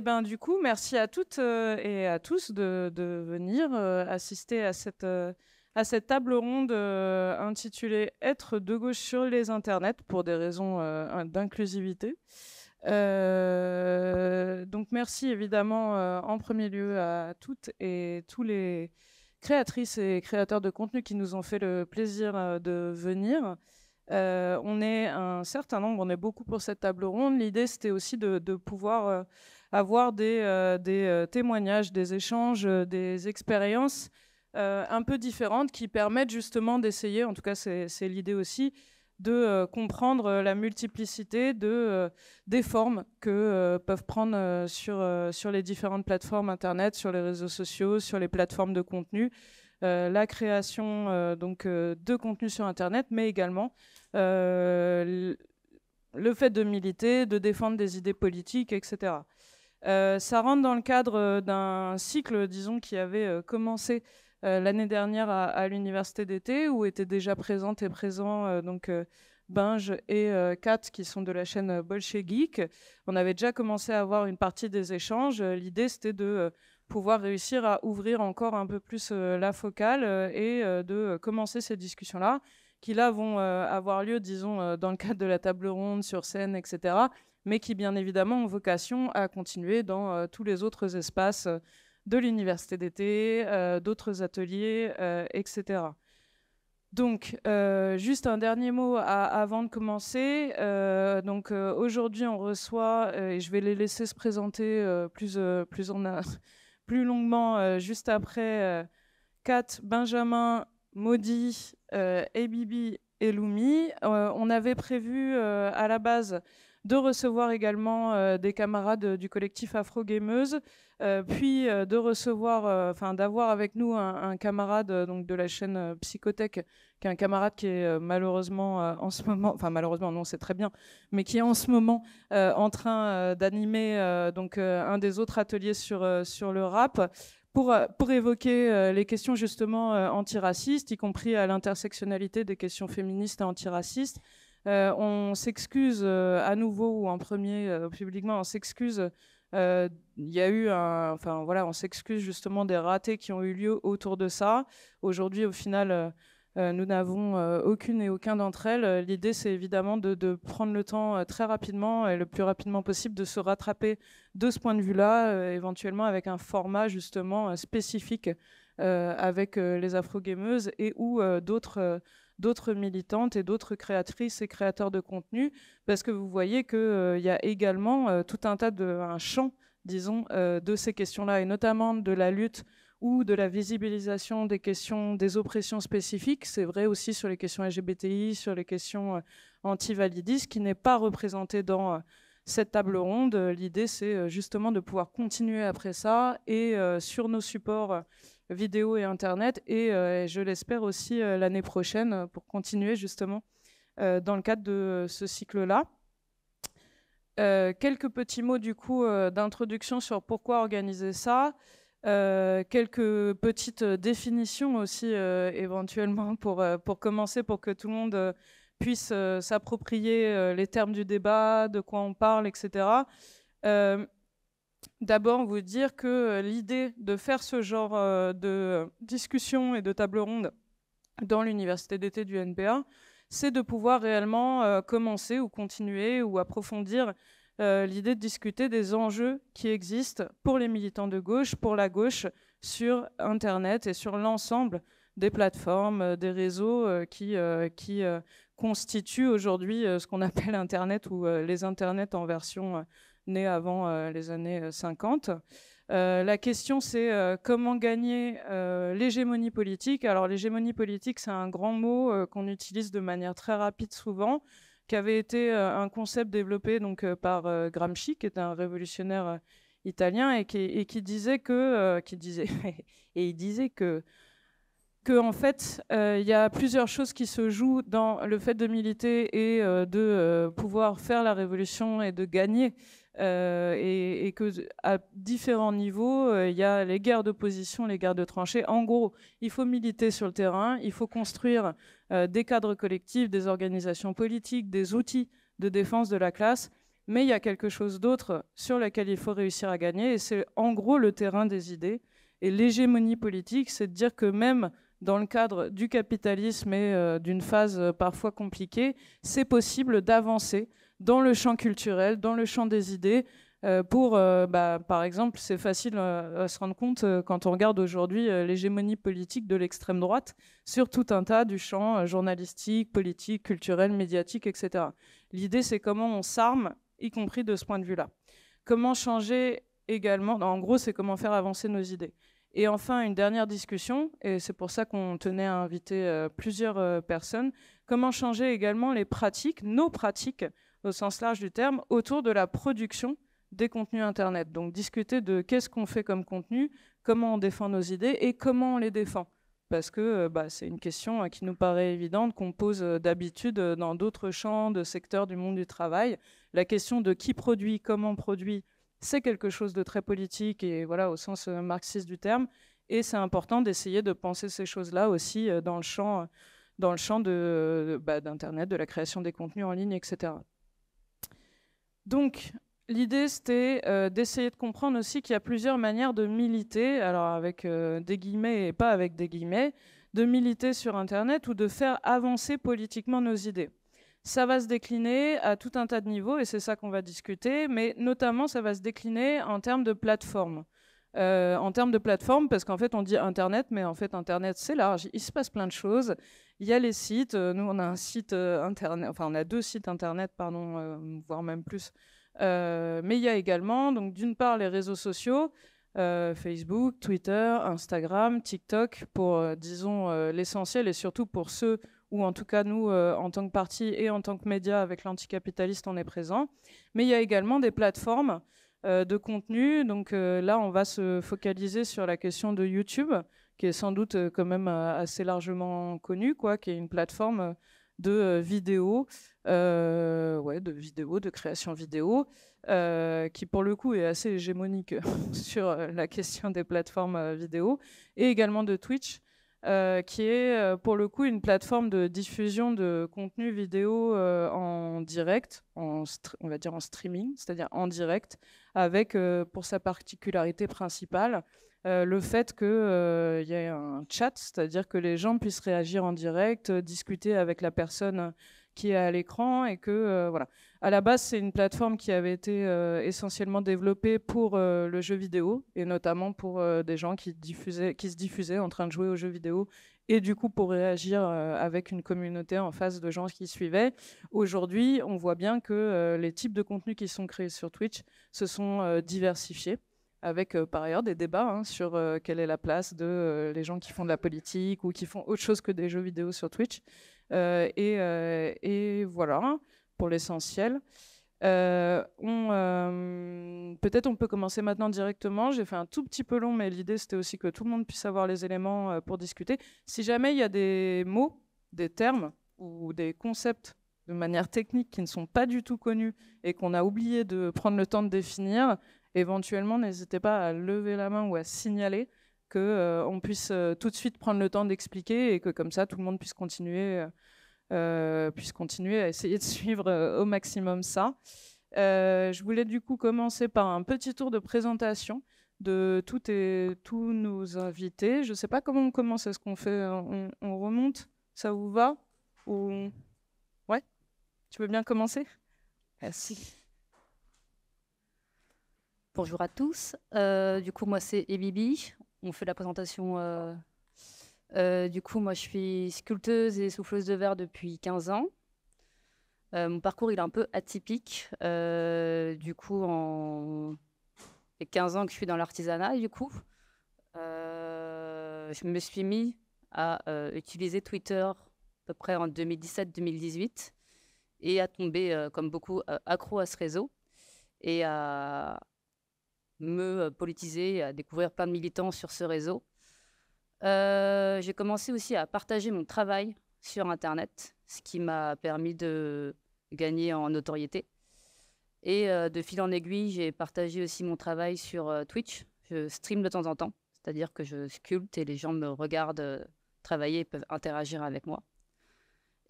Eh ben, du coup, merci à toutes euh, et à tous de, venir euh, assister à cette, euh, à cette table ronde intitulée Être de gauche sur les internets pour des raisons d'inclusivité. donc merci évidemment en premier lieu à toutes et tous les créatrices et créateurs de contenu qui nous ont fait le plaisir de venir. on est un certain nombre, on est beaucoup pour cette table ronde. L'idée c'était aussi de, de pouvoir avoir des, euh, euh, témoignages, des échanges, euh, des expériences un peu différentes qui permettent justement d'essayer, en tout cas c'est l'idée aussi, de comprendre la multiplicité de, des formes que peuvent prendre sur, sur les différentes plateformes Internet, sur les réseaux sociaux, sur les plateformes de contenu, la création donc, de contenu sur Internet, mais également le fait de militer, de défendre des idées politiques, etc. Euh, ça rentre dans le cadre euh, d'un cycle, disons, qui avait euh, commencé l'année dernière à, l'université d'été, où étaient déjà présentes et présents donc Binge et Kat, qui sont de la chaîne Bolche Geek. On avait déjà commencé à avoir une partie des échanges. L'idée, c'était de pouvoir réussir à ouvrir encore un peu plus la focale et de commencer ces discussions-là, qui là vont avoir lieu, disons, dans le cadre de la table ronde, sur scène, etc mais qui bien évidemment ont vocation à continuer dans euh, tous les autres espaces euh, de l'université d'été, euh, d'autres ateliers, etc. Donc, juste un dernier mot avant de commencer. donc, aujourd'hui, on reçoit, et je vais les laisser se présenter plus, plus, plus longuement juste après, Kat, Benjamin, Maudit, Ebibi et Lumi. on avait prévu à la base de recevoir également euh, des camarades euh, du collectif Afro Gameuse, euh, puis de recevoir, enfin d'avoir avec nous un, camarade donc de la chaîne Psychotech, qui est un camarade qui est malheureusement en ce moment, enfin malheureusement non c'est très bien, mais qui est en ce moment en train d'animer donc un des autres ateliers sur sur le rap. Pour, pour, évoquer les questions justement antiracistes, y compris à l'intersectionnalité des questions féministes et antiracistes, euh, on s'excuse euh, à nouveau ou en premier euh, publiquement, on s'excuse il y a eu un, enfin voilà, on s'excuse justement des ratés qui ont eu lieu autour de ça. Aujourd'hui, au final, nous n'avons aucune et aucun d'entre elles. L'idée, c'est évidemment de, prendre le temps très rapidement et le plus rapidement possible de se rattraper de ce point de vue-là, éventuellement avec un format justement spécifique avec les afro-gameuses et ou d'autres d'autres militantes et d'autres créatrices et créateurs de contenu, parce que vous voyez qu'il euh, y a également euh, tout un tas de un champ, disons, euh, de ces questions-là, et notamment de la lutte ou de la visibilisation des questions des oppressions spécifiques. C'est vrai aussi sur les questions LGBTI, sur les questions anti-validistes, qui n'est pas représentée dans cette table ronde. L'idée, c'est justement de pouvoir continuer après ça et sur nos supports vidéo et Internet, et euh, je l'espère aussi euh, l'année prochaine euh, pour continuer justement dans le cadre de ce cycle-là. quelques petits mots du coup d'introduction sur pourquoi organiser ça, quelques petites définitions aussi éventuellement pour, pour commencer, pour que tout le monde puisse s'approprier les termes du débat, de quoi on parle, etc d'abord vous dire que euh, l'idée de faire ce genre euh, de discussion et de table ronde dans l'université d'été du NPA, c'est de pouvoir réellement euh, commencer ou continuer ou approfondir l'idée de discuter des enjeux qui existent pour les militants de gauche, pour la gauche, sur Internet et sur l'ensemble des plateformes, des réseaux qui, qui constituent aujourd'hui ce qu'on appelle Internet ou les Internets en version Né avant euh, les années 50. Euh, euh, la question, c'est comment gagner l'hégémonie politique. Alors, l'hégémonie politique, c'est un grand mot qu'on utilise de manière très rapide souvent, qui avait été un concept développé donc, par Gramsci, qui est un révolutionnaire italien et qui, disait que et il disait que que en fait il y a plusieurs choses qui se jouent dans le fait de militer et de pouvoir faire la révolution et de gagner euh, et, et, que à différents niveaux, euh, il y a les guerres d'opposition, les guerres de tranchées. En gros, il faut militer sur le terrain, il faut construire euh, des cadres collectifs, des organisations politiques, des outils de défense de la classe. Mais il y a quelque chose d'autre sur lequel il faut réussir à gagner, et c'est en gros le terrain des idées. Et l'hégémonie politique, c'est de dire que même dans le cadre du capitalisme et d'une phase parfois compliquée, c'est possible d'avancer dans le champ culturel, dans le champ des idées, euh, pour, euh, bah, par exemple, c'est facile euh, à se rendre compte quand on regarde aujourd'hui l'hégémonie politique de l'extrême droite sur tout un tas du champ journalistique, politique, culturel, médiatique, etc. L'idée, c'est comment on s'arme, y compris de ce point de vue-là. Comment changer également, en gros, c'est comment faire avancer nos idées. Et enfin, une dernière discussion, et c'est pour ça qu'on tenait à inviter plusieurs personnes, comment changer également les pratiques, nos pratiques au sens large du terme, autour de la production des contenus Internet. Donc discuter de qu'est-ce qu'on fait comme contenu, comment on défend nos idées et comment on les défend. Parce que euh, bah, c'est une question euh, qui nous paraît évidente, qu'on pose euh, d'habitude dans d'autres champs de secteurs du monde du travail. La question de qui produit, comment produit, c'est quelque chose de très politique et voilà au sens marxiste du terme. Et c'est important d'essayer de penser ces choses-là aussi dans le champ, dans le champ de, bah, d'Internet, de la création des contenus en ligne, etc. Donc, l'idée, c'était euh, d'essayer de comprendre aussi qu'il y a plusieurs manières de militer, alors avec euh, des guillemets et pas avec des guillemets, de militer sur Internet ou de faire avancer politiquement nos idées. Ça va se décliner à tout un tas de niveaux, et c'est ça qu'on va discuter, mais notamment, ça va se décliner en termes de plateforme. Euh, en termes de plateforme, parce qu'en fait, on dit Internet, mais en fait, Internet, c'est large. Il se passe plein de choses. Il y a les sites. Euh, nous, on a un site euh, Internet, enfin, on a deux sites Internet, pardon, voire même plus. mais il y a également, donc, d'une part, les réseaux sociaux. Facebook, Twitter, Instagram, TikTok, pour, disons, l'essentiel et surtout pour ceux où, en tout cas, nous, en tant que parti et en tant que média avec l'anticapitaliste, on est présent. Mais il y a également des plateformes euh, de contenu. Donc euh, là, on va se focaliser sur la question de YouTube, qui est sans doute euh, quand même assez largement connue, quoi, qui est une plateforme de vidéos, ouais, de de création vidéo, qui pour le coup est assez hégémonique sur la question des plateformes vidéo, et également de Twitch, euh, qui est euh, pour le coup une plateforme de diffusion de contenu vidéo euh, en direct, on va dire en streaming, c'est-à-dire en direct, avec pour sa particularité principale le fait qu'il y ait un chat, c'est-à-dire que les gens puissent réagir en direct, discuter avec la personne qui est à l'écran et que euh, voilà. À la base, c'est une plateforme qui avait été euh, essentiellement développée pour euh, le jeu vidéo et notamment pour des gens qui, se diffusaient en train de jouer aux jeux vidéo et du coup pour réagir avec une communauté en face de gens qui suivaient. Aujourd'hui, on voit bien que les types de contenus qui sont créés sur Twitch se sont diversifiés avec par ailleurs des débats hein, sur quelle est la place de les gens qui font de la politique ou qui font autre chose que des jeux vidéo sur Twitch. Euh, euh, et, voilà, pour l'essentiel. Euh, peut-être on peut commencer maintenant directement. J'ai fait un tout petit peu long, mais l'idée c'était aussi que tout le monde puisse avoir les éléments pour discuter. Si jamais il y a des mots, des termes ou des concepts de manière technique qui ne sont pas du tout connus et qu'on a oublié de prendre le temps de définir, éventuellement n'hésitez pas à lever la main ou à signaler que euh, on puisse euh, tout de suite prendre le temps d'expliquer et que comme ça tout le monde puisse continuer, euh, puisse continuer à essayer de suivre au maximum ça. je voulais du coup commencer par un petit tour de présentation de toutes et tous nos invités. Je ne sais pas comment on commence, est-ce qu'on fait, on, remonte, ça vous va Ou... Ouais Tu veux bien commencer Merci. Bonjour à tous. du coup, moi, c'est Ebibi on fait la présentation. Euh, euh, du coup, moi, je suis sculpteuse et souffleuse de verre depuis 15 ans. Euh, mon parcours, il est un peu atypique. du coup, en... 15 ans que je suis dans l'artisanat, du coup, je me suis mis à utiliser Twitter à peu près en 2017-2018 et à tomber, comme beaucoup, accro à ce réseau et à, me euh, politiser, à découvrir plein de militants sur ce réseau. Euh, j'ai commencé aussi à partager mon travail sur Internet, ce qui m'a permis de gagner en notoriété. Et euh, de fil en aiguille, j'ai partagé aussi mon travail sur Twitch. Je stream de temps en temps, c'est-à-dire que je sculpte et les gens me regardent travailler et peuvent interagir avec moi.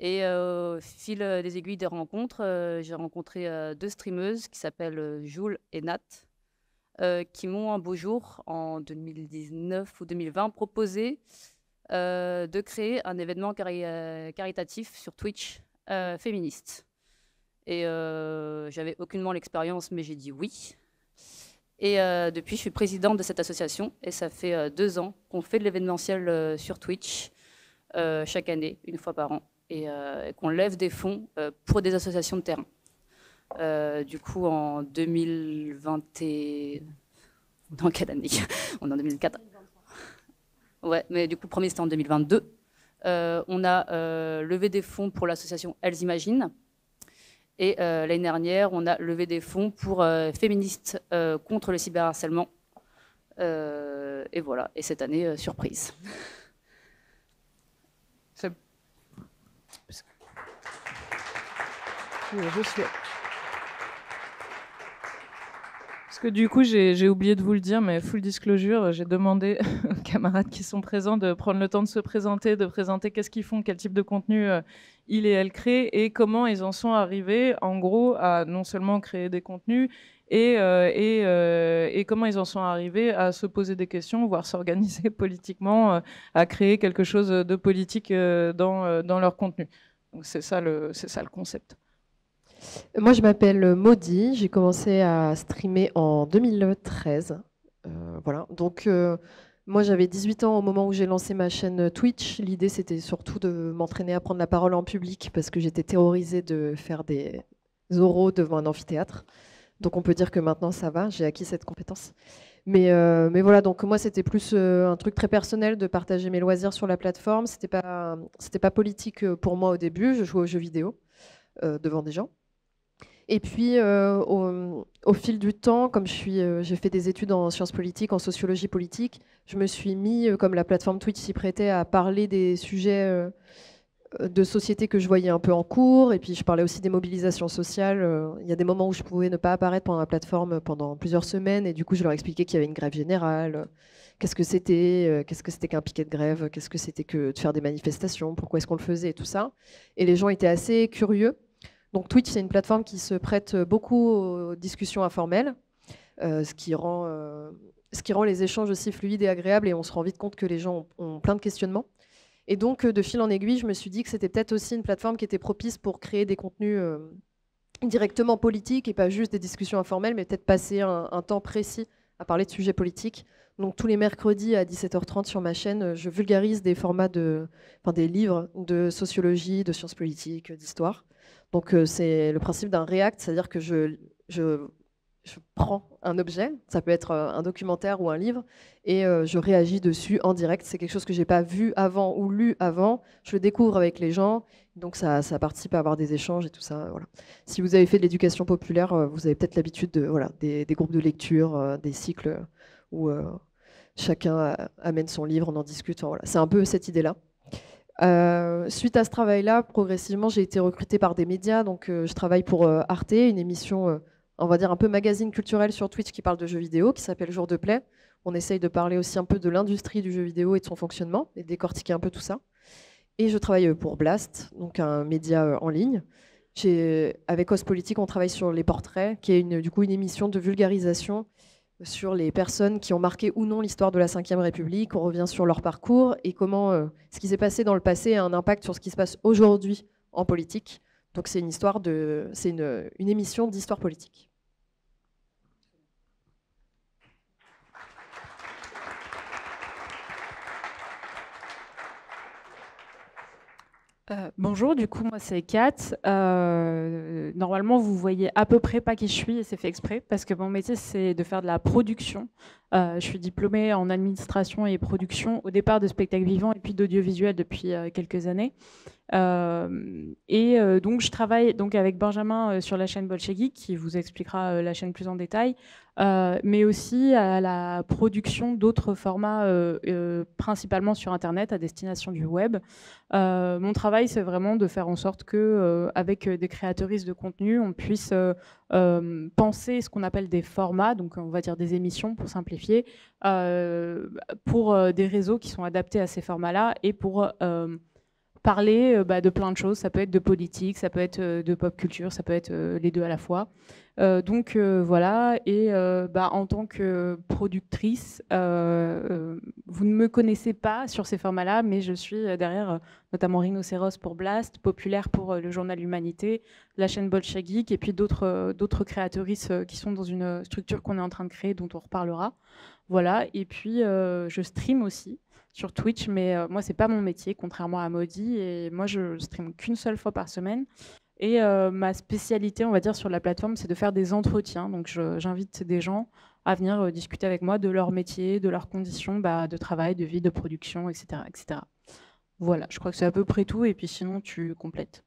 Et au fil des aiguilles des rencontres, j'ai rencontré deux streameuses qui s'appellent Jules et Nat, euh, qui m'ont un beau jour, en 2019 ou 2020, proposé euh, de créer un événement euh, caritatif sur Twitch féministe. Et j'avais aucunement l'expérience, mais j'ai dit oui. Et depuis, je suis présidente de cette association et ça fait deux ans qu'on fait de l'événementiel sur Twitch chaque année, une fois par an, et, et qu'on lève des fonds pour des associations de terrain. Euh, du coup, en 2020 Dans quelle année On est en 2004. Ouais, mais du coup, premier, c'était en 2022. Euh, on a euh, levé des fonds pour l'association Elles Imaginent. Et l'année dernière, on a levé des fonds pour Féministes contre le cyberharcèlement. et voilà, et cette année, surprise. Je suis... que du coup, j'ai oublié de vous le dire, mais full disclosure, j'ai demandé aux camarades qui sont présents de prendre le temps de se présenter, de présenter qu'est-ce qu'ils font, quel type de contenu il euh, ils et elles créent et comment ils en sont arrivés, en gros, à non seulement créer des contenus et, euh, et, euh, et comment ils en sont arrivés à se poser des questions, voire s'organiser politiquement, à créer quelque chose de politique dans, dans leur contenu. c'est ça, ça le concept. Moi, je m'appelle Maudie. J'ai commencé à streamer en 2013. Euh, voilà. Donc, euh, moi, j'avais 18 ans au moment où j'ai lancé ma chaîne Twitch. L'idée, c'était surtout de m'entraîner à prendre la parole en public parce que j'étais terrorisée de faire des oraux devant un amphithéâtre. Donc, on peut dire que maintenant, ça va. J'ai acquis cette compétence. Mais, euh, mais voilà, donc moi, c'était plus un truc très personnel de partager mes loisirs sur la plateforme. C'était pas, c'était pas politique pour moi au début. Je jouais aux jeux vidéo devant des gens. Et puis, euh, au, fil du temps, comme euh, j'ai fait des études en sciences politiques, en sociologie politique, je me suis mis, euh, comme la plateforme Twitch s'y prêtait, à parler des sujets de société que je voyais un peu en cours. Et puis, je parlais aussi des mobilisations sociales. Il y a des moments où je pouvais ne pas apparaître pendant la plateforme pendant plusieurs semaines. Et du coup, je leur expliquais qu'il y avait une grève générale. Qu'est-ce que c'était Qu'est-ce que c'était qu'un piquet de grève Qu'est-ce que c'était que de faire des manifestations Pourquoi est-ce qu'on le faisait Et tout ça. Et les gens étaient assez curieux. Donc Twitch, c'est une plateforme qui se prête beaucoup aux discussions informelles, euh, ce, qui rend, euh, ce qui rend les échanges aussi fluides et agréables, et on se rend vite compte que les gens ont, plein de questionnements. Et donc, euh, de fil en aiguille, je me suis dit que c'était peut-être aussi une plateforme qui était propice pour créer des contenus directement politiques et pas juste des discussions informelles, mais peut-être passer un, temps précis à parler de sujets politiques. Donc, tous les mercredis à 17h30 sur ma chaîne, je vulgarise des formats de, des livres de sociologie, de sciences politiques, d'histoire. Donc euh, c'est le principe d'un React, c'est-à-dire que je, je, prends un objet, ça peut être euh, un documentaire ou un livre, et euh, je réagis dessus en direct. C'est quelque chose que je n'ai pas vu avant ou lu avant, je le découvre avec les gens, donc ça, ça participe à avoir des échanges et tout ça. Voilà. Si vous avez fait de l'éducation populaire, vous avez peut-être l'habitude de, voilà, des, groupes de lecture, des cycles où chacun amène son livre, on en discute. C'est un peu cette idée-là. Euh, suite à ce travail-là, progressivement, j'ai été recrutée par des médias. Donc, euh, je travaille pour euh, Arte, une émission, on va dire, un peu magazine culturel sur Twitch qui parle de jeux vidéo, qui s'appelle Jour de Play. On essaye de parler aussi un peu de l'industrie du jeu vidéo et de son fonctionnement, et décortiquer un peu tout ça. Et je travaille pour Blast, donc un média en ligne. Avec Os Politique, on travaille sur les portraits, qui est une, du coup une émission de vulgarisation sur les personnes qui ont marqué ou non l'histoire de la Ve République. On revient sur leur parcours et comment euh, ce qui s'est passé dans le passé a un impact sur ce qui se passe aujourd'hui en politique. Donc c'est une histoire de, c'est une émission d'histoire politique. Euh, bonjour, du coup, moi c'est Kat. Euh, normalement, vous voyez à peu près pas qui je suis et c'est fait exprès parce que mon métier c'est de faire de la production euh, je suis diplômée en administration et production au départ de spectacles vivants et puis d'audiovisuel depuis euh, quelques années. Euh, et donc, je travaille donc avec Benjamin sur la chaîne Bolchegui, qui vous expliquera la chaîne plus en détail, mais aussi à la production d'autres formats, principalement sur Internet, à destination du web. mon travail, c'est vraiment de faire en sorte que, avec des créateurs de contenu, on puisse penser ce qu'on appelle des formats, donc on va dire des émissions pour simplifier euh, pour euh, des réseaux qui sont adaptés à ces formats-là et pour euh, parler euh, bah, de plein de choses. Ça peut être de politique, ça peut être euh, de pop culture, ça peut être euh, les deux à la fois. donc voilà, et bah, en tant que productrice, vous ne me connaissez pas sur ces formats-là, mais je suis derrière notamment Rhinocéros pour Blast, Populaire pour le journal Humanité, la chaîne Bolshagik, et puis d'autres d'autres créatrices qui sont dans une structure qu'on est en train de créer, dont on reparlera. Voilà, et puis je stream aussi sur Twitch, mais euh, moi, c'est pas mon métier, contrairement à Maudit. Et moi, je stream qu'une seule fois par semaine. Et euh, ma spécialité, on va dire, sur la plateforme, c'est de faire des entretiens. Donc, j'invite des gens à venir euh, discuter avec moi de leur métier, de leurs conditions bah, de travail, de vie, de production, etc., etc. Voilà, je crois que c'est à peu près tout. Et puis, sinon, tu complètes.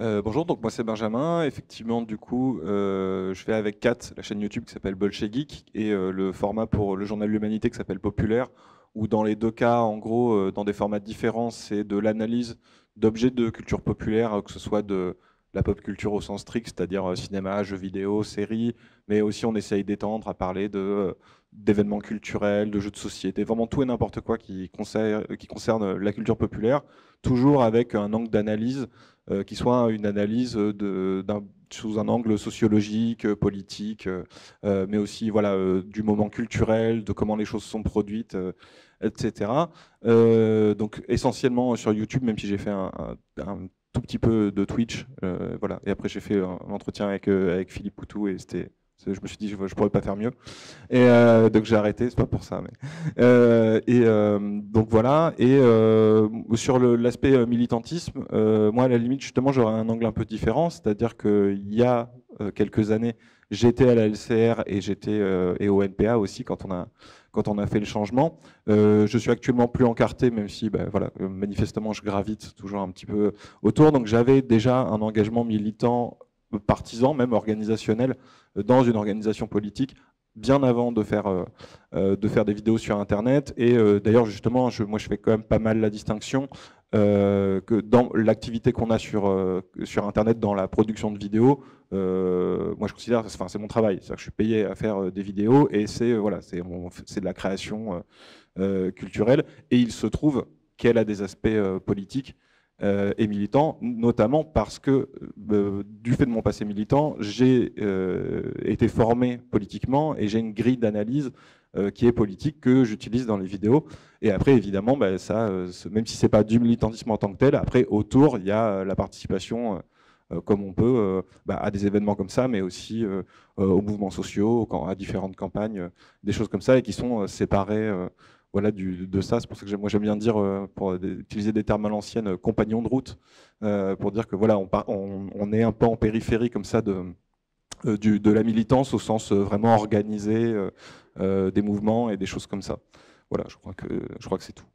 Euh, bonjour, donc moi c'est Benjamin. Effectivement, du coup, euh, je fais avec Kat la chaîne YouTube qui s'appelle Bolche Geek et euh, le format pour le journal L'Humanité qui s'appelle Populaire, où dans les deux cas, en gros, dans des formats différents, c'est de l'analyse d'objets de culture populaire, que ce soit de la pop culture au sens strict, c'est-à-dire cinéma, jeux vidéo, séries, mais aussi on essaye d'étendre à parler de d'événements culturels, de jeux de société, vraiment tout et n'importe quoi qui concerne, la culture populaire, toujours avec un angle d'analyse euh, qui soit une analyse sous un angle sociologique, politique, euh, euh, mais aussi voilà, du moment culturel, de comment les choses sont produites, etc. donc essentiellement sur YouTube, même si j'ai fait un, tout petit peu de Twitch. voilà. Et après, j'ai fait un entretien avec, avec Philippe Poutou et c'était je me suis dit, je ne pourrais pas faire mieux. Et euh, donc j'ai arrêté, n'est pas pour ça. Mais... Euh, et euh, donc voilà. Et sur l'aspect militantisme, moi à la limite, justement, j'aurais un angle un peu différent. C'est-à-dire qu'il y a quelques années, j'étais à la LCR et j'étais et au NPA aussi quand on a quand on a fait le changement. je suis actuellement plus encarté, même si bah, voilà, manifestement je gravite toujours un petit peu autour. Donc j'avais déjà un engagement militant partisan, même organisationnel euh, dans une organisation politique bien avant de faire, euh, euh, de faire des vidéos sur Internet. Et d'ailleurs, justement, je, moi, je fais quand même pas mal la distinction que dans l'activité qu'on a sur, sur Internet, dans la production de vidéos, moi, je considère, que c'est mon travail. cest que je suis payé à faire des vidéos et c'est voilà, c'est de la création culturelle. Et il se trouve qu'elle a des aspects politiques euh, et militant, notamment parce que, euh, du fait de mon passé militant, j'ai euh, été formé politiquement et j'ai une grille d'analyse qui est politique que j'utilise dans les vidéos. Et après, évidemment, bah, ça, même si c'est pas du militantisme en tant que tel, après, autour, il y a la participation. comme on peut, bah, à des événements comme ça, mais aussi aux mouvements sociaux, à différentes campagnes, des choses comme ça, et qui sont séparées voilà, de ça. C'est pour ça que moi j'aime bien dire, euh, pour utiliser des termes à l'ancienne, euh, compagnon de route, euh, pour dire que voilà, on, est un peu en périphérie comme ça de, la militance au sens vraiment organisé des mouvements et des choses comme ça. Voilà, je crois que, je crois que c'est tout.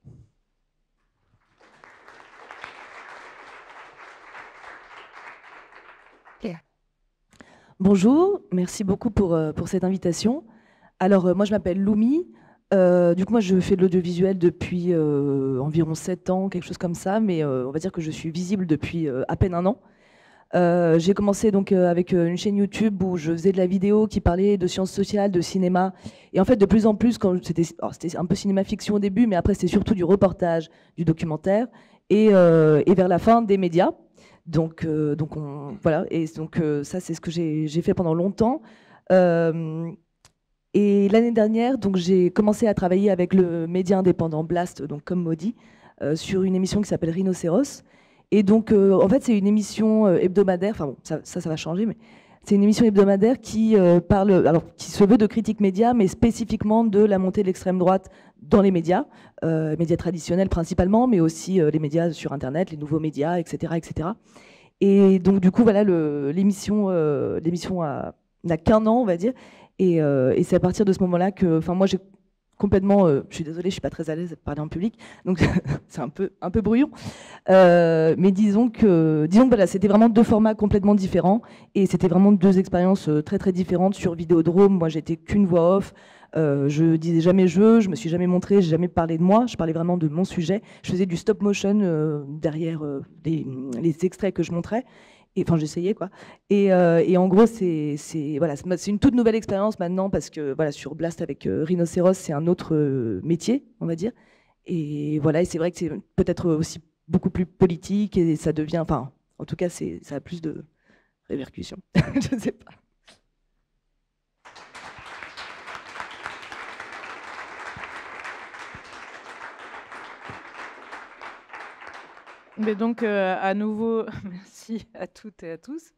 Bonjour, merci beaucoup pour, pour cette invitation. Alors, moi, je m'appelle Loumi. Euh, du coup, moi, je fais de l'audiovisuel depuis euh, environ 7 ans, quelque chose comme ça, mais euh, on va dire que je suis visible depuis à peine un an. j'ai commencé donc avec une chaîne YouTube où je faisais de la vidéo qui parlait de sciences sociales, de cinéma, et en fait de plus en plus, quand c'était, un peu cinéma-fiction au début, mais après c'était surtout du reportage, du documentaire, et, vers la fin des médias. Donc, donc on, voilà, et donc ça c'est ce que j'ai, j'ai fait pendant longtemps. Et l'année dernière, donc j'ai commencé à travailler avec le média indépendant Blast, donc comme Maudit, euh, sur une émission qui s'appelle Rhinocéros. Et donc, euh, en fait, c'est une émission euh, hebdomadaire. Enfin bon, ça, ça, va changer, mais c'est une émission hebdomadaire qui parle, alors qui se veut de critique média, mais spécifiquement de la montée de l'extrême droite dans les médias, médias traditionnels principalement, mais aussi les médias sur Internet, les nouveaux médias, etc., etc. Et donc du coup, voilà, l'émission, l'émission n'a qu'un an, on va dire, euh, et, c'est à partir de ce moment-là que, enfin, moi, j'ai complètement, euh, je suis désolée, je suis pas très à l'aise de parler en public, donc c'est un peu, un peu brouillon. Euh, mais disons que, disons c'était vraiment deux formats complètement différents et c'était vraiment deux expériences très très différentes sur Vidéodrome. Moi, j'étais qu'une voix off. Euh, je disais jamais je, je me suis jamais montré, j'ai jamais parlé de moi, je parlais vraiment de mon sujet. Je faisais du stop motion derrière les, les, extraits que je montrais enfin, j'essayais quoi. Et, euh, en gros, c'est voilà, une toute nouvelle expérience maintenant parce que voilà, sur Blast avec euh, Rhinocéros, c'est un autre euh, métier, on va dire. Et voilà, et c'est vrai que c'est peut-être aussi beaucoup plus politique et ça devient, enfin, en tout cas, ça a plus de répercussions. Je ne sais pas. Mais donc, euh, à nouveau, merci à toutes et à tous.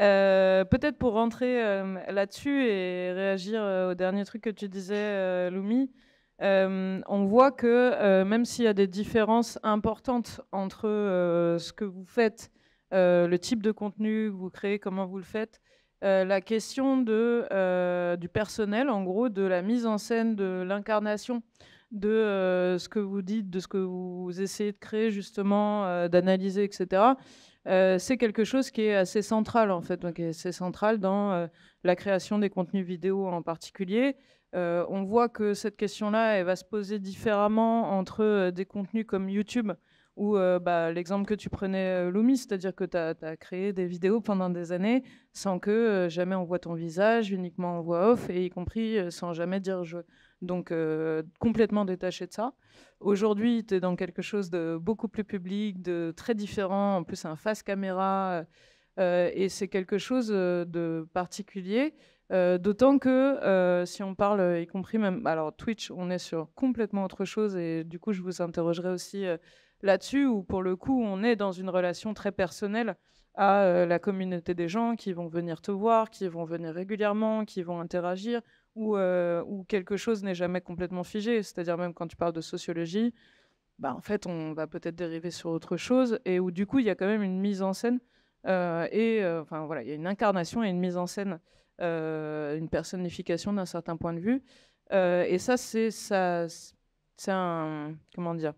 Euh, peut-être pour rentrer euh, là-dessus et réagir au dernier truc que tu disais, Loumi, on voit que même s'il y a des différences importantes entre ce que vous faites, le type de contenu que vous créez, comment vous le faites, la question du personnel, en gros, de la mise en scène, de l'incarnation de euh, ce que vous dites, de ce que vous essayez de créer justement, euh, d'analyser, etc. Euh, c'est quelque chose qui est assez central en fait, c'est central dans la création des contenus vidéo en particulier. on voit que cette question-là, elle va se poser différemment entre des contenus comme YouTube ou bah, l'exemple que tu prenais, Lumi, c'est-à-dire que tu as, créé des vidéos pendant des années sans que jamais on voit ton visage, uniquement en voix off, et y compris sans jamais dire je, donc euh, complètement détaché de ça. Aujourd'hui, tu es dans quelque chose de beaucoup plus public, de très différent, en plus un face caméra, euh, euh, et c'est quelque chose de particulier, d'autant que si on parle, y compris même, alors Twitch, on est sur complètement autre chose, et du coup je vous interrogerai aussi là-dessus, où pour le coup on est dans une relation très personnelle à la communauté des gens qui vont venir te voir, qui vont venir régulièrement, qui vont interagir où, euh, quelque chose n'est jamais complètement figé. C'est-à-dire même quand tu parles de sociologie, bah, en fait, on va peut-être dériver sur autre chose et où du coup, il y a quand même une mise en scène euh, et euh, enfin voilà, il y a une incarnation et une mise en scène, une personnification d'un certain point de vue. et ça, c'est ça, c'est comment dire.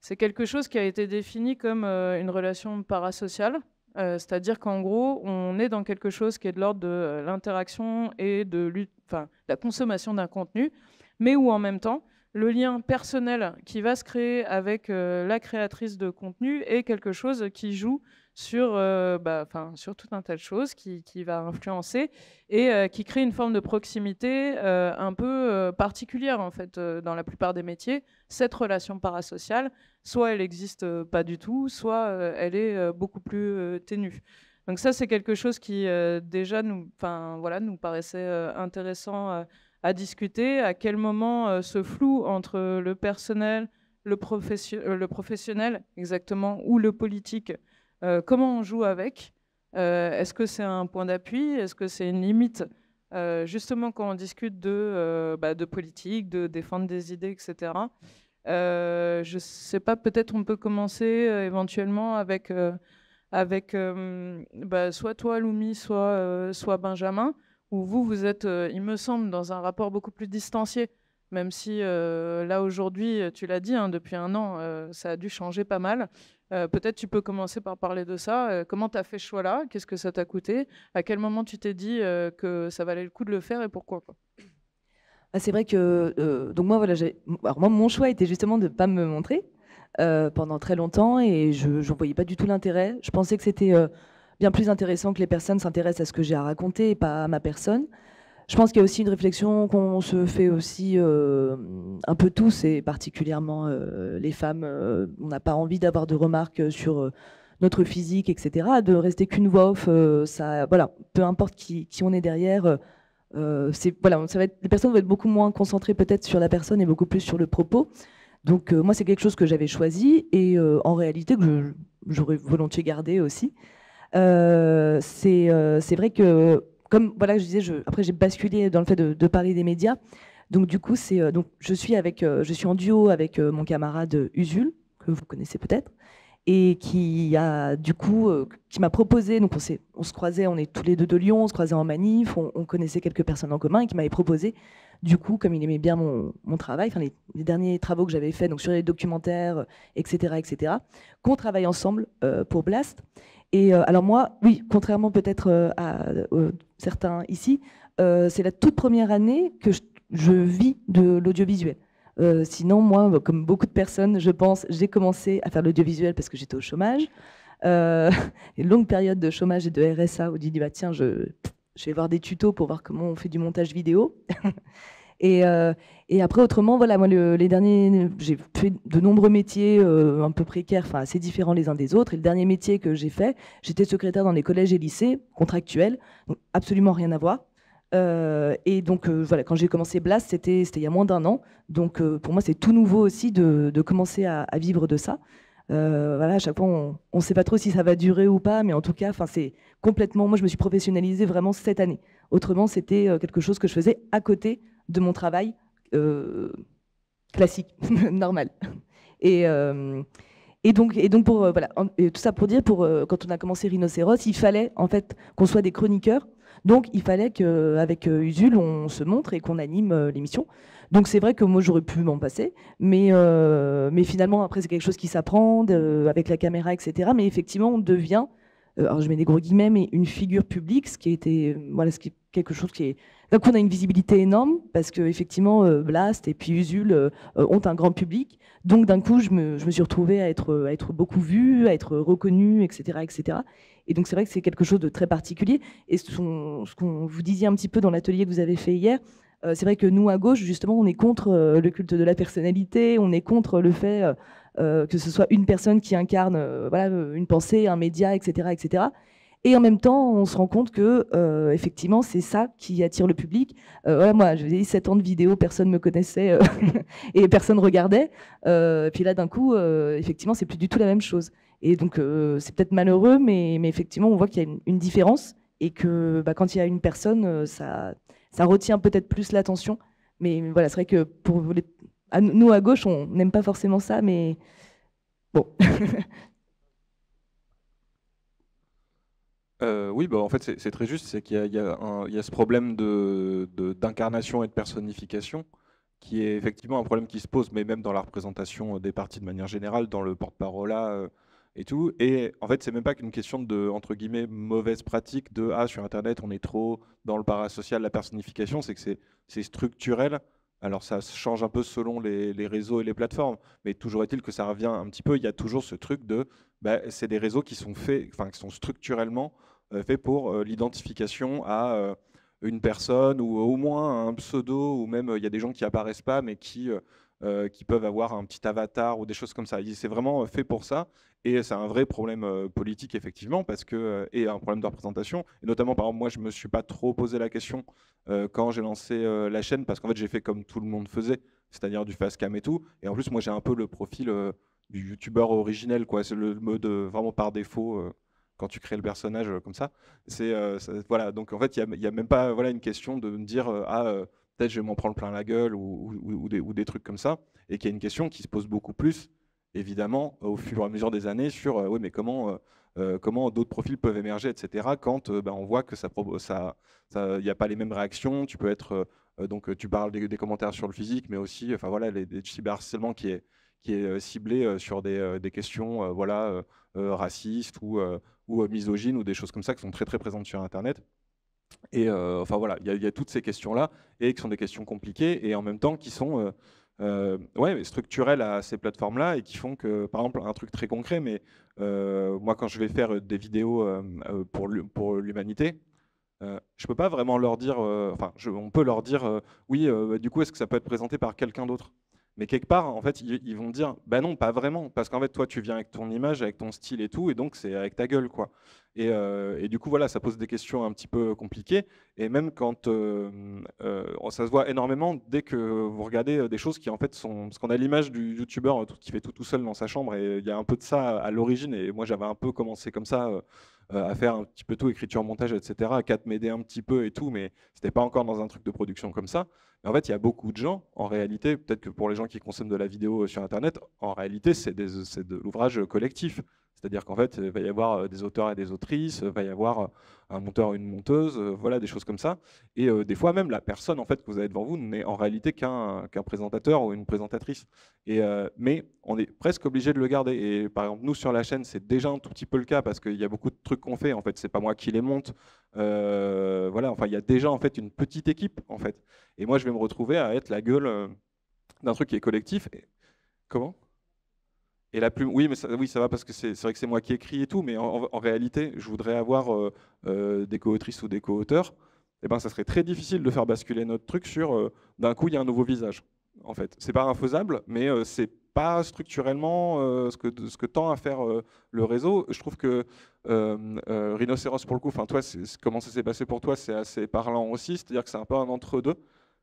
C'est quelque chose qui a été défini comme une relation parasociale, c'est-à-dire qu'en gros, on est dans quelque chose qui est de l'ordre de l'interaction et de lutte enfin, la consommation d'un contenu, mais où en même temps, le lien personnel qui va se créer avec euh, la créatrice de contenu est quelque chose qui joue sur, euh, bah, sur tout un tas de choses qui, va influencer et euh, qui crée une forme de proximité un peu particulière en fait dans la plupart des métiers. Cette relation parasociale, soit elle n'existe pas du tout, soit elle est beaucoup plus ténue. Donc ça, c'est quelque chose qui euh, déjà nous, voilà, nous paraissait euh, intéressant euh, à discuter. À quel moment ce flou entre le personnel, le, professionnel exactement, ou le politique, comment on joue avec Est-ce que c'est un point d'appui Est-ce que c'est une limite justement quand on discute de, bah, de politique, de défendre des idées, etc. je ne sais pas, peut-être on peut commencer éventuellement avec avec bah, soit toi, Loumi, soit, soit Benjamin, où vous, vous êtes, il me semble, dans un rapport beaucoup plus distancié, même si là, aujourd'hui, tu l'as dit, hein, depuis un an, ça a dû changer pas mal. Peut-être tu peux commencer par parler de ça. comment tu as fait ce choix-là Qu'est-ce que ça t'a coûté À quel moment tu t'es dit que ça valait le coup de le faire et pourquoi quoi bah, c'est vrai que donc moi voilà, moi mon choix était justement de ne pas me montrer euh, pendant très longtemps et je n'en voyais pas du tout l'intérêt. Je pensais que c'était euh, bien plus intéressant que les personnes s'intéressent à ce que j'ai à raconter et pas à ma personne. Je pense qu'il y a aussi une réflexion qu'on se fait aussi euh, un peu tous, et particulièrement les femmes. on n'a pas envie d'avoir de remarques sur notre physique, etc. De rester qu'une voix off, voilà, peu importe qui, on est derrière, voilà, les personnes vont être beaucoup moins concentrées peut-être sur la personne et beaucoup plus sur le propos. Donc euh, moi, c'est quelque chose que j'avais choisi et euh, en réalité que j'aurais volontiers gardé aussi. Euh, c'est vrai que, comme voilà, je disais, je, après j'ai basculé dans le fait de, parler des médias. Donc du coup, c'est donc je suis avec je suis en duo avec mon camarade Usul que vous connaissez peut-être et qui a du coup qui m'a proposé donc on, on se croisait, on est tous les deux de Lyon, on se croisait en manif, on, on connaissait quelques personnes en commun et qui m'avait proposé du coup, comme il aimait bien mon, travail, enfin les, derniers travaux que j'avais faits, donc sur les documentaires, etc., euh, etc., qu'on travaille ensemble euh, pour Blast. Et euh, alors moi, oui, contrairement peut-être à certains ici, c'est la toute première année que je, vis de l'audiovisuel. sinon, moi, bah, comme beaucoup de personnes, je pense, j'ai commencé à faire l'audiovisuel parce que j'étais au chômage. une longue période de chômage et de RSA où je dis bah, tiens, je, je vais voir des tutos pour voir comment on fait du montage vidéo. et, euh, et, après, autrement, voilà, moi, les derniers, j'ai fait de nombreux métiers euh, un peu précaires, enfin assez différents les uns des autres. Et le dernier métier que j'ai fait, j'étais secrétaire dans les collèges et lycées, contractuel, donc absolument rien à voir. Euh, et donc voilà, quand j'ai commencé Blast, c'était il y a moins d'un an. Donc pour moi, c'est tout nouveau aussi de, de commencer à, vivre de ça. Euh, voilà, à chaque fois, on ne sait pas trop si ça va durer ou pas, mais en tout cas, c'est complètement. Moi, je me suis professionnalisée vraiment cette année. Autrement, c'était euh, quelque chose que je faisais à côté de mon travail euh, classique, normal. Et, et, donc, et donc pour, voilà, et tout ça pour dire, pour, quand on a commencé Rhinocéros, il fallait en fait qu'on soit des chroniqueurs. Donc, il fallait qu'avec Usul, on se montre et qu'on anime l'émission. Donc c'est vrai que moi j'aurais pu m'en passer, mais, euh, mais finalement après c'est quelque chose qui s'apprend avec la caméra, etc. Mais effectivement on devient, euh, alors je mets des gros guillemets, mais une figure publique, ce qui était euh, voilà, ce qui est quelque chose qui est d'un coup on a une visibilité énorme parce que effectivement Blast et puis Usul ont un grand public, donc d'un coup je me, je me, suis retrouvée à être, à être beaucoup vue, à être reconnue, etc., etc. Et donc c'est vrai que c'est quelque chose de très particulier. Et ce, ce qu'on vous disait un petit peu dans l'atelier que vous avez fait hier, euh, c'est vrai que nous, à gauche, justement, on est contre euh, le culte de la personnalité, on est contre le fait euh, que ce soit une personne qui incarne voilà, une pensée, un média, etc., etc. Et en même temps, on se rend compte que, effectivement, c'est ça qui attire le public. moi, je faisais 7 ans de vidéos, personne ne me connaissait et personne regardait. puis là, d'un coup, effectivement, c'est plus du tout la même chose. Et donc, c'est peut-être malheureux, mais, effectivement, on voit qu'il y a une, différence et que bah, quand il y a une personne, ça ça retient peut-être plus l'attention. Mais voilà, c'est vrai que pour nous, à gauche, on n'aime pas forcément ça, mais bon. Euh, oui, bah, en fait, c'est très juste. C'est qu'il y, a ce problème d'incarnation de, et de personnification qui est effectivement un problème qui se pose, mais même dans la représentation euh, des partis de manière générale, dans le porte-parole là, euh, et tout. Et en fait, c'est même pas qu'une question de, entre guillemets, mauvaise pratique de Ah, sur Internet, on est trop dans le parasocial, la personnification, c'est que c'est structurel. Alors, ça change un peu selon les, réseaux et les plateformes, mais toujours est-il que ça revient un petit peu. Il y a toujours ce truc de bah, c'est des réseaux qui sont faits, enfin, qui sont structurellement euh, faits pour euh, l'identification à. Euh, une personne ou au moins un pseudo ou même il y a des gens qui apparaissent pas mais qui euh, qui peuvent avoir un petit avatar ou des choses comme ça. C'est vraiment euh, fait pour ça. Et c'est un vrai problème euh, politique, effectivement, parce que, et un problème de représentation. Et notamment, par exemple, moi, je ne me suis pas trop posé la question quand j'ai lancé la chaîne, parce qu'en fait, j'ai fait comme tout le monde faisait, c'est-à-dire du fast cam et tout. Et en plus, moi, j'ai un peu le profil du youtubeur originel, quoi. C'est le mode vraiment par défaut quand tu crées le personnage comme ça. C'est voilà. Donc en fait, il n'y a, même pas voilà une question de me dire ah peut-être je vais m'en prendre plein la gueule ou, des, trucs comme ça, et qu'il y a une question qui se pose beaucoup plus, évidemment, euh, au fur et à mesure des années, sur euh, oui, mais comment, euh, comment d'autres profils peuvent émerger, etc., quand ben, on voit que ça n'y a pas les mêmes réactions, tu peux être... donc tu parles des, commentaires sur le physique, mais aussi, enfin voilà, les, cyberharcèlement qui est, ciblé sur des, questions voilà, racistes ou, ou misogynes ou des choses comme ça qui sont très très présentes sur Internet. Et euh, enfin voilà, il y, a toutes ces questions-là, et qui sont des questions compliquées, et en même temps qui sont euh, euh, structurelles à ces plateformes-là, et qui font que, par exemple, un truc très concret, mais moi quand je vais faire des vidéos pour l'humanité, euh, je peux pas vraiment leur dire, enfin, on peut leur dire, oui, bah, du coup, est-ce que ça peut être présenté par quelqu'un d'autre mais quelque part, en fait, ils, vont dire, bah non, pas vraiment, parce qu'en fait, toi, tu viens avec ton image, avec ton style et tout, et donc c'est avec ta gueule, quoi. Et, euh, du coup, voilà, ça pose des questions un petit peu compliquées. Et même quand euh, euh, oh, ça se voit énormément dès que vous regardez des choses qui, en fait, sont parce qu'on a l'image du youtubeur qui fait tout tout seul dans sa chambre, et il y a un peu de ça à l'origine. Et moi, j'avais un peu commencé comme ça euh, à faire un petit peu tout, écriture, montage, etc., à 4 m'aider un petit peu et tout, mais ce n'était pas encore dans un truc de production comme ça. Mais en fait, il y a beaucoup de gens, en réalité, peut-être que pour les gens qui consomment de la vidéo sur Internet, en réalité, c'est de l'ouvrage collectif. C'est-à-dire qu'en fait, il va y avoir euh, des auteurs et des autrices, il euh, va y avoir euh, un monteur et une monteuse, voilà, des choses comme ça. Et des fois même, la personne en fait, que vous avez devant vous n'est en réalité qu'un présentateur ou une présentatrice. Et, mais on est presque obligé de le garder. Et par exemple, nous, sur la chaîne, c'est déjà un tout petit peu le cas parce qu'il y a beaucoup de trucs qu'on fait. En fait, c'est pas moi qui les monte. voilà, enfin, il y a déjà en fait une petite équipe. En fait. Et moi, je vais me retrouver à être la gueule d'un truc qui est collectif. Comment et la oui, mais ça, oui, ça va parce que c'est vrai que c'est moi qui écris et tout, mais en, réalité, je voudrais avoir euh, euh, des co-autrices ou des co-auteurs. et eh ben, ça serait très difficile de faire basculer notre truc sur euh, d'un coup, il y a un nouveau visage. En fait, c'est pas infaisable, mais c'est pas structurellement ce que ce que tend à faire le réseau. Je trouve que Rhinocéros, pour le coup, enfin toi, comment ça s'est passé pour toi, c'est assez parlant aussi. C'est-à-dire que c'est un peu un entre deux.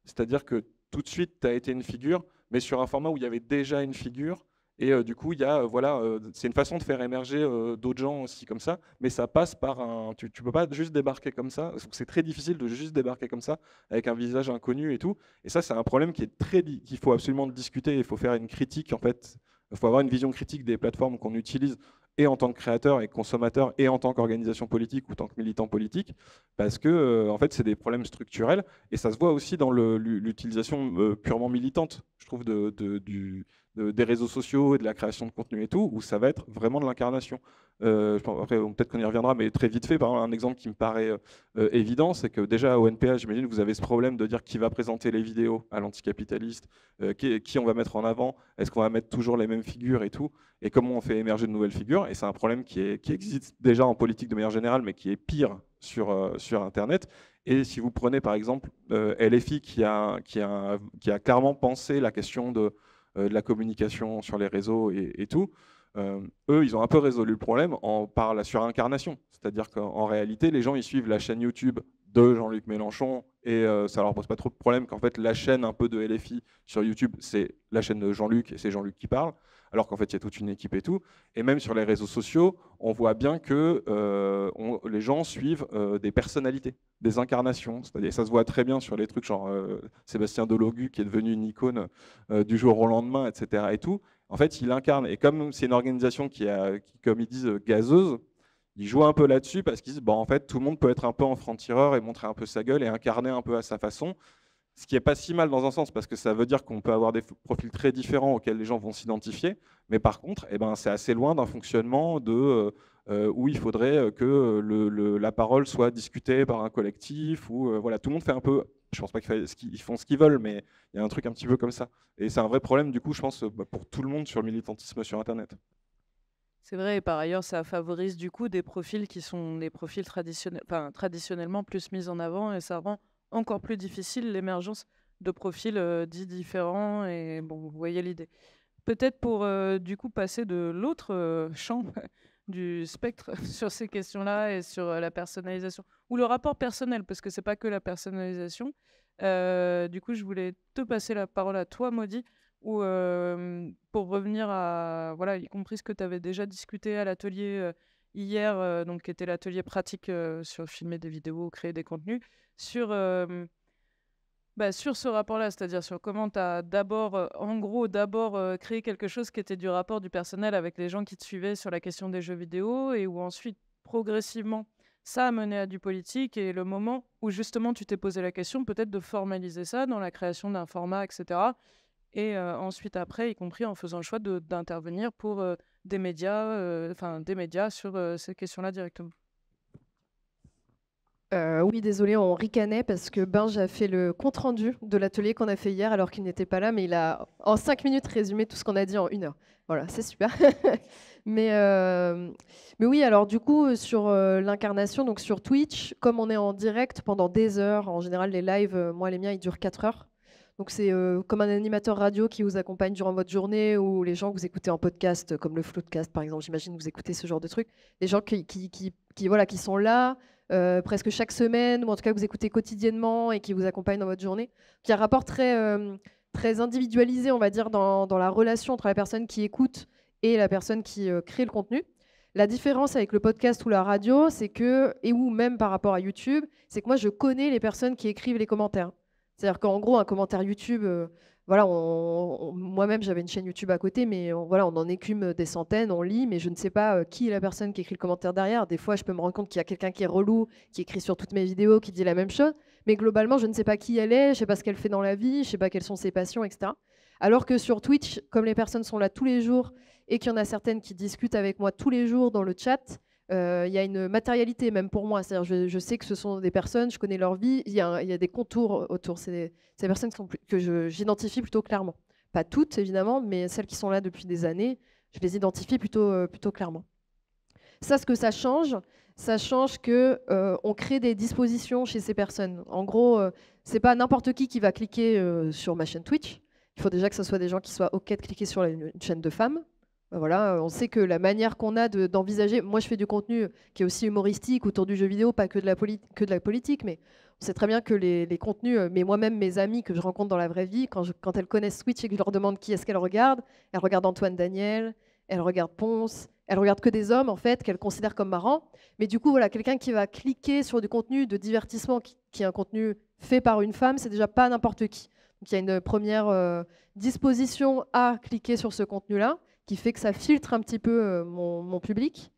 C'est-à-dire que tout de suite, tu as été une figure, mais sur un format où il y avait déjà une figure et euh, du coup, il euh, voilà, euh, c'est une façon de faire émerger d'autres gens aussi comme ça, mais ça passe par un. Tu ne peux pas juste débarquer comme ça. C'est très difficile de juste débarquer comme ça, avec un visage inconnu et tout. Et ça, c'est un problème qui est très qu'il faut absolument discuter. Il faut faire une critique, en fait. Il faut avoir une vision critique des plateformes qu'on utilise et en tant que créateur et consommateur et en tant qu'organisation politique ou tant que militant politique, parce que en fait c'est des problèmes structurels et ça se voit aussi dans l'utilisation purement militante, je trouve, de, du, des réseaux sociaux et de la création de contenu et tout, où ça va être vraiment de l'incarnation. Euh, peut-être qu'on y reviendra, mais très vite fait, par exemple, un exemple qui me paraît euh, évident, c'est que déjà au NPA, j'imagine, vous avez ce problème de dire qui va présenter les vidéos à l'anticapitaliste, euh, qui, on va mettre en avant, est-ce qu'on va mettre toujours les mêmes figures et tout, et comment on fait émerger de nouvelles figures. Et c'est un problème qui, existe déjà en politique de manière générale, mais qui est pire sur, euh, sur Internet. Et si vous prenez par exemple LFI, qui a, qui a clairement pensé la question de euh, de la communication sur les réseaux et, tout, euh, eux, ils ont un peu résolu le problème en, par la surincarnation. C'est-à-dire qu'en réalité, les gens, ils suivent la chaîne YouTube de Jean-Luc Mélenchon et euh, ça leur pose pas trop de problème qu'en fait, la chaîne un peu de LFI sur YouTube, c'est la chaîne de Jean-Luc et c'est Jean-Luc qui parle alors qu'en fait, il y a toute une équipe et tout. Et même sur les réseaux sociaux, on voit bien que euh, les gens suivent euh, des personnalités, des incarnations. C'est-à-dire, ça se voit très bien sur les trucs genre euh, Sébastien Delogu qui est devenu une icône du jour au lendemain, etc. Et tout. En fait, il incarne. Et comme c'est une organisation qui, a, qui, comme ils disent, gazeuse, il joue un peu là-dessus parce qu'ils disent, bon, bah, en fait, tout le monde peut être un peu en franc-tireur et montrer un peu sa gueule et incarner un peu à sa façon. Ce qui n'est pas si mal dans un sens, parce que ça veut dire qu'on peut avoir des profils très différents auxquels les gens vont s'identifier. Mais par contre, eh ben, c'est assez loin d'un fonctionnement de, euh, euh, où il faudrait euh, que le, la parole soit discutée par un collectif, où voilà, tout le monde fait un peu je pense pas qu'ils font ce qu'ils veulent, mais il y a un truc un petit peu comme ça. Et c'est un vrai problème, du coup, je pense, bah, pour tout le monde sur le militantisme sur Internet. C'est vrai, et par ailleurs, ça favorise du coup des profils qui sont des profils enfin, traditionnellement plus mis en avant, et ça rend encore plus difficile l'émergence de profils euh, dits différents. Et bon, vous voyez l'idée. Peut-être pour euh, du coup passer de l'autre euh, champ du spectre sur ces questions-là et sur la personnalisation ou le rapport personnel, parce que c'est pas que la personnalisation. du coup, je voulais te passer la parole à toi, Maudit, ou pour revenir à voilà, y compris ce que tu avais déjà discuté à l'atelier hier, euh, donc, qui était l'atelier pratique euh, sur filmer des vidéos, créer des contenus, sur, euh, bah, sur ce rapport-là, c'est-à-dire sur comment tu as d'abord, en gros, d'abord créé quelque chose qui était du rapport du personnel avec les gens qui te suivaient sur la question des jeux vidéo et où ensuite, progressivement, ça a mené à du politique et le moment où justement tu t'es posé la question peut-être de formaliser ça dans la création d'un format, etc. Et ensuite, après, y compris en faisant le choix d'intervenir pour des médias, euh, enfin des médias sur euh, ces questions-là directement. Euh, oui, désolé, on ricanait parce que Benj a fait le compte-rendu de l'atelier qu'on a fait hier alors qu'il n'était pas là, mais il a en cinq minutes résumé tout ce qu'on a dit en une heure. Voilà, c'est super. mais, mais oui, alors du coup, sur l'incarnation, donc sur Twitch, comme on est en direct pendant des heures, en général les lives, moi les miens, ils durent quatre heures. Donc c'est euh, comme un animateur radio qui vous accompagne durant votre journée ou les gens que vous écoutez en podcast, euh, comme le Floodcast par exemple, j'imagine que vous écoutez ce genre de truc, Les gens qui, voilà, qui sont là euh, presque chaque semaine ou en tout cas que vous écoutez quotidiennement et qui vous accompagnent dans votre journée. Il y a un rapport très, très individualisé, on va dire, dans, dans, la relation entre la personne qui écoute et la personne qui crée le contenu. La différence avec le podcast ou la radio, c'est que, et ou même par rapport à YouTube, c'est que moi, je connais les personnes qui écrivent les commentaires. C'est-à-dire qu'en gros, un commentaire YouTube, euh, voilà, moi-même j'avais une chaîne YouTube à côté, mais on, voilà, on en écume des centaines, on lit, mais je ne sais pas euh, qui est la personne qui écrit le commentaire derrière. Des fois, je peux me rendre compte qu'il y a quelqu'un qui est relou, qui écrit sur toutes mes vidéos, qui dit la même chose, mais globalement, je ne sais pas qui elle est, je ne sais pas ce qu'elle fait dans la vie, je ne sais pas quelles sont ses passions, etc. Alors que sur Twitch, comme les personnes sont là tous les jours et qu'il y en a certaines qui discutent avec moi tous les jours dans le chat, euh, il y a une matérialité même pour moi. C'est-à-dire, je, sais que ce sont des personnes, je connais leur vie, il y, a des contours autour. C'est des, personnes que j'identifie plutôt clairement. Pas toutes, évidemment, mais celles qui sont là depuis des années, je les identifie plutôt, euh, plutôt clairement. Ça, ce que ça change, ça change qu'on euh, crée des dispositions chez ces personnes. En gros, c'est pas n'importe qui qui va cliquer sur ma chaîne Twitch. Il faut déjà que ce soit des gens qui soient OK de cliquer sur une chaîne de femmes bah euh, on sait que la manière qu'on a d'envisager, moi je fais du contenu qui est aussi humoristique autour du jeu vidéo, pas que de la, politique, mais on sait très bien que les, contenus, euh, mais moi-même mes amis que je rencontre dans la vraie vie, quand, elles connaissent Switch et que je leur demande qui est-ce qu'elles regardent, elles regardent Antoine Daniel, elles regardent Ponce, elles regardent que des hommes en fait qu'elles considèrent comme marrants. Mais du coup, voilà, quelqu'un qui va cliquer sur du contenu de divertissement qui, est un contenu fait par une femme, c'est déjà pas n'importe qui. Donc il y a une première euh, disposition à cliquer sur ce contenu-là qui fait que ça filtre un petit peu euh, mon, public.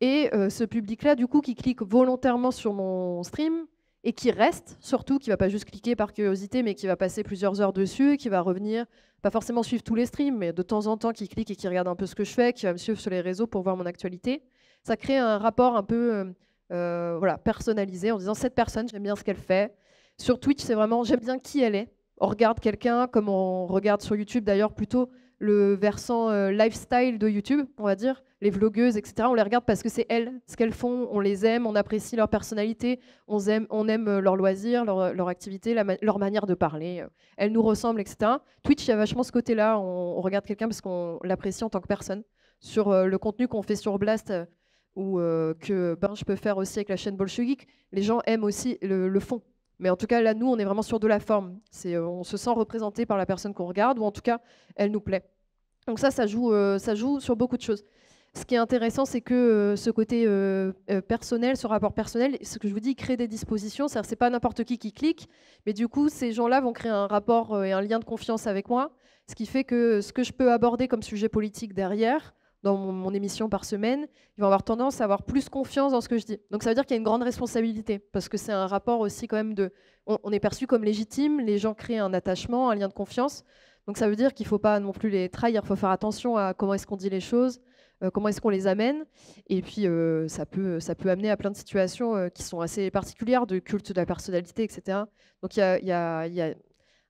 Et euh, ce public-là, du coup, qui clique volontairement sur mon stream et qui reste, surtout, qui va pas juste cliquer par curiosité, mais qui va passer plusieurs heures dessus, qui va revenir, pas forcément suivre tous les streams, mais de temps en temps, qui clique et qui regarde un peu ce que je fais, qui va me suivre sur les réseaux pour voir mon actualité. Ça crée un rapport un peu euh, voilà, personnalisé en disant cette personne, j'aime bien ce qu'elle fait. Sur Twitch, c'est vraiment j'aime bien qui elle est. On regarde quelqu'un, comme on regarde sur YouTube d'ailleurs plutôt le versant euh, lifestyle de YouTube, on va dire, les vlogueuses, etc. On les regarde parce que c'est elles, ce qu'elles font, on les aime, on apprécie leur personnalité, on aime, on aime euh, leurs loisirs, leur, euh, activité, leur manière de parler. Elles nous ressemblent, etc. Twitch, il y a vachement ce côté-là, on, regarde quelqu'un parce qu'on l'apprécie en tant que personne. Sur le contenu qu'on fait sur Blast ou que je peux faire aussi avec la chaîne Bolshevik, les gens aiment aussi le, le fond mais en tout cas, là, nous, on est vraiment sur de la forme. C'est, euh, on se sent représenté par la personne qu'on regarde, ou en tout cas, elle nous plaît. Donc ça, ça joue, euh, ça joue sur beaucoup de choses. Ce qui est intéressant, c'est que euh, ce côté personnel, ce rapport personnel, ce que je vous dis, crée des dispositions. cest c'est pas n'importe qui qui clique, mais du coup, ces gens-là vont créer un rapport et un lien de confiance avec moi, ce qui fait que ce que je peux aborder comme sujet politique derrière, dans mon, émission par semaine, ils vont avoir tendance à avoir plus confiance dans ce que je dis. Donc ça veut dire qu'il y a une grande responsabilité, parce que c'est un rapport aussi quand même de... On, est perçu comme légitime, les gens créent un attachement, un lien de confiance. Donc ça veut dire qu'il ne faut pas non plus les trahir, il faut faire attention à comment est-ce qu'on dit les choses, euh, comment est-ce qu'on les amène. Et puis euh, ça, peut, ça peut amener à plein de situations euh, qui sont assez particulières, de culte de la personnalité, etc. Donc il y a, y, a, y a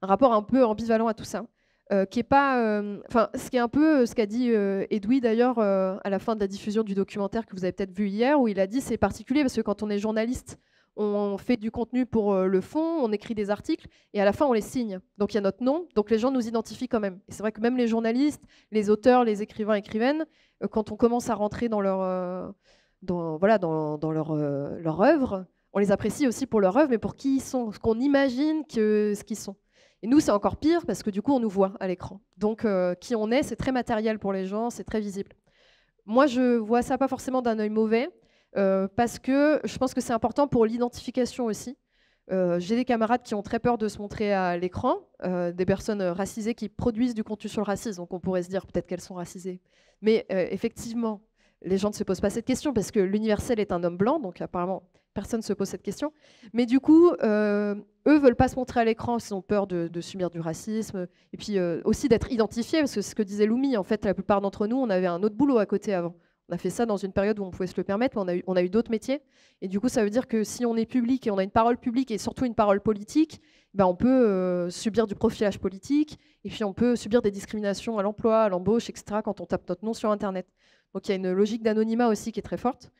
un rapport un peu ambivalent à tout ça. Euh, est pas, euh, enfin, ce qui est un peu euh, ce qu'a dit Edoui d'ailleurs à la fin de la diffusion du documentaire que vous avez peut-être vu hier, où il a dit c'est particulier parce que quand on est journaliste, on fait du contenu pour le fond, on écrit des articles et à la fin on les signe. Donc il y a notre nom, donc les gens nous identifient quand même. Et c'est vrai que même les journalistes, les auteurs, les écrivains, écrivaines, quand on commence à rentrer dans leur, dans, voilà, dans, leur, leur œuvre, on les apprécie aussi pour leur œuvre, mais pour qui ils sont, ce qu'on imagine que ce qu'ils sont. Et nous, c'est encore pire parce que du coup, on nous voit à l'écran. Donc, euh, qui on est, c'est très matériel pour les gens, c'est très visible. Moi, je vois ça pas forcément d'un œil mauvais euh, parce que je pense que c'est important pour l'identification aussi. Euh, j'ai des camarades qui ont très peur de se montrer à l'écran, des personnes racisées qui produisent du contenu sur le racisme, donc on pourrait se dire peut-être qu'elles sont racisées. Mais effectivement, les gens ne se posent pas cette question parce que l'universel est un homme blanc, donc apparemment, personne se pose cette question. Mais du coup, euh, eux veulent pas se montrer à l'écran, ils ont peur de, subir du racisme, et puis euh, aussi d'être identifiés, parce que ce que disait Loumi, en fait, la plupart d'entre nous, on avait un autre boulot à côté avant. On a fait ça dans une période où on pouvait se le permettre, mais on a eu, eu d'autres métiers. Et du coup, ça veut dire que si on est public et on a une parole publique et surtout une parole politique, ben on peut euh, subir du profilage politique et puis on peut subir des discriminations à l'emploi, à l'embauche, etc. quand on tape notre nom sur Internet. Donc il y a une logique d'anonymat aussi qui est très forte.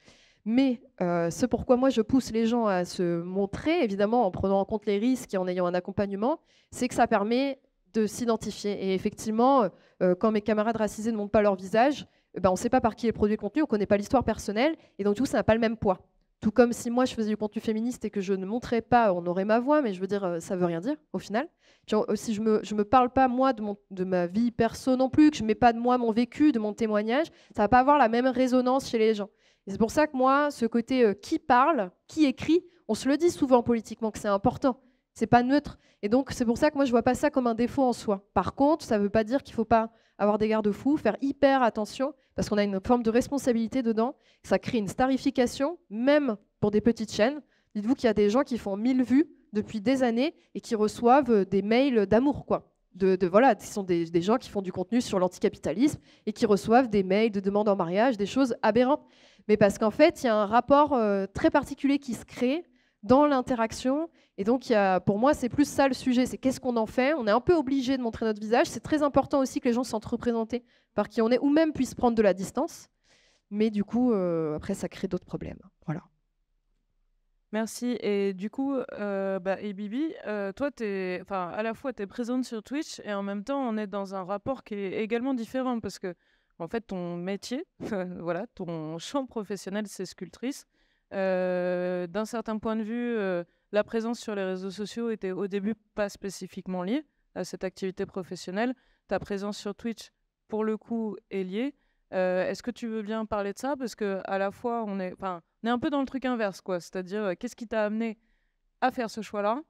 Mais euh, ce pourquoi moi je pousse les gens à se montrer, évidemment en prenant en compte les risques et en ayant un accompagnement, c'est que ça permet de s'identifier. Et effectivement, euh, euh, quand mes camarades racisés ne montrent pas leur visage, eh ben, on ne sait pas par qui est produit le contenu, on ne connaît pas l'histoire personnelle, et donc tout ça n'a pas le même poids. Tout comme si moi je faisais du contenu féministe et que je ne montrais pas, on aurait ma voix, mais je veux dire, ça veut rien dire au final. si je ne me, parle pas moi de, ma vie perso non plus, que je ne mets pas de moi mon vécu, de mon témoignage, ça va pas avoir la même résonance chez les gens c'est pour ça que moi, ce côté euh, qui parle, qui écrit, on se le dit souvent politiquement que c'est important. C'est pas neutre. Et donc, c'est pour ça que moi, je vois pas ça comme un défaut en soi. Par contre, ça veut pas dire qu'il faut pas avoir des garde-fous, faire hyper attention, parce qu'on a une forme de responsabilité dedans. Ça crée une starification, même pour des petites chaînes. Dites-vous qu'il y a des gens qui font 1000 vues depuis des années et qui reçoivent euh, des mails d'amour, quoi. De, voilà, ce sont des, des gens qui font du contenu sur l'anticapitalisme et qui reçoivent des mails de demandes en mariage, des choses aberrantes mais parce qu'en fait, il y a un rapport euh, très particulier qui se crée dans l'interaction. Et donc, pour moi, c'est plus ça le sujet, c'est qu'est-ce qu'on en fait. On est un peu obligé de montrer notre visage. C'est très important aussi que les gens se sentent représentés par qui on est, ou même puissent prendre de la distance. Mais du coup, euh, après, ça crée d'autres problèmes. Voilà. Merci. Et du coup, euh, bah, et Bibi, euh, toi, es, à la fois, tu es présente sur Twitch et en même temps, on est dans un rapport qui est également différent parce que en fait, ton métier, voilà, ton champ professionnel, c'est sculptrice. Euh, d'un certain point de vue, euh, la présence sur les réseaux sociaux était au début pas spécifiquement liée à cette activité professionnelle. Ta présence sur Twitch, pour le coup, est liée. Euh, est-ce que tu veux bien parler de ça Parce que à la fois, on est, on est un peu dans le truc inverse, quoi. C'est-à-dire, qu'est-ce qui t'a amené à faire ce choix-là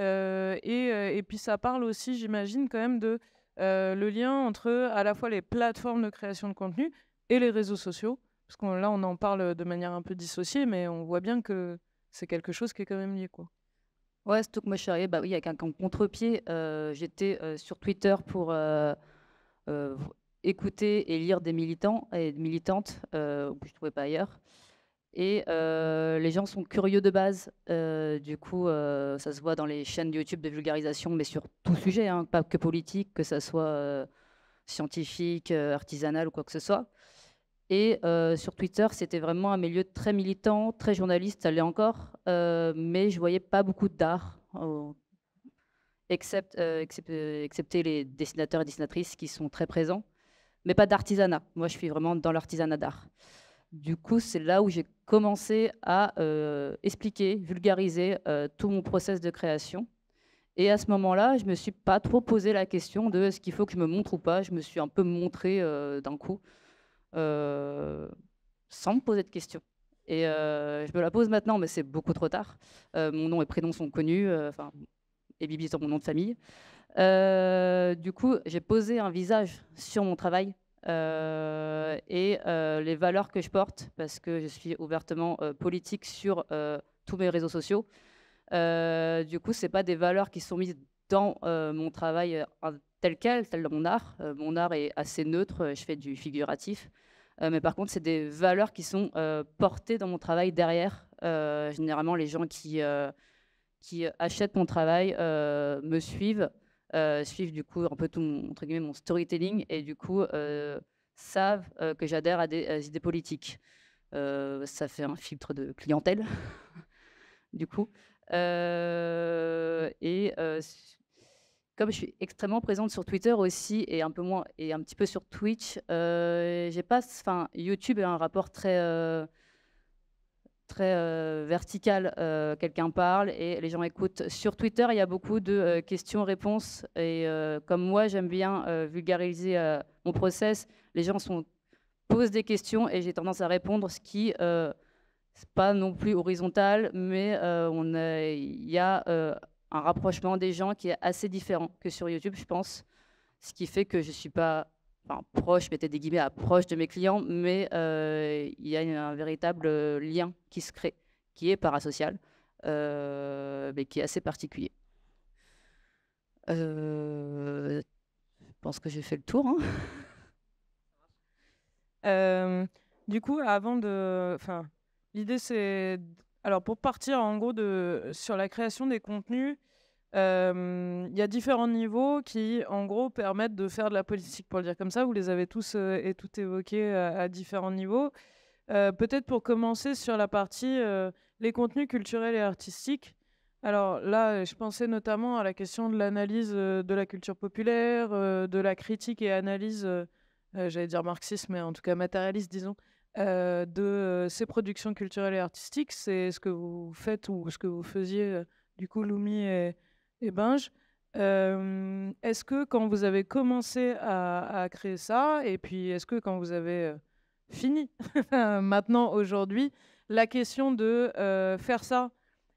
et, puis ça parle aussi, j'imagine, quand même de euh, le lien entre à la fois les plateformes de création de contenu et les réseaux sociaux. Parce que là, on en parle de manière un peu dissociée, mais on voit bien que c'est quelque chose qui est quand même lié. Quoi. Ouais, tout que moi, je bah, oui, avec un, contre-pied. Euh, j'étais euh, sur Twitter pour écouter et lire des militants et militantes que je ne trouvais pas ailleurs. Et euh, les gens sont curieux de base. Euh, du coup, euh, ça se voit dans les chaînes YouTube de vulgarisation, mais sur tout sujet, hein, pas que politique, que ça soit scientifique, artisanal ou quoi que ce soit. Et sur Twitter, c'était vraiment un milieu très militant, très journaliste, ça l'est encore, mais je voyais pas beaucoup d'art, excepté les dessinateurs et dessinatrices qui sont très présents, mais pas d'artisanat. Moi, je suis vraiment dans l'artisanat d'art. Du coup, c'est là où j'ai commencé à euh, expliquer, vulgariser euh, tout mon process de création. Et à ce moment-là, je ne me suis pas trop posé la question de ce qu'il faut que je me montre ou pas. Je me suis un peu montré euh, d'un coup, sans me poser de questions. Et je me la pose maintenant, mais c'est beaucoup trop tard. mon nom et prénom sont connus, et Bibi est mon nom de famille. du coup, j'ai posé un visage sur mon travail euh, et euh, les valeurs que je porte, parce que je suis ouvertement euh, politique sur tous mes réseaux sociaux. du coup, ce pas des valeurs qui sont mises dans mon travail tel quel, tel dans mon art. mon art est assez neutre, je fais du figuratif. mais par contre, c'est des valeurs qui sont portées dans mon travail derrière. généralement, les gens qui achètent mon travail me suivent euh, suivent du coup un peu tout mon, mon storytelling et du coup euh, savent euh, que j'adhère à, des, idées politiques. ça fait un filtre de clientèle, du coup. et comme je suis extrêmement présente sur Twitter aussi et un peu moins et un petit peu sur Twitch, j'ai pas, enfin YouTube a un rapport très très euh, vertical, euh, quelqu'un parle et les gens écoutent. Sur Twitter, il y a beaucoup de euh, questions-réponses et comme moi, j'aime bien vulgariser mon process, les gens sont, posent des questions et j'ai tendance à répondre, ce qui n'est pas non plus horizontal, mais il y a un rapprochement des gens qui est assez différent que sur YouTube, je pense, ce qui fait que je ne suis pas proche, mettez des guillemets à proche de mes clients, mais euh, il y a un véritable euh, lien qui se crée, qui est parasocial, euh, mais qui est assez particulier. je pense que j'ai fait le tour. Hein. du coup, avant de. Enfin, l'idée, c'est. Alors, pour partir en gros de... sur la création des contenus, il y a différents niveaux qui, en gros, permettent de faire de la politique, pour le dire comme ça. Vous les avez tous et toutes évoqués à, différents niveaux. Peut-être pour commencer sur la partie les contenus culturels et artistiques. Alors là, je pensais notamment à la question de l'analyse de la culture populaire, de la critique et analyse, euh, j'allais dire marxiste, mais en tout cas matérialiste, disons, de ces productions culturelles et artistiques. C'est ce que vous faites ou ce que vous faisiez, du coup, Lumi et, et eh Binge. Euh, est-ce que quand vous avez commencé à, créer ça, et puis est-ce que quand vous avez euh, fini, maintenant, aujourd'hui, la question de euh, faire ça,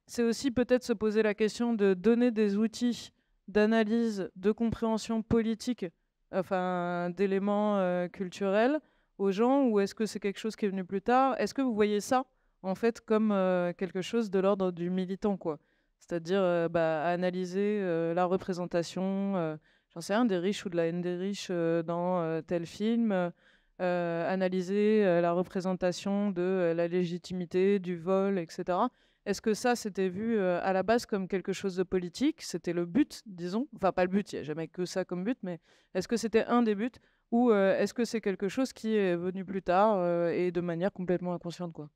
c'est aussi peut-être se poser la question de donner des outils d'analyse, de compréhension politique, enfin d'éléments culturels aux gens, ou est-ce que c'est quelque chose qui est venu plus tard Est-ce que vous voyez ça, en fait, comme quelque chose de l'ordre du militant, quoi c'est-à-dire bah, analyser la représentation, j'en sais rien, des riches ou de la haine des riches dans tel film, analyser la représentation de la légitimité, du vol, etc. Est-ce que ça, c'était vu à la base comme quelque chose de politique C'était le but, disons Enfin, pas le but, il n'y a jamais que ça comme but, mais est-ce que c'était un des buts Ou est-ce que c'est quelque chose qui est venu plus tard et de manière complètement inconsciente quoi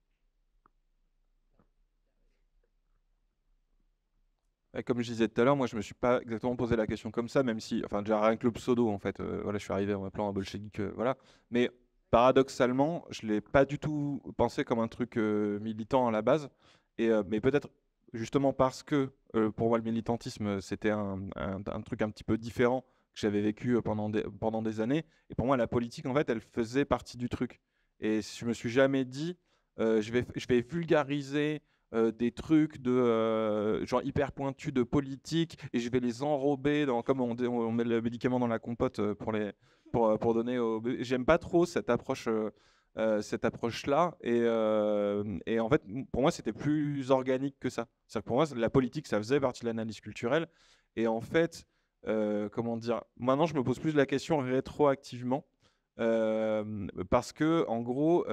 Euh, comme je disais tout à l'heure, moi je me suis pas exactement posé la question comme ça, même si, enfin déjà rien que le pseudo en fait, euh, voilà, je suis arrivé en m'appelant un bolchevique, euh, voilà. Mais paradoxalement, je l'ai pas du tout pensé comme un truc militant à la base, et mais peut-être justement parce que pour moi le militantisme c'était un, truc un petit peu différent que j'avais vécu pendant des, pendant des années, et pour moi la politique en fait elle faisait partie du truc, et je me suis jamais dit je vais je vais vulgariser euh, des trucs de euh, genre hyper pointus de politique et je vais les enrober dans comme on, on met le médicament dans la compote euh, pour les pour, pour donner aux... j'aime pas trop cette approche cette approche-là. Et, et, en fait, pour moi, c'était plus organique que ça. pour moi, la politique, ça faisait partie de l'analyse culturelle. Et en fait, comment dire, maintenant, je me pose plus la question rétroactivement parce que, en gros,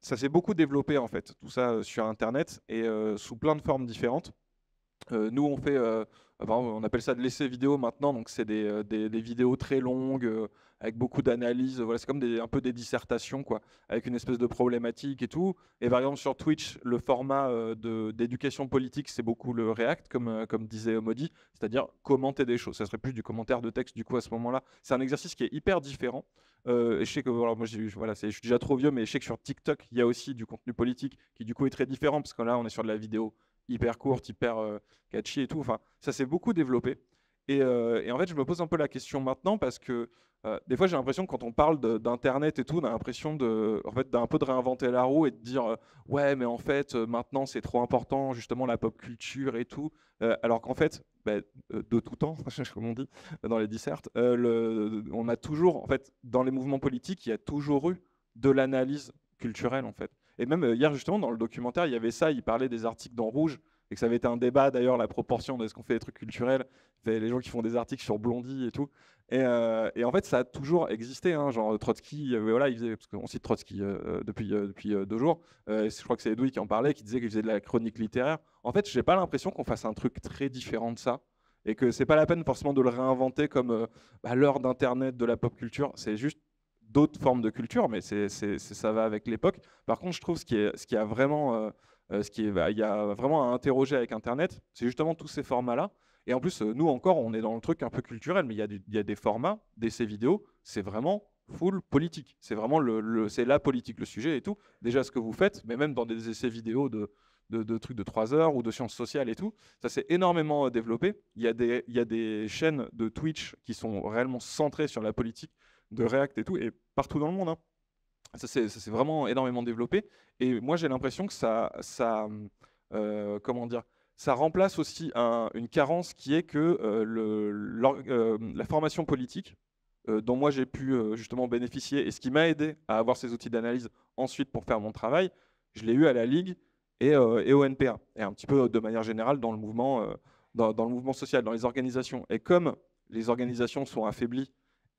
ça s'est beaucoup développé, en fait, tout ça sur Internet et sous plein de formes différentes. nous, on fait on appelle ça de l'essai vidéo maintenant, donc c'est des, des, vidéos très longues avec beaucoup d'analyses. Voilà, c'est comme des, un peu des dissertations, quoi, avec une espèce de problématique et tout. Et par exemple, sur Twitch, le format euh, d'éducation politique, c'est beaucoup le React, comme, euh, comme disait Modi, c'est-à-dire commenter des choses. Ça serait plus du commentaire de texte, du coup, à ce moment-là. C'est un exercice qui est hyper différent. Euh, et je sais que voilà, moi, voilà, je suis déjà trop vieux, mais je sais que sur TikTok, il y a aussi du contenu politique qui, du coup, est très différent, parce que là, on est sur de la vidéo hyper courte, hyper catchy et tout. Enfin, ça s'est beaucoup développé. Euh, et, en fait, je me pose un peu la question maintenant parce que euh, des fois, j'ai l'impression que quand on parle d'Internet et tout, on a l'impression d'un peu de réinventer la roue et de dire euh, Ouais, mais en fait, maintenant, c'est trop important, justement, la pop culture et tout. alors qu'en fait, bah, de tout temps, comme on dit dans les dissertes, on a toujours, en fait, dans les mouvements politiques, il y a toujours eu de l'analyse culturelle, en fait. Et même hier, justement, dans le documentaire, il y avait ça, il parlait des articles dans Rouge et que ça avait été un débat d'ailleurs, la proportion de ce qu'on fait des trucs culturels, les gens qui font des articles sur Blondie et tout. Et, euh, en fait, ça a toujours existé. Hein, genre euh, Trotsky, euh, voilà, il faisait, cite Trotsky depuis, depuis deux jours, je crois que c'est Edoui qui en parlait, qui disait qu'il faisait de la chronique littéraire. En fait, j'ai pas l'impression qu'on fasse un truc très différent de ça et que c'est pas la peine forcément de le réinventer comme à bah, l'heure d'internet de la pop culture c'est juste d'autres formes de culture mais c'est ça va avec l'époque par contre je trouve ce qui est ce qui a vraiment euh, ce qui bah, y a vraiment à interroger avec Internet, c'est justement tous ces formats-là. Et en plus, euh, nous encore, on est dans le truc un peu culturel, mais il y, a des formats, d'essais vidéo, c'est vraiment full politique. C'est vraiment le, c'est la politique, le sujet et tout. Déjà, ce que vous faites, mais même dans des essais vidéo de, de, trucs de 3 heures ou de sciences sociales et tout, ça s'est énormément euh, développé. Il y, a des, y des chaînes de Twitch qui sont réellement centrées sur la politique de React et tout, et partout dans le monde. Hein. Ça s'est vraiment énormément développé. Et moi, j'ai l'impression que ça, ça euh, comment dire, ça remplace aussi une carence qui est que euh, le, euh, la formation politique, dont moi j'ai pu justement bénéficier, et ce qui m'a aidé à avoir ces outils d'analyse ensuite pour faire mon travail, je l'ai eu à la Ligue et, et, au NPA, et un petit peu de manière générale dans le, mouvement, dans, le mouvement social, dans les organisations. Et comme les organisations sont affaiblies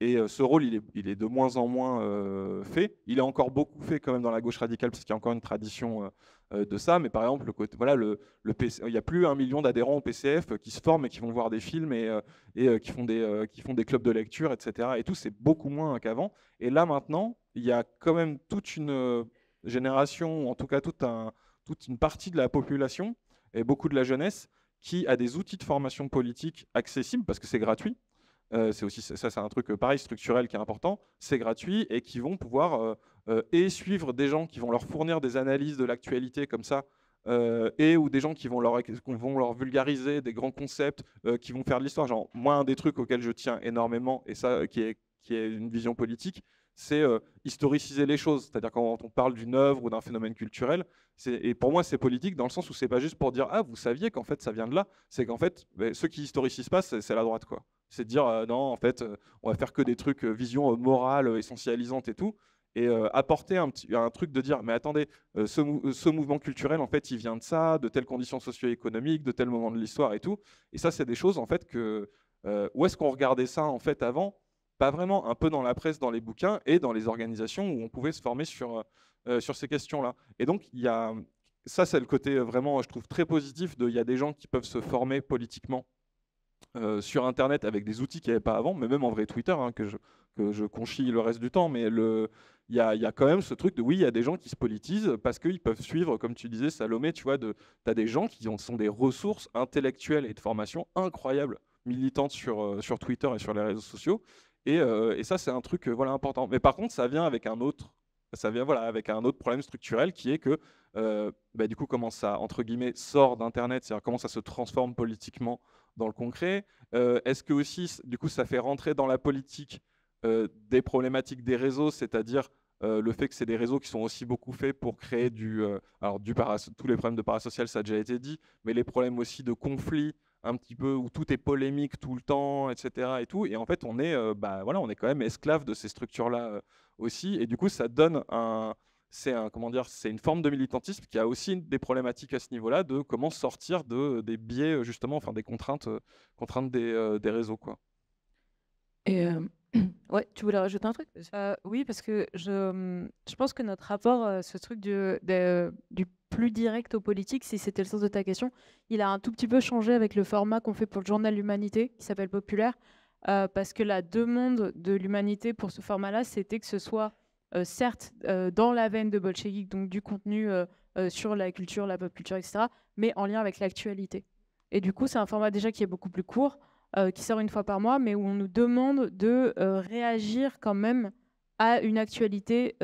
et euh, ce rôle, il est, de moins en moins euh, fait. Il est encore beaucoup fait quand même dans la gauche radicale, parce qu'il y a encore une tradition euh, de ça. Mais par exemple, le côté, voilà, le, PC, il n'y a plus un million d'adhérents au PCF qui se forment et qui vont voir des films et, et qui, font des, qui font des clubs de lecture, etc. Et tout, c'est beaucoup moins qu'avant. Et là, maintenant, il y a quand même toute une génération, ou en tout cas un, toute une partie de la population et beaucoup de la jeunesse qui a des outils de formation politique accessibles parce que c'est gratuit. Euh, c'est aussi ça, c'est un truc euh, pareil structurel qui est important. C'est gratuit et qui vont pouvoir euh, et suivre des gens qui vont leur fournir des analyses de l'actualité comme ça. et ou des gens qui vont leur, vont leur vulgariser des grands concepts, qui vont faire de l'histoire. Genre, moi, un des trucs auxquels je tiens énormément, et ça, qui est une vision politique, c'est euh, historiciser les choses. C'est-à-dire quand on parle d'une œuvre ou d'un phénomène culturel, et pour moi c'est politique dans le sens où c'est pas juste pour dire ah vous saviez qu'en fait ça vient de là, c'est qu'en fait ceux qui historicisent pas c'est la droite quoi. C'est dire euh, non en fait euh, on va faire que des trucs vision morale essentialisante et tout et apporter un, truc de dire mais attendez ce, mouvement culturel en fait il vient de ça de telles conditions socio-économiques de tel moment de l'histoire et tout et ça c'est des choses en fait que où est-ce qu'on regardait ça en fait avant pas vraiment, un peu dans la presse, dans les bouquins et dans les organisations où on pouvait se former sur, euh, euh, sur ces questions-là. Et donc, il y a, ça, c'est le côté euh, vraiment, je trouve, très positif de il y a des gens qui peuvent se former politiquement sur Internet avec des outils qu'il n'y avait pas avant, mais même en vrai Twitter, hein, que, je, que je conchille le reste du temps, mais le, il y, a, il y, a quand même ce truc de oui, il y a des gens qui se politisent parce qu'ils peuvent suivre, comme tu disais, Salomé, tu vois, de, as des gens qui ont, sont des ressources intellectuelles et de formation incroyables, militantes sur, sur Twitter et sur les réseaux sociaux, euh, et, ça, c'est un truc euh, voilà, important. Mais par contre, ça vient avec un autre, ça vient, voilà, avec un autre problème structurel qui est que, euh, bah, du coup, comment ça, entre guillemets, sort d'Internet, c'est-à-dire comment ça se transforme politiquement dans le concret. Est-ce que aussi, du coup, ça fait rentrer dans la politique des problématiques des réseaux, c'est-à-dire le fait que c'est des réseaux qui sont aussi beaucoup faits pour créer du. alors, du tous les problèmes de parasocial, ça a déjà été dit, mais les problèmes aussi de conflits un petit peu où tout est polémique tout le temps, etc. Et tout. Et en fait, on est, euh, bah voilà, on est quand même esclave de ces structures-là euh, aussi. Et du coup, ça donne un, c'est un, comment dire, c'est une forme de militantisme qui a aussi des problématiques à ce niveau-là de comment sortir de des biais justement, enfin des contraintes, euh, contraintes des, réseaux quoi. Et Ouais, tu voulais rajouter un truc Oui, parce que je, je pense que notre rapport, ce truc de, du plus direct aux politiques, si c'était le sens de ta question. Il a un tout petit peu changé avec le format qu'on fait pour le journal L'Humanité, qui s'appelle Populaire, euh, parce que la demande de l'Humanité pour ce format-là, c'était que ce soit euh, certes euh, dans la veine de bolchevique, donc du contenu sur la culture, la pop culture, etc., mais en lien avec l'actualité. Et du coup, c'est un format déjà qui est beaucoup plus court, qui sort une fois par mois, mais où on nous demande de réagir quand même à une actualité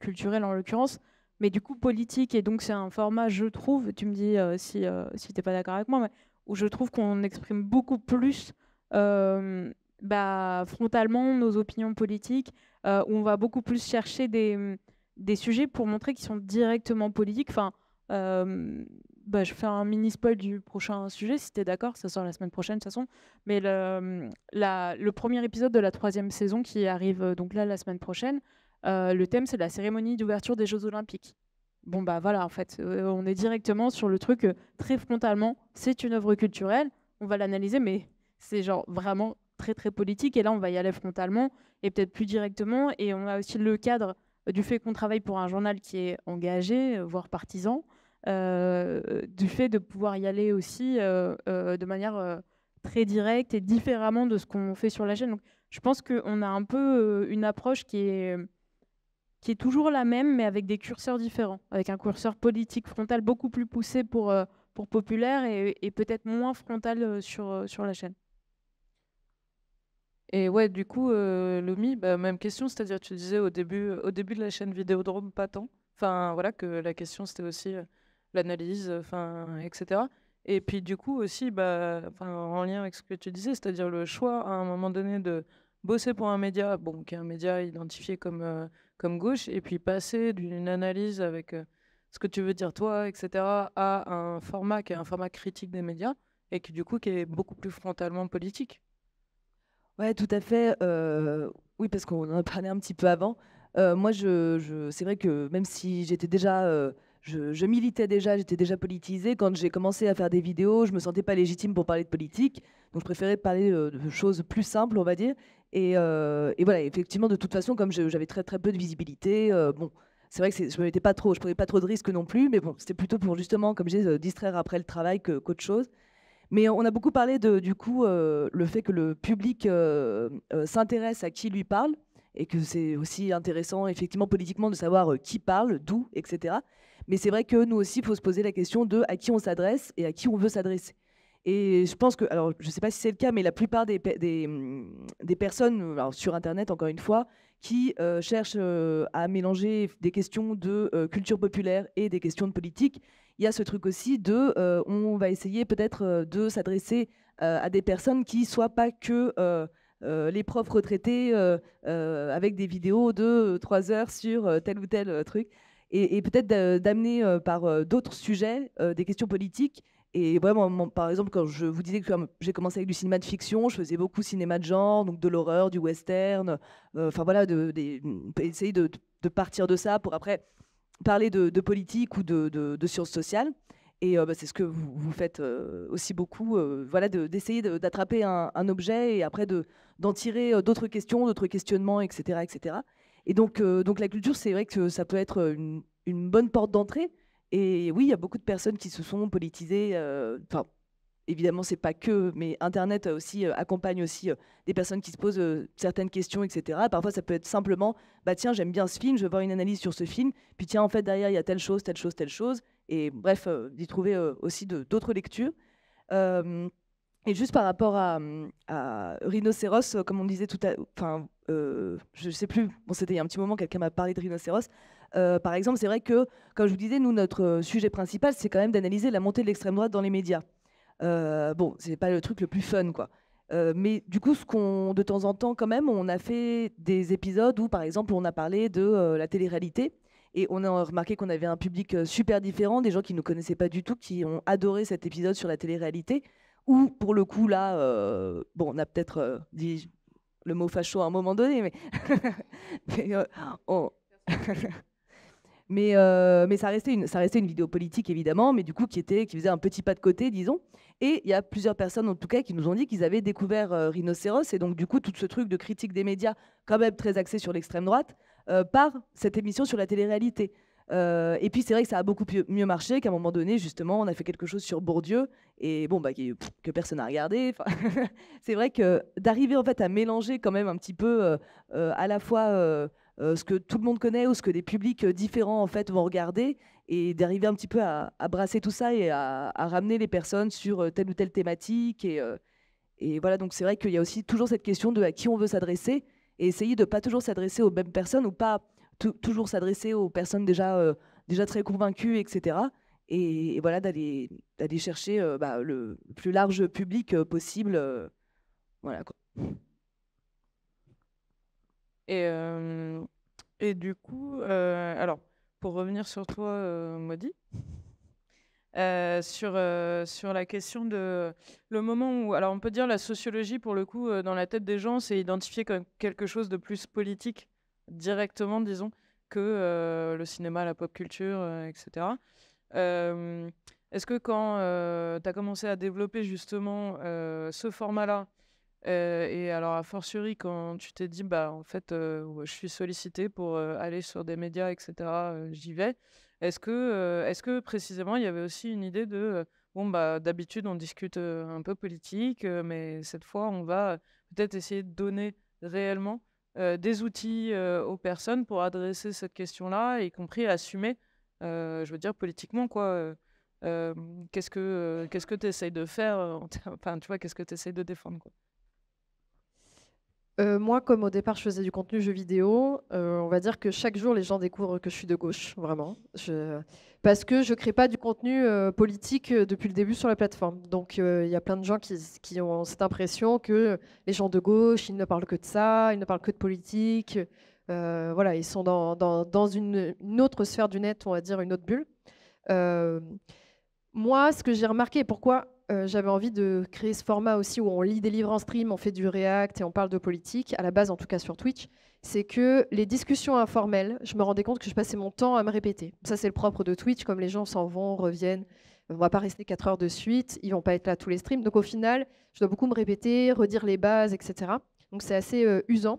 culturelle en l'occurrence mais du coup politique. Et donc c'est un format, je trouve, tu me dis euh, si, euh, si tu n'es pas d'accord avec moi, mais où je trouve qu'on exprime beaucoup plus euh, bah, frontalement nos opinions politiques, où on va beaucoup plus chercher des, des sujets pour montrer qu'ils sont directement politiques. Enfin, bah, je fais un mini spoil du prochain sujet, si tu es d'accord, ça sort la semaine prochaine de toute façon. Mais le, le premier épisode de la troisième saison qui arrive donc là la semaine prochaine, euh, le thème, c'est la cérémonie d'ouverture des Jeux Olympiques. Bon, bah voilà, en fait, euh, on est directement sur le truc euh, très frontalement. C'est une œuvre culturelle, on va l'analyser, mais c'est genre vraiment très très politique. Et là, on va y aller frontalement et peut-être plus directement. Et on a aussi le cadre du fait qu'on travaille pour un journal qui est engagé, voire partisan, du fait de pouvoir y aller aussi de manière très directe et différemment de ce qu'on fait sur la chaîne. Donc, je pense qu'on a un peu une approche qui est qui est toujours la même, mais avec des curseurs différents, avec un curseur politique frontal beaucoup plus poussé pour, euh, pour populaire et, peut-être moins frontal euh, sur, euh, sur la chaîne. Et ouais, du coup, Lumi, bah, même question, c'est-à-dire tu disais au début, au début de la chaîne Vidéodrome, pas tant, enfin voilà, que la question c'était aussi l'analyse, enfin, etc. Et puis du coup aussi, bah, en lien avec ce que tu disais, c'est-à-dire le choix à un moment donné de bosser pour un média, bon, qui est un média identifié comme comme gauche, et puis passer d'une analyse avec euh, ce que tu veux dire toi, etc., à un format qui est un format critique des médias, et qui du coup qui est beaucoup plus frontalement politique. Ouais, tout à fait. Euh, oui, parce qu'on en a parlé un petit peu avant. Euh, moi, je, je c'est vrai que même si j'étais déjà je, militais déjà, j'étais déjà politisée. Quand j'ai commencé à faire des vidéos, je me sentais pas légitime pour parler de politique. Donc je préférais parler de choses plus simples, on va dire. Et, euh, voilà, effectivement, de toute façon, comme j'avais très très peu de visibilité, euh, bon, c'est vrai que je ne mettais pas trop, je prenais pas trop de risques non plus, mais bon, c'était plutôt pour justement, comme je disais, euh, distraire après le travail qu'autre chose. Mais on a beaucoup parlé du coup, le fait que le public s'intéresse à qui lui parle et que c'est aussi intéressant, effectivement, politiquement, de savoir qui parle, d'où, etc. Mais c'est vrai que nous aussi, il faut se poser la question de à qui on s'adresse et à qui on veut s'adresser. Et je pense que, alors je ne sais pas si c'est le cas, mais la plupart des, mm, des, personnes sur Internet, encore une fois, qui euh, cherchent euh, à mélanger des questions de euh, culture populaire et des questions de politique, il y a ce truc aussi de, on va essayer peut-être de s'adresser à des personnes qui ne soient pas que... les profs retraités avec des vidéos de 3 heures sur tel ou tel truc et, peut-être d'amener euh, par euh, d'autres sujets euh, des questions politiques et vraiment, par exemple, quand je vous disais que j'ai commencé avec du cinéma de fiction, je faisais beaucoup cinéma de genre, donc de l'horreur, du western. Enfin voilà, de, mm, essayer de, partir de ça pour après parler de, politique ou de, sciences sociales. Et bah, c'est ce que vous, faites aussi beaucoup, voilà, d'essayer d'attraper un, un, objet et après d'en tirer d'autres questions, d'autres questionnements, etc., etc. Et donc, euh, donc la culture, c'est vrai que ça peut être une, bonne porte d'entrée. Et oui, il y a beaucoup de personnes qui se sont politisées. Euh, enfin, évidemment, c'est pas que, mais Internet aussi euh, accompagne aussi des personnes qui se posent certaines questions, etc. Parfois, ça peut être simplement, bah tiens, j'aime bien ce film, je veux voir une analyse sur ce film. Puis tiens, en fait, derrière, il y a telle chose, telle chose, telle chose. Et bref, d'y trouver aussi d'autres lectures. et juste par rapport à, à Rhinocéros, comme on disait tout à l'heure, euh, je sais plus, bon, c'était il y a un petit moment, quelqu'un m'a parlé de rhinocéros. Euh, par exemple, c'est vrai que, comme je vous disais, nous, notre euh, sujet principal, c'est quand même d'analyser la montée de l'extrême droite dans les médias. Euh, bon, c'est pas le truc le plus fun, quoi. Euh, mais du coup, ce qu'on, de temps en temps, quand même, on a fait des épisodes où, par exemple, on a parlé de la télé-réalité. Et on a remarqué qu'on avait un public super différent, des gens qui ne nous connaissaient pas du tout, qui ont adoré cet épisode sur la télé-réalité. Ou pour le coup, là, bon, on a peut-être dit le mot facho à un moment donné, mais, mais, euh, euh, mais, ça, restait une, ça restait une vidéo politique, évidemment, mais du coup, qui, était, qui faisait un petit pas de côté, disons. Et il y a plusieurs personnes, en tout cas, qui nous ont dit qu'ils avaient découvert euh, Rhinocéros, et donc, du coup, tout ce truc de critique des médias, quand même très axé sur l'extrême droite, par cette émission sur la télé-réalité. Euh, et puis c'est vrai que ça a beaucoup mieux marché qu'à un moment donné, justement, on a fait quelque chose sur Bourdieu et bon, bah, que, personne n'a regardé. c'est vrai que d'arriver en fait à mélanger quand même un petit peu euh, euh, à la fois ce que tout le monde connaît ou ce que des publics différents en fait vont regarder et d'arriver un petit peu à, brasser tout ça et à, ramener les personnes sur telle ou telle thématique et, et voilà donc c'est vrai qu'il y a aussi toujours cette question de à qui on veut s'adresser et essayer de pas toujours s'adresser aux mêmes personnes ou pas toujours s'adresser aux personnes déjà, euh, déjà très convaincues, etc. Et, voilà, d'aller chercher euh, bah, le plus large public euh, possible. voilà Et, et du coup, alors, pour revenir sur toi, Maudit, sur, sur la question de le moment où, alors on peut dire la sociologie pour le coup, dans la tête des gens, c'est identifié comme quelque chose de plus politique directement, disons, que euh, le cinéma, la pop culture, euh, etc. Euh, est-ce que quand tu as commencé à développer justement ce format-là, et alors a fortiori quand tu t'es dit, bah en fait, je suis sollicité pour aller sur des médias, etc., j'y vais. Est-ce que, est que précisément il y avait aussi une idée de bon bah d'habitude on discute un peu politique, mais cette fois on va peut-être essayer de donner réellement euh, des outils euh, aux personnes pour adresser cette question-là, y compris assumer, euh, je veux dire, politiquement, quoi. qu'est-ce que qu'est-ce que tu essayes de faire enfin, tu vois, qu'est-ce que tu essayes de défendre, quoi. Euh, moi, comme au départ, je faisais du contenu jeu vidéo, euh, on va dire que chaque jour, les gens découvrent que je suis de gauche, vraiment. Parce que je ne crée pas du contenu euh, politique depuis le début sur la plateforme. Donc, il y a plein de gens qui, ont cette impression que les gens de gauche, ils ne parlent que de ça, ils ne parlent que de politique. voilà, ils sont dans, une, une, autre sphère du net, on va dire, une autre bulle. moi, ce que j'ai remarqué, pourquoi euh, j'avais envie de créer ce format aussi où on lit des livres en stream, on fait du React et on parle de politique, à la base en tout cas sur Twitch, c'est que les discussions informelles, je me rendais compte que je passais mon temps à me répéter. Ça, c'est le propre de Twitch, comme les gens s'en vont, reviennent, on va pas rester 4 heures de suite, ils vont pas être là tous les streams. Donc au final, je dois beaucoup me répéter, redire les bases, etc. Donc c'est assez euh, usant.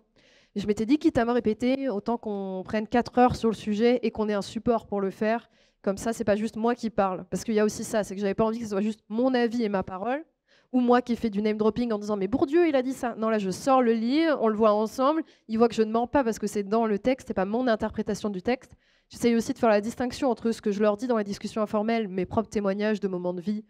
Je m'étais dit, quitte à me répéter, autant qu'on prenne 4 heures sur le sujet et qu'on ait un support pour le faire. Comme ça, c'est pas juste moi qui parle. Parce qu'il y a aussi ça, c'est que j'avais pas envie que ce soit juste mon avis et ma parole, ou moi qui fais du name dropping en disant mais Bourdieu il a dit ça. Non là je sors le livre, on le voit ensemble, il voit que je ne mens pas parce que c'est dans le texte, c'est pas mon interprétation du texte. J'essaye aussi de faire la distinction entre ce que je leur dis dans les discussion informelle, mes propres témoignages de moments de vie.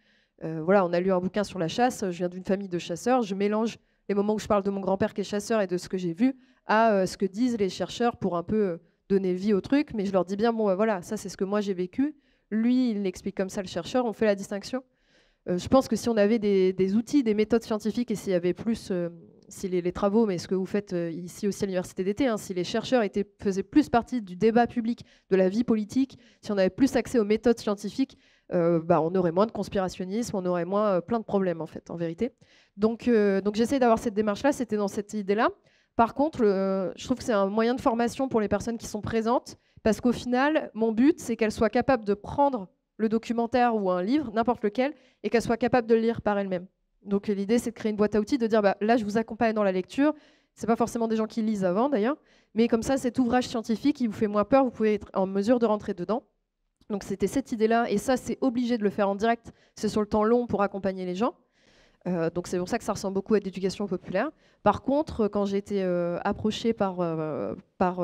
Euh, voilà, on a lu un bouquin sur la chasse, je viens d'une famille de chasseurs, je mélange les moments où je parle de mon grand-père qui est chasseur et de ce que j'ai vu à euh, ce que disent les chercheurs pour un peu euh, donner vie au truc, mais je leur dis bien, bon, bah, voilà, ça c'est ce que moi j'ai vécu. Lui, il l'explique comme ça, le chercheur, on fait la distinction. Euh, je pense que si on avait des, outils, des méthodes scientifiques et s'il y avait plus, si les, travaux, mais ce que vous faites ici aussi à l'université d'été, hein, si les chercheurs étaient, faisaient plus partie du débat public, de la vie politique, si on avait plus accès aux méthodes scientifiques, bah, on aurait moins de conspirationnisme, on aurait moins plein de problèmes en fait, en vérité. Donc, donc j'essaie d'avoir cette démarche-là, c'était dans cette idée-là. Par contre, euh, je trouve que c'est un moyen de formation pour les personnes qui sont présentes, parce qu'au final, mon but, c'est qu'elles soient capables de prendre le documentaire ou un livre, n'importe lequel, et qu'elles soient capables de le lire par elles-mêmes. Donc euh, l'idée, c'est de créer une boîte à outils, de dire, bah, là, je vous accompagne dans la lecture. Ce n'est pas forcément des gens qui lisent avant, d'ailleurs, mais comme ça, cet ouvrage scientifique, il vous fait moins peur, vous pouvez être en mesure de rentrer dedans. Donc c'était cette idée-là, et ça, c'est obligé de le faire en direct, c'est sur le temps long pour accompagner les gens. Euh, donc c'est pour ça que ça ressemble beaucoup à d'éducation l'éducation populaire. Par contre, euh, quand j'ai été euh, approchée par, par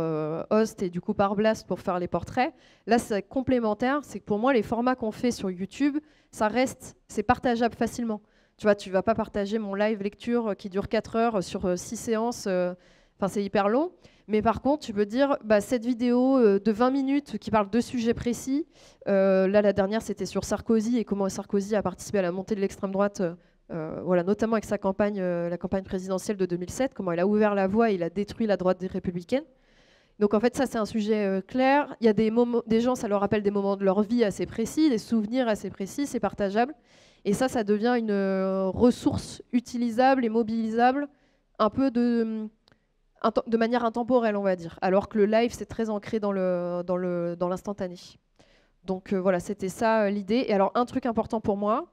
Host et du coup par Blast pour faire les portraits, là c'est complémentaire, c'est que pour moi les formats qu'on fait sur YouTube, ça reste, c'est partageable facilement. Tu vois, tu vas pas partager mon live lecture qui dure 4 heures sur 6 séances, enfin c'est hyper long. Mais par contre, tu peux dire, bah, cette vidéo de 20 minutes qui parle de sujets précis, là, la dernière, c'était sur Sarkozy et comment Sarkozy a participé à la montée de l'extrême droite euh, voilà, notamment avec sa campagne, euh, la campagne présidentielle de 2007, comment il a ouvert la voie, et il a détruit la droite républicaine. Donc en fait, ça c'est un sujet euh, clair. Il y a des, moments, des gens, ça leur rappelle des moments de leur vie assez précis, des souvenirs assez précis, c'est partageable. Et ça, ça devient une ressource utilisable et mobilisable un peu de, manière intemporelle, on va dire. Alors que le live, c'est très ancré dans l'instantané. Le, dans le, Donc voilà, c'était ça l'idée. Et alors un truc important pour moi,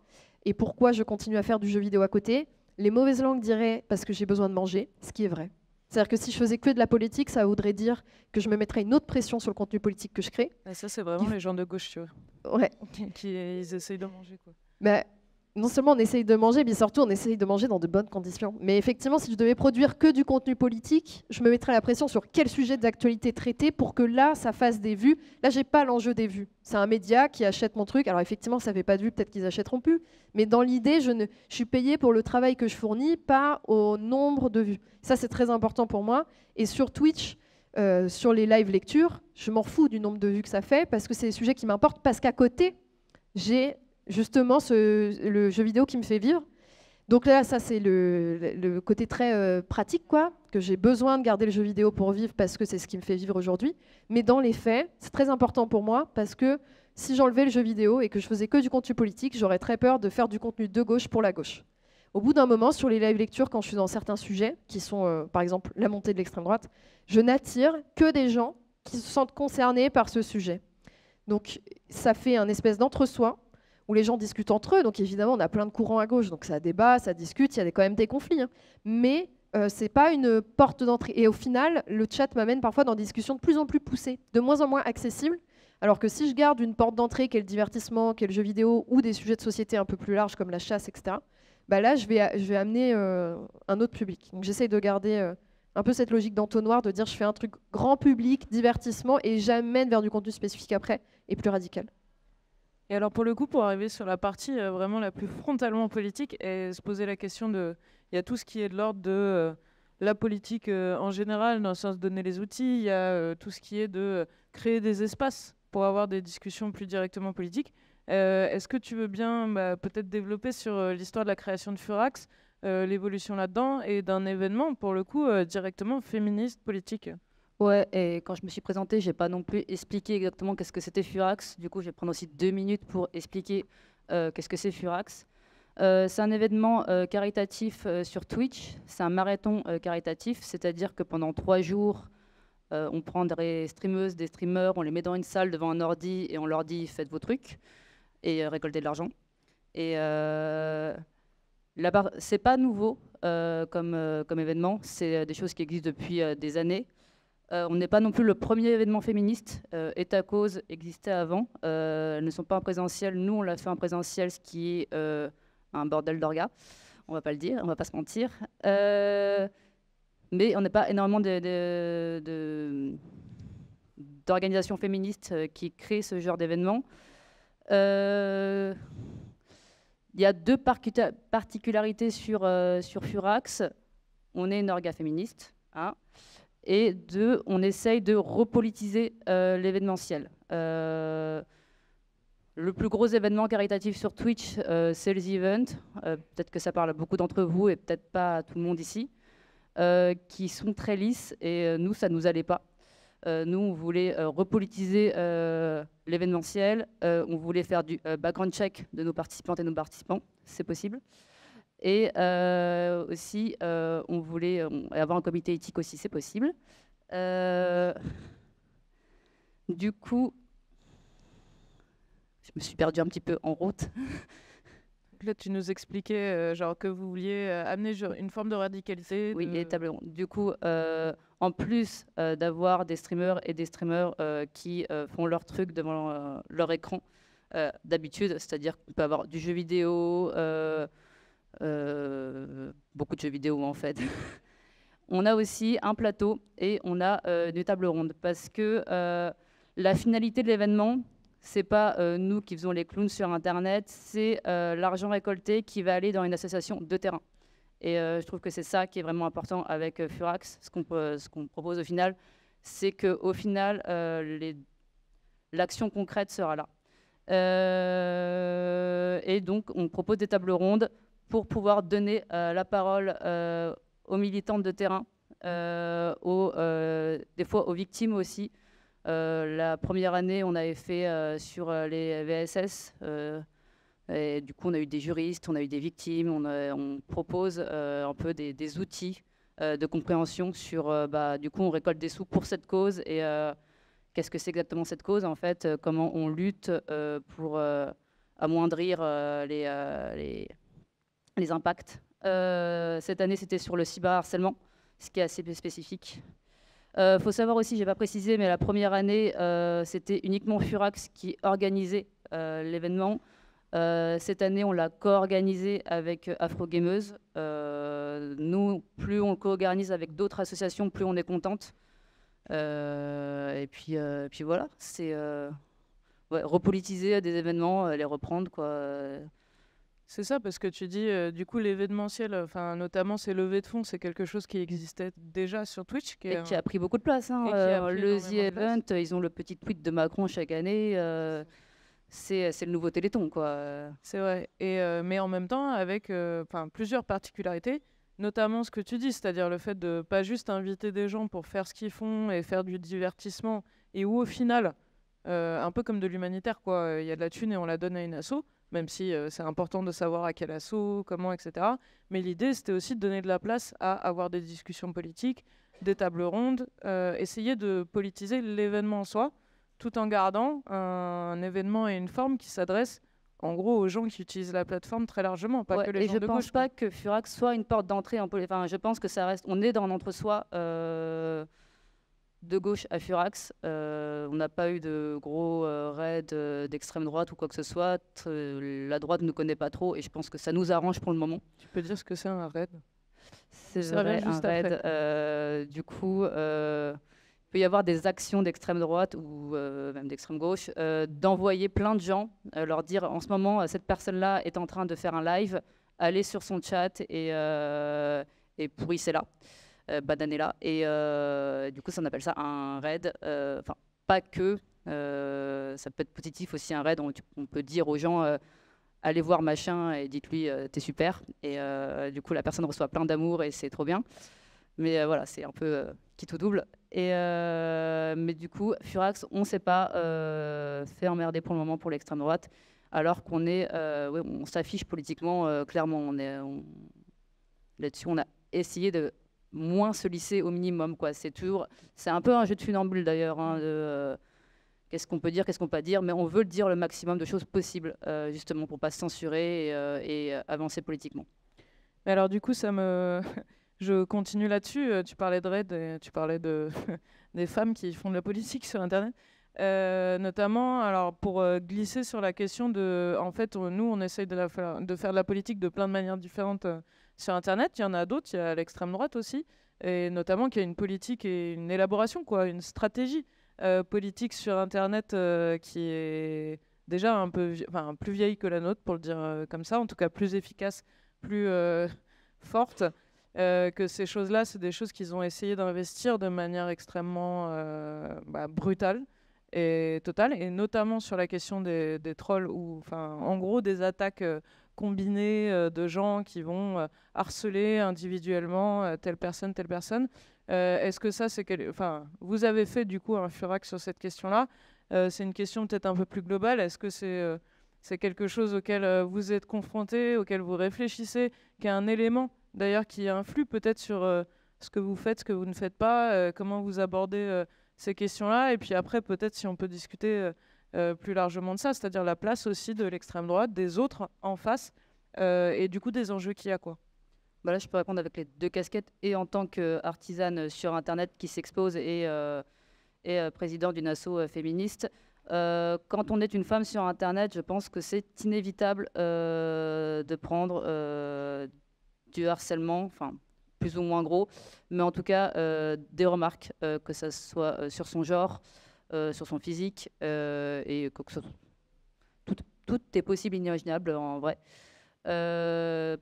et pourquoi je continue à faire du jeu vidéo à côté Les mauvaises langues diraient parce que j'ai besoin de manger, ce qui est vrai. C'est-à-dire que si je faisais que de la politique, ça voudrait dire que je me mettrais une autre pression sur le contenu politique que je crée. Ah, ça, c'est vraiment les gens de gauche, tu vois. Ouais. Qui, ils essayent de manger, quoi. Bah, non seulement on essaye de manger, mais surtout on essaye de manger dans de bonnes conditions. Mais effectivement, si je devais produire que du contenu politique, je me mettrais la pression sur quel sujet d'actualité traiter pour que là, ça fasse des vues. Là, j'ai pas l'enjeu des vues. C'est un média qui achète mon truc. Alors effectivement, ça fait pas de vues, peut-être qu'ils achèteront plus. Mais dans l'idée, je, ne... suis payé pour le travail que je fournis, pas au nombre de vues. Ça, c'est très important pour moi. Et sur Twitch, euh, sur les live lectures, je m'en fous du nombre de vues que ça fait parce que c'est des sujets qui m'importent parce qu'à côté, j'ai justement le jeu vidéo qui me fait vivre. Donc là, ça c'est le, côté très euh, pratique, quoi, que j'ai besoin de garder le jeu vidéo pour vivre parce que c'est ce qui me fait vivre aujourd'hui. Mais dans les faits, c'est très important pour moi parce que si j'enlevais le jeu vidéo et que je faisais que du contenu politique, j'aurais très peur de faire du contenu de gauche pour la gauche. Au bout d'un moment, sur les live lectures, quand je suis dans certains sujets, qui sont euh, par exemple la montée de l'extrême droite, je n'attire que des gens qui se sentent concernés par ce sujet. Donc ça fait un espèce d'entre-soi où les gens discutent entre eux. Donc évidemment, on a plein de courants à gauche, donc ça débat, ça discute, il y a quand même des conflits. Hein. Mais euh, c'est pas une porte d'entrée. Et au final, le chat m'amène parfois dans des discussions de plus en plus poussées, de moins en moins accessibles. Alors que si je garde une porte d'entrée qui le divertissement, qui le jeu vidéo ou des sujets de société un peu plus larges comme la chasse, etc., bah là, je vais, je vais amener euh, un autre public. Donc j'essaye de garder euh, un peu cette logique d'entonnoir, de dire je fais un truc grand public, divertissement, et j'amène vers du contenu spécifique après et plus radical. Et alors pour le coup, pour arriver sur la partie euh, vraiment la plus frontalement politique et se poser la question de, il y a tout ce qui est de l'ordre de euh, la politique euh, en général, dans le sens de donner les outils, il y a tout ce qui est de créer des espaces pour avoir des discussions plus directement politiques. Est-ce que tu veux bien bah, peut-être développer sur l'histoire de la création de Furax, l'évolution là-dedans et d'un événement pour le coup directement féministe politique Ouais, et quand je me suis présentée, j'ai pas non plus expliqué exactement qu'est-ce que c'était Furax. Du coup, je vais prendre aussi deux minutes pour expliquer euh, qu'est-ce que c'est Furax. Euh, c'est un événement euh, caritatif sur Twitch. C'est un marathon caritatif, c'est-à-dire que pendant trois jours, on prend des streameuses, des streamers, on les met dans une salle devant un ordi et on leur dit faites vos trucs et récoltez de l'argent. Et là-bas, c'est pas nouveau comme événement. C'est des choses qui existent depuis des années. Euh, on n'est pas non plus le premier événement féministe. Euh, cause existait avant. Euh, elles ne sont pas en présentiel. Nous, on l'a fait en présentiel, ce qui est euh, un bordel d'orga. On va pas le dire, on va pas se mentir. mais on n'est pas énormément d'organisations féministes qui créent ce genre d'événement. Il y a deux particularités sur, sur Furax. On est une orga féministe. Hein et deux, on essaye de repolitiser euh, l'événementiel. Euh, le plus gros événement caritatif sur Twitch, euh, c'est les euh, peut-être que ça parle à beaucoup d'entre vous et peut-être pas à tout le monde ici, qui sont très lisses et nous, ça ne nous allait pas. nous, on voulait repolitiser l'événementiel, on voulait faire du background check de nos participantes et nos participants, c'est possible. Et euh, aussi, euh, on voulait euh, avoir un comité éthique aussi, c'est possible. du coup, je me suis perdue un petit peu en route. Là, tu nous expliquais genre que vous vouliez amener une forme de radicalité. Oui, évidemment. Du coup, en plus d'avoir des streamers et des streamers qui font leur truc devant leur écran d'habitude, c'est-à-dire qu'on peut avoir du jeu vidéo. Euh, beaucoup de jeux vidéo en fait. on a aussi un plateau et on a euh, des tables rondes parce que euh, la finalité de l'événement, c'est pas nous qui faisons les clowns sur Internet, c'est l'argent récolté qui va aller dans une association de terrain. Et je trouve que c'est ça qui est vraiment important avec Furax. Ce qu'on propose au final, c'est qu'au final, l'action concrète sera là. et donc, on propose des tables rondes pour pouvoir donner euh, la parole euh, aux militantes de terrain, euh, aux, des fois aux victimes aussi. la première année, on avait fait sur les VSS. Et du coup, on a eu des juristes, on a eu des victimes, on, on propose un peu des, outils de compréhension sur, bah, du coup, on récolte des sous pour cette cause et qu'est-ce que c'est exactement cette cause en fait, comment on lutte pour amoindrir les, les, les impacts. Euh, cette année, c'était sur le cyberharcèlement, ce qui est assez spécifique. Il euh, faut savoir aussi, je n'ai pas précisé, mais la première année, euh, c'était uniquement Furax qui organisait l'événement. cette année, on l'a co-organisé avec Afro-Gameuse. nous, plus on co-organise avec d'autres associations, plus on est contente. et puis, puis voilà, c'est repolitiser des événements, les reprendre. Quoi. C'est ça, parce que tu dis, du coup, l'événementiel, enfin, notamment ces levées de fonds, c'est quelque chose qui existait déjà sur Twitch. Qui a pris beaucoup de place. Hein, le Event, ils ont le petit tweet de Macron chaque année. c'est le nouveau Téléthon, quoi. C'est vrai. Et, mais en même temps, avec plusieurs particularités, notamment ce que tu dis, c'est-à-dire le fait de ne pas juste inviter des gens pour faire ce qu'ils font et faire du divertissement, et où au final, un peu comme de l'humanitaire, quoi, il y a de la thune et on la donne à une asso même si euh, c'est important de savoir à quel assaut, comment, etc. Mais l'idée, c'était aussi de donner de la place à avoir des discussions politiques, des tables rondes, euh, essayer de politiser l'événement en soi, tout en gardant un, événement et une forme qui s'adressent en gros aux gens qui utilisent la plateforme très largement, pas que les et je ne pense pas que Furax soit une porte d'entrée en politique. Enfin, je pense que ça reste, on est dans l'entre-soi de gauche à Furax. Euh, on n'a pas eu de gros euh, raids euh, d'extrême droite ou quoi que ce soit. La droite ne connaît pas trop et je pense que ça nous arrange pour le moment. Tu peux dire ce que c'est un raid C'est un raid. du coup, il peut y avoir des actions d'extrême droite ou même d'extrême gauche d'envoyer plein de gens, leur dire en ce moment, cette personne-là est en train de faire un live, allez sur son chat et, et là. là. Euh, Badanella. Et euh, du coup, ça, on appelle ça un raid. Euh, enfin, pas que. ça peut être positif aussi, un raid. On, peut dire aux gens allez voir machin et dites-lui t'es super. Et du coup, la personne reçoit plein d'amour et c'est trop bien. Mais voilà, c'est un peu qui tout double. Et, mais du coup, Furax, on ne s'est pas fait emmerder pour le moment pour l'extrême droite, alors qu'on est, on s'affiche politiquement clairement. On est là-dessus, on a essayé de moins se lisser au minimum. Quoi. C'est, toujours, c'est un peu un jeu de funambule d'ailleurs. Hein, euh, qu'est-ce qu'on peut dire, qu'est-ce qu'on peut pas dire, mais on veut dire le maximum de choses possibles, euh, justement, pour pas se censurer et, euh, avancer politiquement. Mais alors, du coup, ça me. Je continue là-dessus. Tu parlais de Red, et tu parlais de... des femmes qui font de la politique sur Internet. notamment, alors pour glisser sur la question de, en fait, nous, on essaye de, de, faire de la politique de plein de manières différentes sur Internet, il y en a d'autres, il y a l'extrême droite aussi, et notamment qu'il y a une politique et une élaboration, quoi, une stratégie euh, politique sur Internet euh, qui est déjà un peu plus vieille que la nôtre, pour le dire euh, comme ça, en tout cas plus efficace, plus forte. que ces choses-là, c'est des choses qu'ils ont essayé d'investir de manière extrêmement bah, brutale et totale, et notamment sur la question des, trolls, ou en gros des attaques combiné euh, de gens qui vont euh, harceler individuellement euh, telle personne, telle personne. Est-ce que ça, c'est... Quel... Enfin, vous avez fait du coup un furac sur cette question-là. c'est une question peut-être un peu plus globale. Est-ce que c'est c'est quelque chose auquel vous êtes confronté, auquel vous réfléchissez, qui est un élément d'ailleurs qui influe peut-être sur ce que vous faites, ce que vous ne faites pas, comment vous abordez ces questions-là. Et puis après, peut-être si on peut discuter euh, plus largement de ça, c'est-à-dire la place aussi de l'extrême droite, des autres en face, euh, et du coup des enjeux qu'il y a. Quoi. Bah je peux répondre avec les deux casquettes, et en tant qu'artisane sur Internet qui s'expose et, euh, présidente président d'une asso féministe. quand on est une femme sur Internet, je pense que c'est inévitable de prendre du harcèlement, plus ou moins gros, mais en tout cas des remarques, que ce soit sur son genre, euh, sur son physique euh, et que, tout, est possible, inimaginable en vrai. Euh,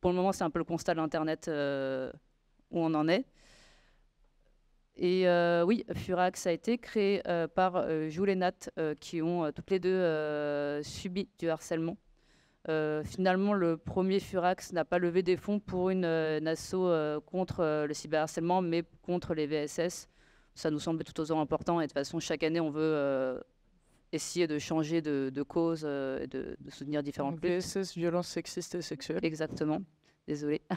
pour le moment, c'est un peu le constat de l'Internet où on en est. Et oui, Furax a été créé par euh, et Nat, qui ont toutes les deux subi du harcèlement. finalement, le premier Furax n'a pas levé des fonds pour une, une contre le cyberharcèlement, mais contre les VSS ça nous semble tout autant important. Et de toute façon, chaque année, on veut euh, essayer de changer de, cause, euh, de, de, soutenir différents luttes. VSS, violence sexiste et sexuelle. Exactement. Désolé.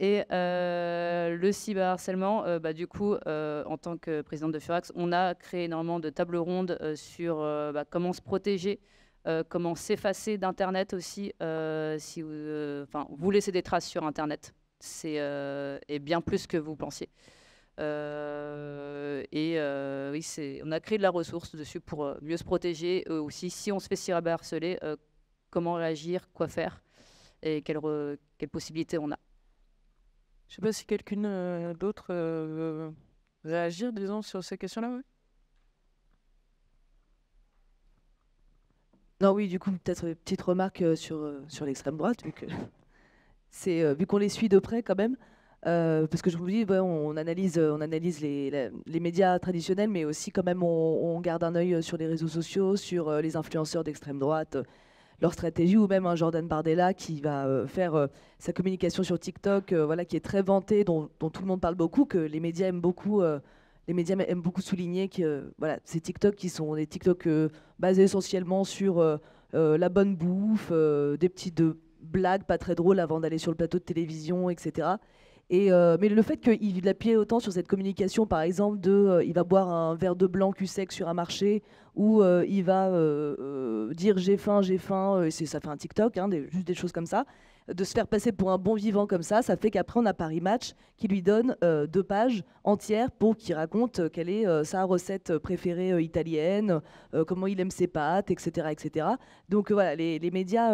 Et euh, le cyberharcèlement, bah, du coup, en tant que présidente de Furax, on a créé énormément de tables rondes sur bah, comment se protéger, comment s'effacer d'Internet aussi, si vous, vous laissez des traces sur Internet. C'est bien plus que vous pensiez. Euh, et euh, oui, c'est, on a créé de la ressource dessus pour euh, mieux se protéger aussi. Si on se fait harceler, comment réagir, quoi faire et quelles, possibilités on a. Je ne sais pas si quelqu'un d'autre veut réagir, disons, sur ces questions-là. Non, oui, du coup, peut-être une petite remarque sur, sur l'extrême droite, vu que c'est vu qu'on les suit de près quand même. Euh, parce que je vous dis, on analyse, euh, on analyse les, médias traditionnels, mais aussi quand même on, garde un œil euh, sur les réseaux sociaux, sur les influenceurs d'extrême droite, leur stratégie, ou même un hein, Jordan Bardella qui va faire sa communication sur TikTok, voilà, qui est très vanté, dont, tout le monde parle beaucoup, que les médias aiment beaucoup. les médias aiment beaucoup souligner que voilà, ces TikTok qui sont des TikTok basés essentiellement sur la bonne bouffe, des petites blagues pas très drôles avant d'aller sur le plateau de télévision, etc. Euh, mais le fait qu'il appuie autant sur cette communication, par exemple, de euh, il va boire un verre de blanc cul sec sur un marché, ou euh, il va dire j'ai faim, j'ai faim, et ça fait un TikTok, hein, juste des choses comme ça de se faire passer pour un bon vivant comme ça, ça fait qu'après on a Paris Match qui lui donne euh, deux pages entières pour qu'il raconte euh, quelle est euh, sa recette préférée italienne, comment il aime ses pâtes, etc. etc. Donc voilà, les, médias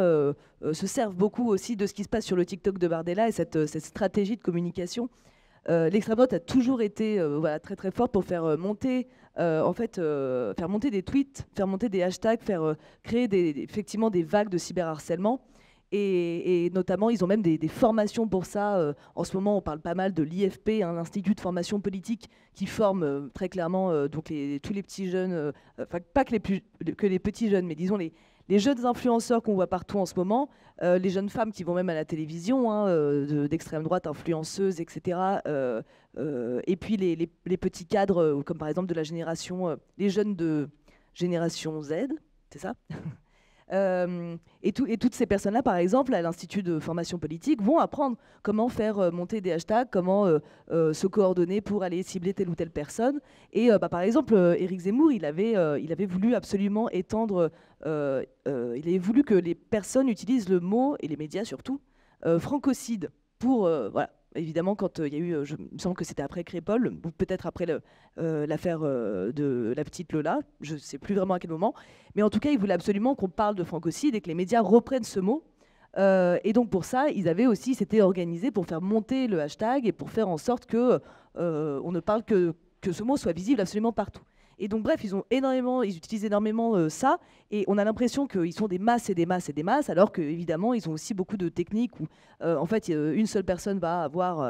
se servent beaucoup aussi de ce qui se passe sur le TikTok de Bardella et cette, stratégie de communication. L'extrême droite a toujours été voilà, très très fort pour faire monter en fait, faire monter des tweets, faire monter des hashtags, faire créer effectivement des vagues de cyberharcèlement. Et, notamment, ils ont même des, formations pour ça. Euh, en ce moment, on parle pas mal de l'IFP, un l'Institut de formation politique, qui forme euh, très clairement euh, donc les, tous les petits jeunes, enfin pas que les, que les petits jeunes, mais disons les, jeunes influenceurs qu'on voit partout en ce moment, les jeunes femmes qui vont même à la télévision, hein, d'extrême droite, influenceuses, etc. et puis les, les, petits cadres, comme par exemple de la génération, les jeunes de génération Z, c'est ça Euh, et, et, toutes ces personnes-là, par exemple, à l'Institut de formation politique, vont apprendre comment faire euh, monter des hashtags, comment euh, se coordonner pour aller cibler telle ou telle personne. Et bah, par exemple, Éric Zemmour, il avait, il avait voulu absolument étendre, il avait voulu que les personnes utilisent le mot, et les médias surtout, francocide, pour, voilà, évidemment, quand euh, il y a eu, euh, je, me sens que c'était après Crépol, ou peut-être après euh, l'affaire de la petite Lola, je ne sais plus vraiment à quel moment, mais en tout cas, ils voulaient absolument qu'on parle de francocide et que les médias reprennent ce mot. et donc pour ça, ils avaient aussi, c'était organisé pour faire monter le hashtag et pour faire en sorte que on ne parle que que ce mot soit visible absolument partout. Et donc, bref, ils utilisent énormément euh, ça, et on a l'impression qu'ils sont des masses et des masses et des masses, alors qu'évidemment, ils ont aussi beaucoup de techniques où, euh, en fait, euh, une seule personne va avoir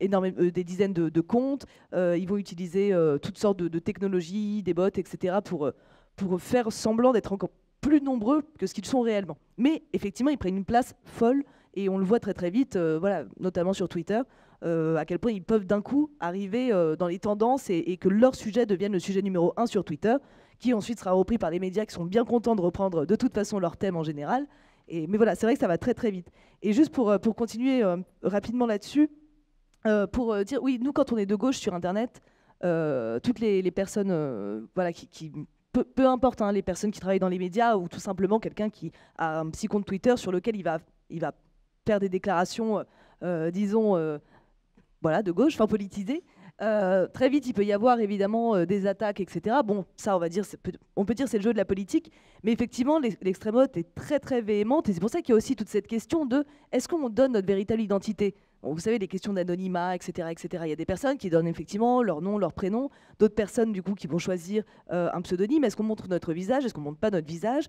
énormément, des dizaines de, comptes, ils vont utiliser toutes sortes de, technologies, des bots, etc., pour, pour faire semblant d'être encore plus nombreux que ce qu'ils sont réellement. Mais effectivement, ils prennent une place folle, et on le voit très très vite, voilà, notamment sur Twitter, euh, à quel point ils peuvent d'un coup arriver euh, dans les tendances et, que leur sujet devienne le sujet numéro un sur Twitter, qui ensuite sera repris par les médias qui sont bien contents de reprendre de toute façon leur thème en général. Et, mais voilà, c'est vrai que ça va très très vite. Et juste pour, euh, pour continuer rapidement là-dessus, pour dire, oui, nous quand on est de gauche sur Internet, toutes les, personnes voilà, qui, peu, importe hein, les personnes qui travaillent dans les médias ou tout simplement quelqu'un qui a un petit compte Twitter sur lequel il va, il va faire des déclarations, disons, voilà, de gauche, enfin politisé. Euh, très vite, il peut y avoir évidemment euh, des attaques, etc. Bon, ça, on va dire, on peut dire c'est le jeu de la politique, mais effectivement, l'extrême droite est très très véhémente, et c'est pour ça qu'il y a aussi toute cette question de est-ce qu'on donne notre véritable identité vous savez, les questions d'anonymat, etc., etc. Il y a des personnes qui donnent effectivement leur nom, leur prénom, d'autres personnes, du coup, qui vont choisir euh, un pseudonyme. Est-ce qu'on montre notre visage Est-ce qu'on montre pas notre visage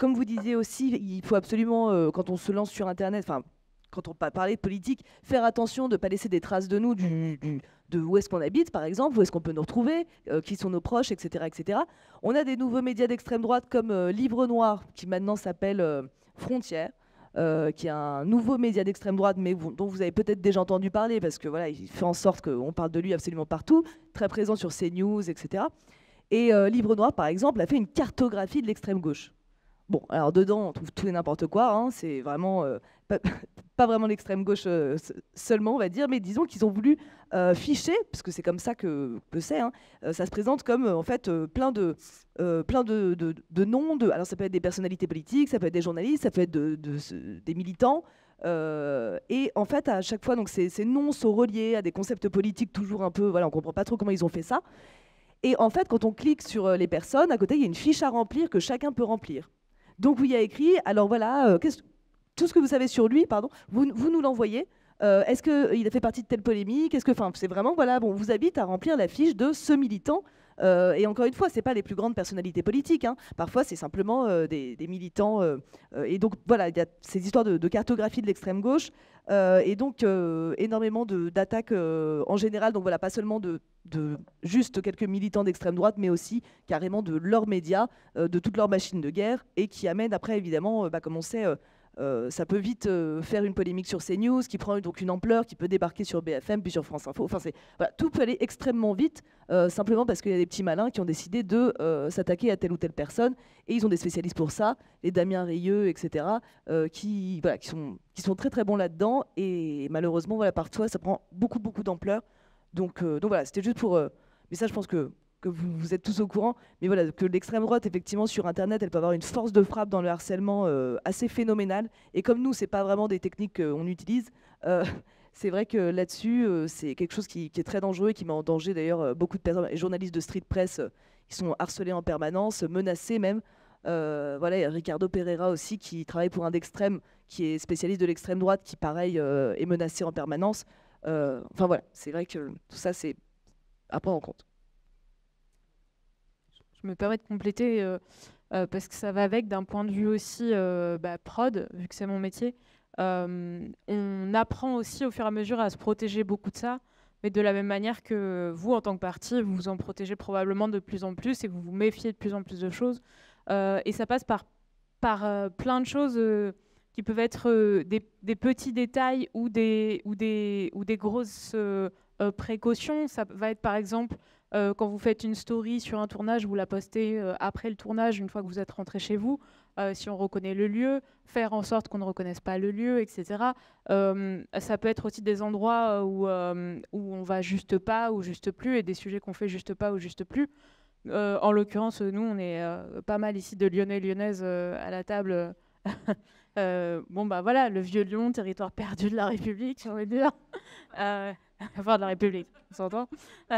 Comme vous disiez aussi, il faut absolument, quand on se lance sur Internet, enfin, quand on parlait de politique, faire attention de ne pas laisser des traces de nous, de où est-ce qu'on habite, par exemple, où est-ce qu'on peut nous retrouver, euh, qui sont nos proches, etc., etc. On a des nouveaux médias d'extrême droite comme euh, Livre Noir, qui maintenant s'appelle euh, Frontières, qui est un nouveau média d'extrême droite, mais dont vous avez peut-être déjà entendu parler, parce que voilà, il fait en sorte qu'on parle de lui absolument partout, très présent sur CNews, etc. Et Livre Noir, par exemple, a fait une cartographie de l'extrême gauche. Bon, alors dedans, on trouve tout et n'importe quoi. Hein, c'est vraiment pas vraiment l'extrême gauche euh, seulement, on va dire, mais disons qu'ils ont voulu euh, ficher, parce que c'est comme ça que, c'est, hein, euh, ça se présente comme en fait plein, de, plein de, noms, de, alors ça peut être des personnalités politiques, ça peut être des journalistes, ça peut être de, des militants. et en fait, à chaque fois, donc, ces, noms sont reliés à des concepts politiques toujours un peu, voilà, on comprend pas trop comment ils ont fait ça. Et en fait, quand on clique sur les personnes, à côté, il y a une fiche à remplir que chacun peut remplir. Donc, où il y a écrit, alors voilà, qu'est-ce tout ce que vous savez sur lui, pardon, vous, nous l'envoyez. Euh, est-ce qu'il euh, a fait partie de telle polémique Est-ce que, enfin, c'est vraiment, voilà, bon, vous habite à remplir la fiche de ce militant. Euh, et encore une fois, ce n'est pas les plus grandes personnalités politiques. Hein. Parfois, c'est simplement des, militants. et donc, voilà, il y a ces histoires de, cartographie de l'extrême gauche. et donc, énormément d'attaques en général. Donc, voilà, pas seulement de, juste quelques militants d'extrême droite, mais aussi carrément de leurs médias, de toutes leurs machines de guerre, et qui amène après, évidemment, bah, comme on sait, euh, ça peut vite euh, faire une polémique sur CNews, qui prend donc une ampleur, qui peut débarquer sur BFM, puis sur France Info. Enfin, voilà, tout peut aller extrêmement vite, euh, simplement parce qu'il y a des petits malins qui ont décidé de s'attaquer à telle ou telle personne, et ils ont des spécialistes pour ça, les Damien Rieux, etc., qui, voilà, qui, sont, qui sont très très bons là-dedans, et malheureusement, voilà, parfois, ça prend beaucoup beaucoup d'ampleur. Donc, donc voilà, c'était juste pour... mais ça, je pense que que vous, êtes tous au courant, mais voilà, que l'extrême droite, effectivement, sur Internet, elle peut avoir une force de frappe dans le harcèlement euh, assez phénoménale. Et comme nous, c'est pas vraiment des techniques qu'on utilise, euh, c'est vrai que là-dessus, euh, c'est quelque chose qui, qui, est très dangereux et qui met en danger d'ailleurs beaucoup de personnes. Les journalistes de street press, ils sont harcelés en permanence, menacés même. voilà, il y a Ricardo Pereira aussi qui travaille pour un d'extrême, qui est spécialiste de l'extrême droite, qui pareil est menacé en permanence. Enfin voilà, c'est vrai que tout ça, c'est à prendre en compte me permets de compléter euh, euh, parce que ça va avec d'un point de vue aussi euh, bah, prod, vu que c'est mon métier. on apprend aussi au fur et à mesure à se protéger beaucoup de ça, mais de la même manière que vous, en tant que partie, vous vous en protégez probablement de plus en plus et vous vous méfiez de plus en plus de choses. et ça passe par, par plein de choses qui peuvent être des, petits détails ou des, ou des, ou des grosses précautions. Ça va être par exemple euh, quand vous faites une story sur un tournage, vous la postez euh, après le tournage, une fois que vous êtes rentré chez vous, euh, si on reconnaît le lieu, faire en sorte qu'on ne reconnaisse pas le lieu, etc. ça peut être aussi des endroits où, où on va juste pas ou juste plus, et des sujets qu'on fait juste pas ou juste plus. en l'occurrence, nous, on est pas mal ici de Lyonnais Lyonnaises à la table. bon, bah voilà, le vieux Lyon, territoire perdu de la République, j'ai envie de dire avoir de la République, on s'entend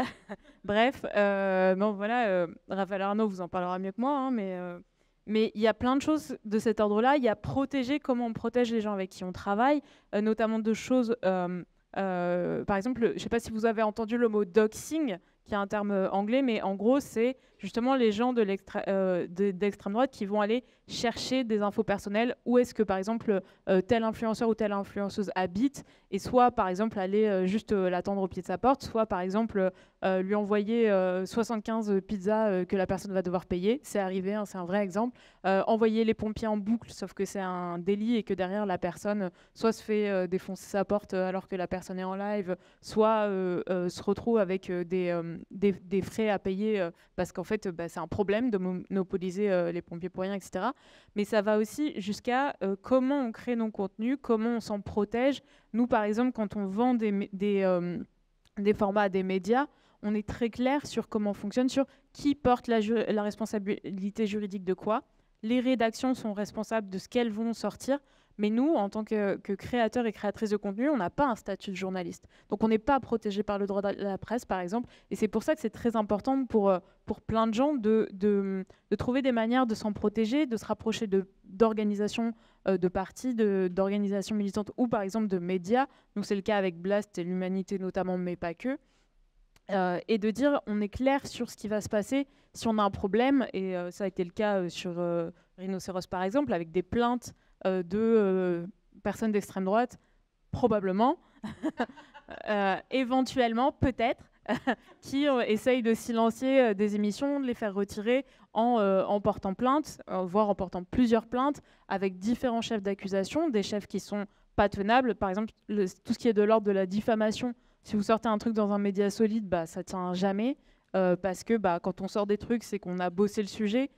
Bref, non, euh, voilà, euh, Raphaël Arnaud vous en parlera mieux que moi, hein, mais euh, mais il y a plein de choses de cet ordre-là. Il y a protéger comment on protège les gens avec qui on travaille, notamment de choses. par exemple, je ne sais pas si vous avez entendu le mot doxing, qui est un terme anglais, mais en gros, c'est justement les gens de euh, droite qui vont aller chercher des infos personnelles. Où est-ce que, par exemple, euh, tel influenceur ou telle influenceuse habite Et soit, par exemple, aller euh, juste l'attendre au pied de sa porte, soit, par exemple, lui envoyer 75 pizzas que la personne va devoir payer. C'est arrivé, hein, c'est un vrai exemple. envoyer les pompiers en boucle, sauf que c'est un délit et que derrière, la personne soit se fait défoncer sa porte alors que la personne est en live, soit se retrouve avec des, des, frais à payer parce qu'en fait, euh, bah, c'est un problème de monopoliser euh, les pompiers pour rien, etc. Mais ça va aussi jusqu'à euh, comment on crée nos contenus, comment on s'en protège. Nous, par exemple, quand on vend des, formats à des médias, on est très clair sur comment fonctionne, sur qui porte la responsabilité juridique de quoi. Les rédactions sont responsables de ce qu'elles vont sortir. Mais nous, en tant que, créateurs et créatrices de contenu, on n'a pas un statut de journaliste. Donc on n'est pas protégé par le droit de la presse, par exemple. Et c'est pour ça que c'est très important pour, euh, pour plein de gens de, de, de trouver des manières de s'en protéger, de se rapprocher d'organisations, de, euh, de partis, d'organisations militantes ou par exemple de médias. Donc c'est le cas avec Blast et l'Humanité notamment, mais pas que. Euh, et de dire on est clair sur ce qui va se passer si on a un problème. Et ça a été le cas sur Rhinocéros par exemple, avec des plaintes euh, de euh, personnes d'extrême droite, probablement, euh, éventuellement, peut-être, qui essayent de silencier des émissions, de les faire retirer en, portant plainte, voire en portant plusieurs plaintes avec différents chefs d'accusation, des chefs qui sont pas tenables. Par exemple, tout ce qui est de l'ordre de la diffamation. Si vous sortez un truc dans un média solide, bah, ça tient jamais. parce que bah, quand on sort des trucs, c'est qu'on a bossé le sujet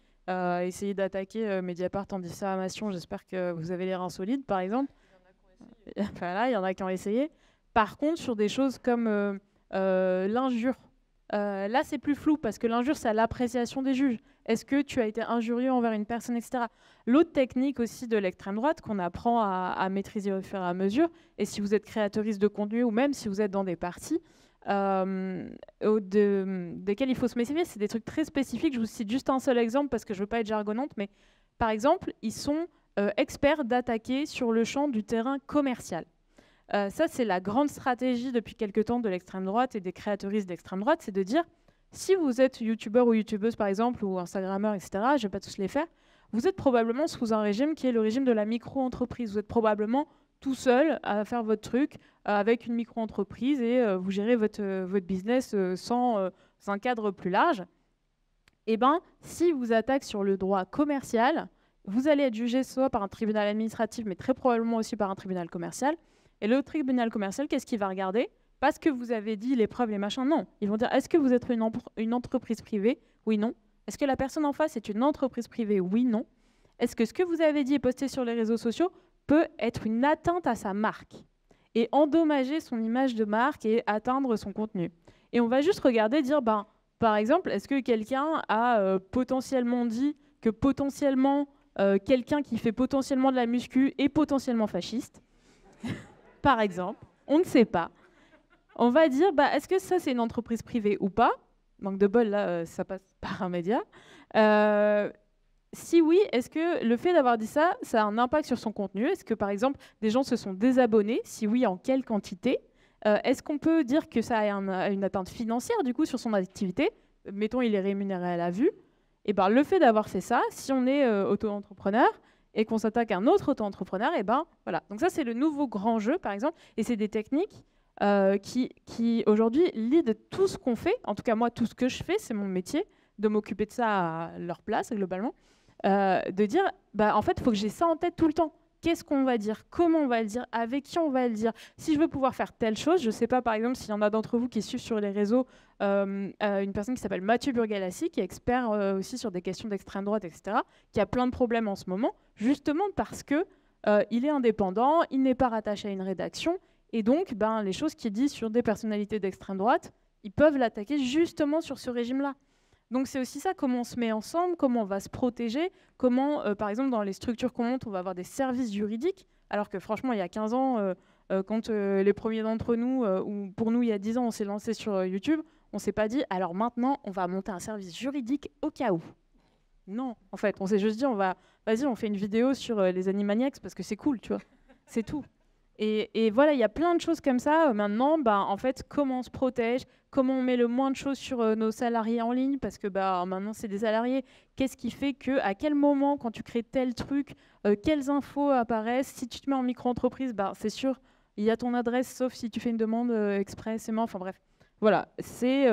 essayer d'attaquer euh, Mediapart en diffamation. J'espère que vous avez les reins solides, par exemple. Il y en a qui ont essayé. il y en a qui ont essayé. Par contre, sur des choses comme euh, euh, l'injure, là, c'est plus flou parce que l'injure, c'est à l'appréciation des juges. Est-ce que tu as été injurieux envers une personne, etc. L'autre technique aussi de l'extrême droite qu'on apprend à, maîtriser au fur et à mesure, et si vous êtes créateuriste de contenu ou même si vous êtes dans des partis, euh, desquels il faut se méfier. C'est des trucs très spécifiques. Je vous cite juste un seul exemple parce que je ne veux pas être jargonnante, mais par exemple, ils sont euh, experts d'attaquer sur le champ du terrain commercial. Euh, ça, c'est la grande stratégie depuis quelque temps de l'extrême droite et des créateuristes d'extrême droite, c'est de dire si vous êtes youtubeur ou youtubeuse par exemple ou instagrammeur, etc. Je ne vais pas tous les faire. Vous êtes probablement sous un régime qui est le régime de la micro-entreprise. Vous êtes probablement tout seul à faire votre truc euh, avec une micro-entreprise et euh, vous gérez votre, euh, votre business sans un cadre plus large. Eh bien, si vous attaquez sur le droit commercial, vous allez être jugé soit par un tribunal administratif, mais très probablement aussi par un tribunal commercial. Et le tribunal commercial, qu'est-ce qu'il va regarder Parce que vous avez dit les preuves, les machins, non. Ils vont dire est-ce que vous êtes une, une entreprise privée Oui, non. Est-ce que la personne en face est une entreprise privée Oui, non. Est-ce que ce que vous avez dit est posté sur les réseaux sociaux peut être une atteinte à sa marque et endommager son image de marque et atteindre son contenu. Et on va juste regarder, dire, ben, par exemple, est-ce que quelqu'un a euh, potentiellement dit que potentiellement euh, quelqu'un qui fait potentiellement de la muscu est potentiellement fasciste Par exemple, on ne sait pas. On va dire, bah, est-ce que ça c'est une entreprise privée ou pas Manque de bol, là, euh, ça passe par un média si oui, est-ce que le fait d'avoir dit ça, ça a un impact sur son contenu Est-ce que par exemple des gens se sont désabonnés Si oui, en quelle quantité euh, Est-ce qu'on peut dire que ça a une atteinte financière du coup sur son activité Mettons, il est rémunéré à la vue. Et eh ben, le fait d'avoir fait ça, si on est euh, auto-entrepreneur et qu'on s'attaque à un autre auto-entrepreneur, et eh ben voilà. Donc ça, c'est le nouveau grand jeu, par exemple, et c'est des techniques euh, qui, qui aujourd'hui lead tout ce qu'on fait. En tout cas, moi, tout ce que je fais, c'est mon métier de m'occuper de ça à leur place globalement. Euh, de dire, bah, en fait, il faut que j'ai ça en tête tout le temps. Qu'est-ce qu'on va dire Comment on va le dire Avec qui on va le dire Si je veux pouvoir faire telle chose, je ne sais pas, par exemple, s'il y en a d'entre vous qui suivent sur les réseaux euh, euh, une personne qui s'appelle Mathieu Burgalassi, qui est expert aussi sur des questions d'extrême droite, etc., qui a plein de problèmes en ce moment, justement parce que il est indépendant, il n'est pas rattaché à une rédaction, et donc, ben, les choses qu'il dit sur des personnalités d'extrême droite, ils peuvent l'attaquer justement sur ce régime-là. Donc c'est aussi ça, comment on se met ensemble, comment on va se protéger, comment, euh, par exemple, dans les structures qu'on monte, on va avoir des services juridiques, alors que franchement, il y a 15 ans, euh, euh, quand les premiers d'entre nous, ou pour nous, il y a 10 ans, on s'est lancé sur YouTube, on s'est pas dit, alors maintenant, on va monter un service juridique au cas où. Non, en fait, on s'est juste dit, on va, vas-y, on fait une vidéo sur les animaniacs parce que c'est cool, tu vois. C'est tout. Et, voilà, il y a plein de choses comme ça. Euh, maintenant, bah, en fait, comment on se protège Comment on met le moins de choses sur euh, nos salariés en ligne Parce que bah, maintenant, c'est des salariés. Qu'est-ce qui fait que, à quel moment, quand tu crées tel truc, euh, quelles infos apparaissent Si tu te mets en micro-entreprise, bah, c'est sûr, il y a ton adresse, sauf si tu fais une demande euh, Enfin bref, voilà, c'est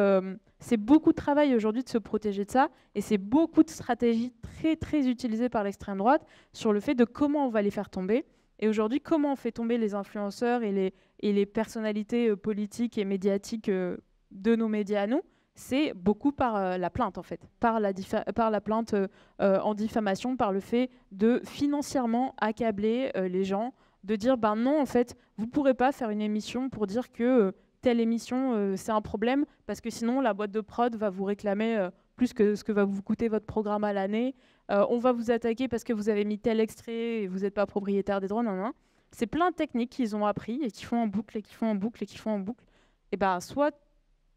beaucoup de travail aujourd'hui de se protéger de ça, et c'est beaucoup de stratégies très très utilisées par l'extrême droite sur le fait de comment on va les faire tomber. Et aujourd'hui, comment on fait tomber les influenceurs et les, personnalités euh, politiques et médiatiques euh, de nos médias à nous c'est beaucoup par euh, la plainte en fait, par la, par plainte en diffamation, par le fait de financièrement accabler les gens, de dire ben non en fait, vous ne pourrez pas faire une émission pour dire que telle émission c'est un problème parce que sinon la boîte de prod va vous réclamer plus que ce que va vous coûter votre programme à l'année. Euh, on va vous attaquer parce que vous avez mis tel extrait et vous n'êtes pas propriétaire des droits. Non, non. C'est plein de techniques qu'ils ont appris et qui font en boucle et qui font en boucle et qui font en boucle. Et eh ben, soit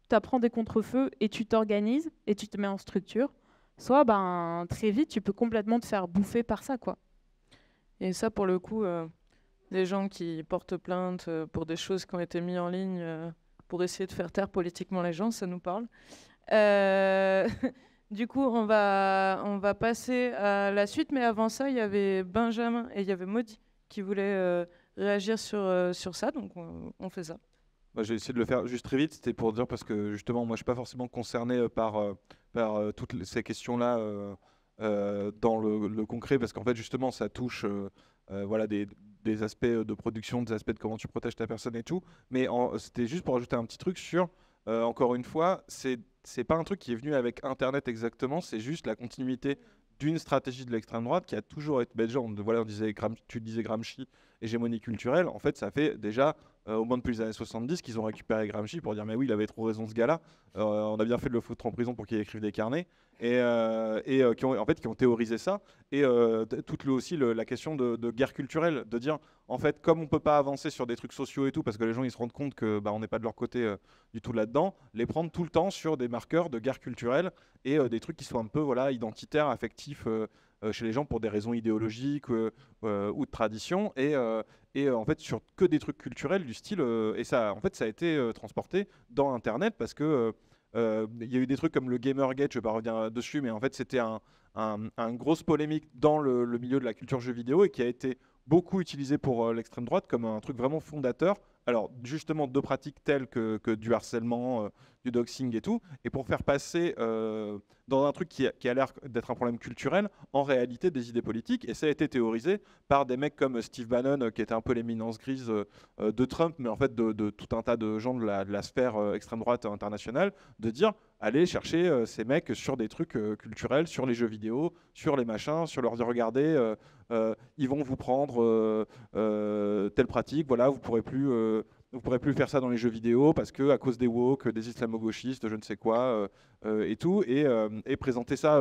tu apprends des contre et tu t'organises et tu te mets en structure, soit ben, très vite tu peux complètement te faire bouffer par ça. quoi. Et ça, pour le coup, euh, les gens qui portent plainte euh, pour des choses qui ont été mises en ligne pour essayer de faire taire politiquement les gens, ça nous parle. Euh, du coup, on va, on va passer à la suite, mais avant ça, il y avait Benjamin et il y avait Maudit qui voulaient euh, réagir sur, euh, sur ça, donc on, fait ça. J'ai essayé de le faire juste très vite, c'était pour dire, parce que justement, moi, je ne suis pas forcément concerné par, par toutes ces questions-là dans le, le, concret, parce qu'en fait, justement, ça touche voilà, des, des, aspects de production, des aspects de comment tu protèges ta personne et tout, mais c'était juste pour ajouter un petit truc sur, encore une fois, c'est c'est pas un truc qui est venu avec Internet exactement, c'est juste la continuité d'une stratégie de l'extrême droite qui a toujours été. belge déjà, voilà, on disait, tu disais Gramsci, hégémonie culturelle. En fait, ça fait déjà euh, au moins depuis les années 70 qu'ils ont récupéré Gramsci pour dire mais oui il avait trop raison ce gars-là euh, on a bien fait de le foutre en prison pour qu'il écrive des carnets et, euh, et qui ont en fait qui ont théorisé ça et toute le, aussi la question de, guerre culturelle de dire en fait comme on peut pas avancer sur des trucs sociaux et tout parce que les gens ils se rendent compte que bah, n'est pas de leur côté du tout là-dedans les prendre tout le temps sur des marqueurs de guerre culturelle et des trucs qui soient un peu voilà identitaires affectifs euh, chez les gens pour des raisons idéologiques euh, euh, ou de tradition, et, et en fait sur que des trucs culturels du style. et ça, en fait, ça a été transporté dans Internet parce que il y a eu des trucs comme le Gamergate, je ne vais pas revenir dessus, mais en fait c'était un, un, grosse polémique dans le, milieu de la culture jeu vidéo et qui a été beaucoup utilisé pour l'extrême droite comme un truc vraiment fondateur alors justement deux pratiques telles que, du harcèlement, euh, du doxing et tout, et pour faire passer euh, dans un truc qui a, l'air d'être un problème culturel, en réalité des idées politiques, et ça a été théorisé par des mecs comme Steve Bannon, euh, qui était un peu l'éminence grise de Trump, mais en fait de, tout un tas de gens de la, sphère extrême droite internationale, de dire allez chercher ces mecs sur des trucs culturels, sur les jeux vidéo, sur les machins, sur leur dire regardez, ils vont vous prendre telle pratique, voilà, vous pourrez plus vous ne pourrez plus faire ça dans les jeux vidéo parce que à cause des woke, des islamo-gauchistes, je ne sais quoi, euh, euh, et tout, et, euh, présenter ça,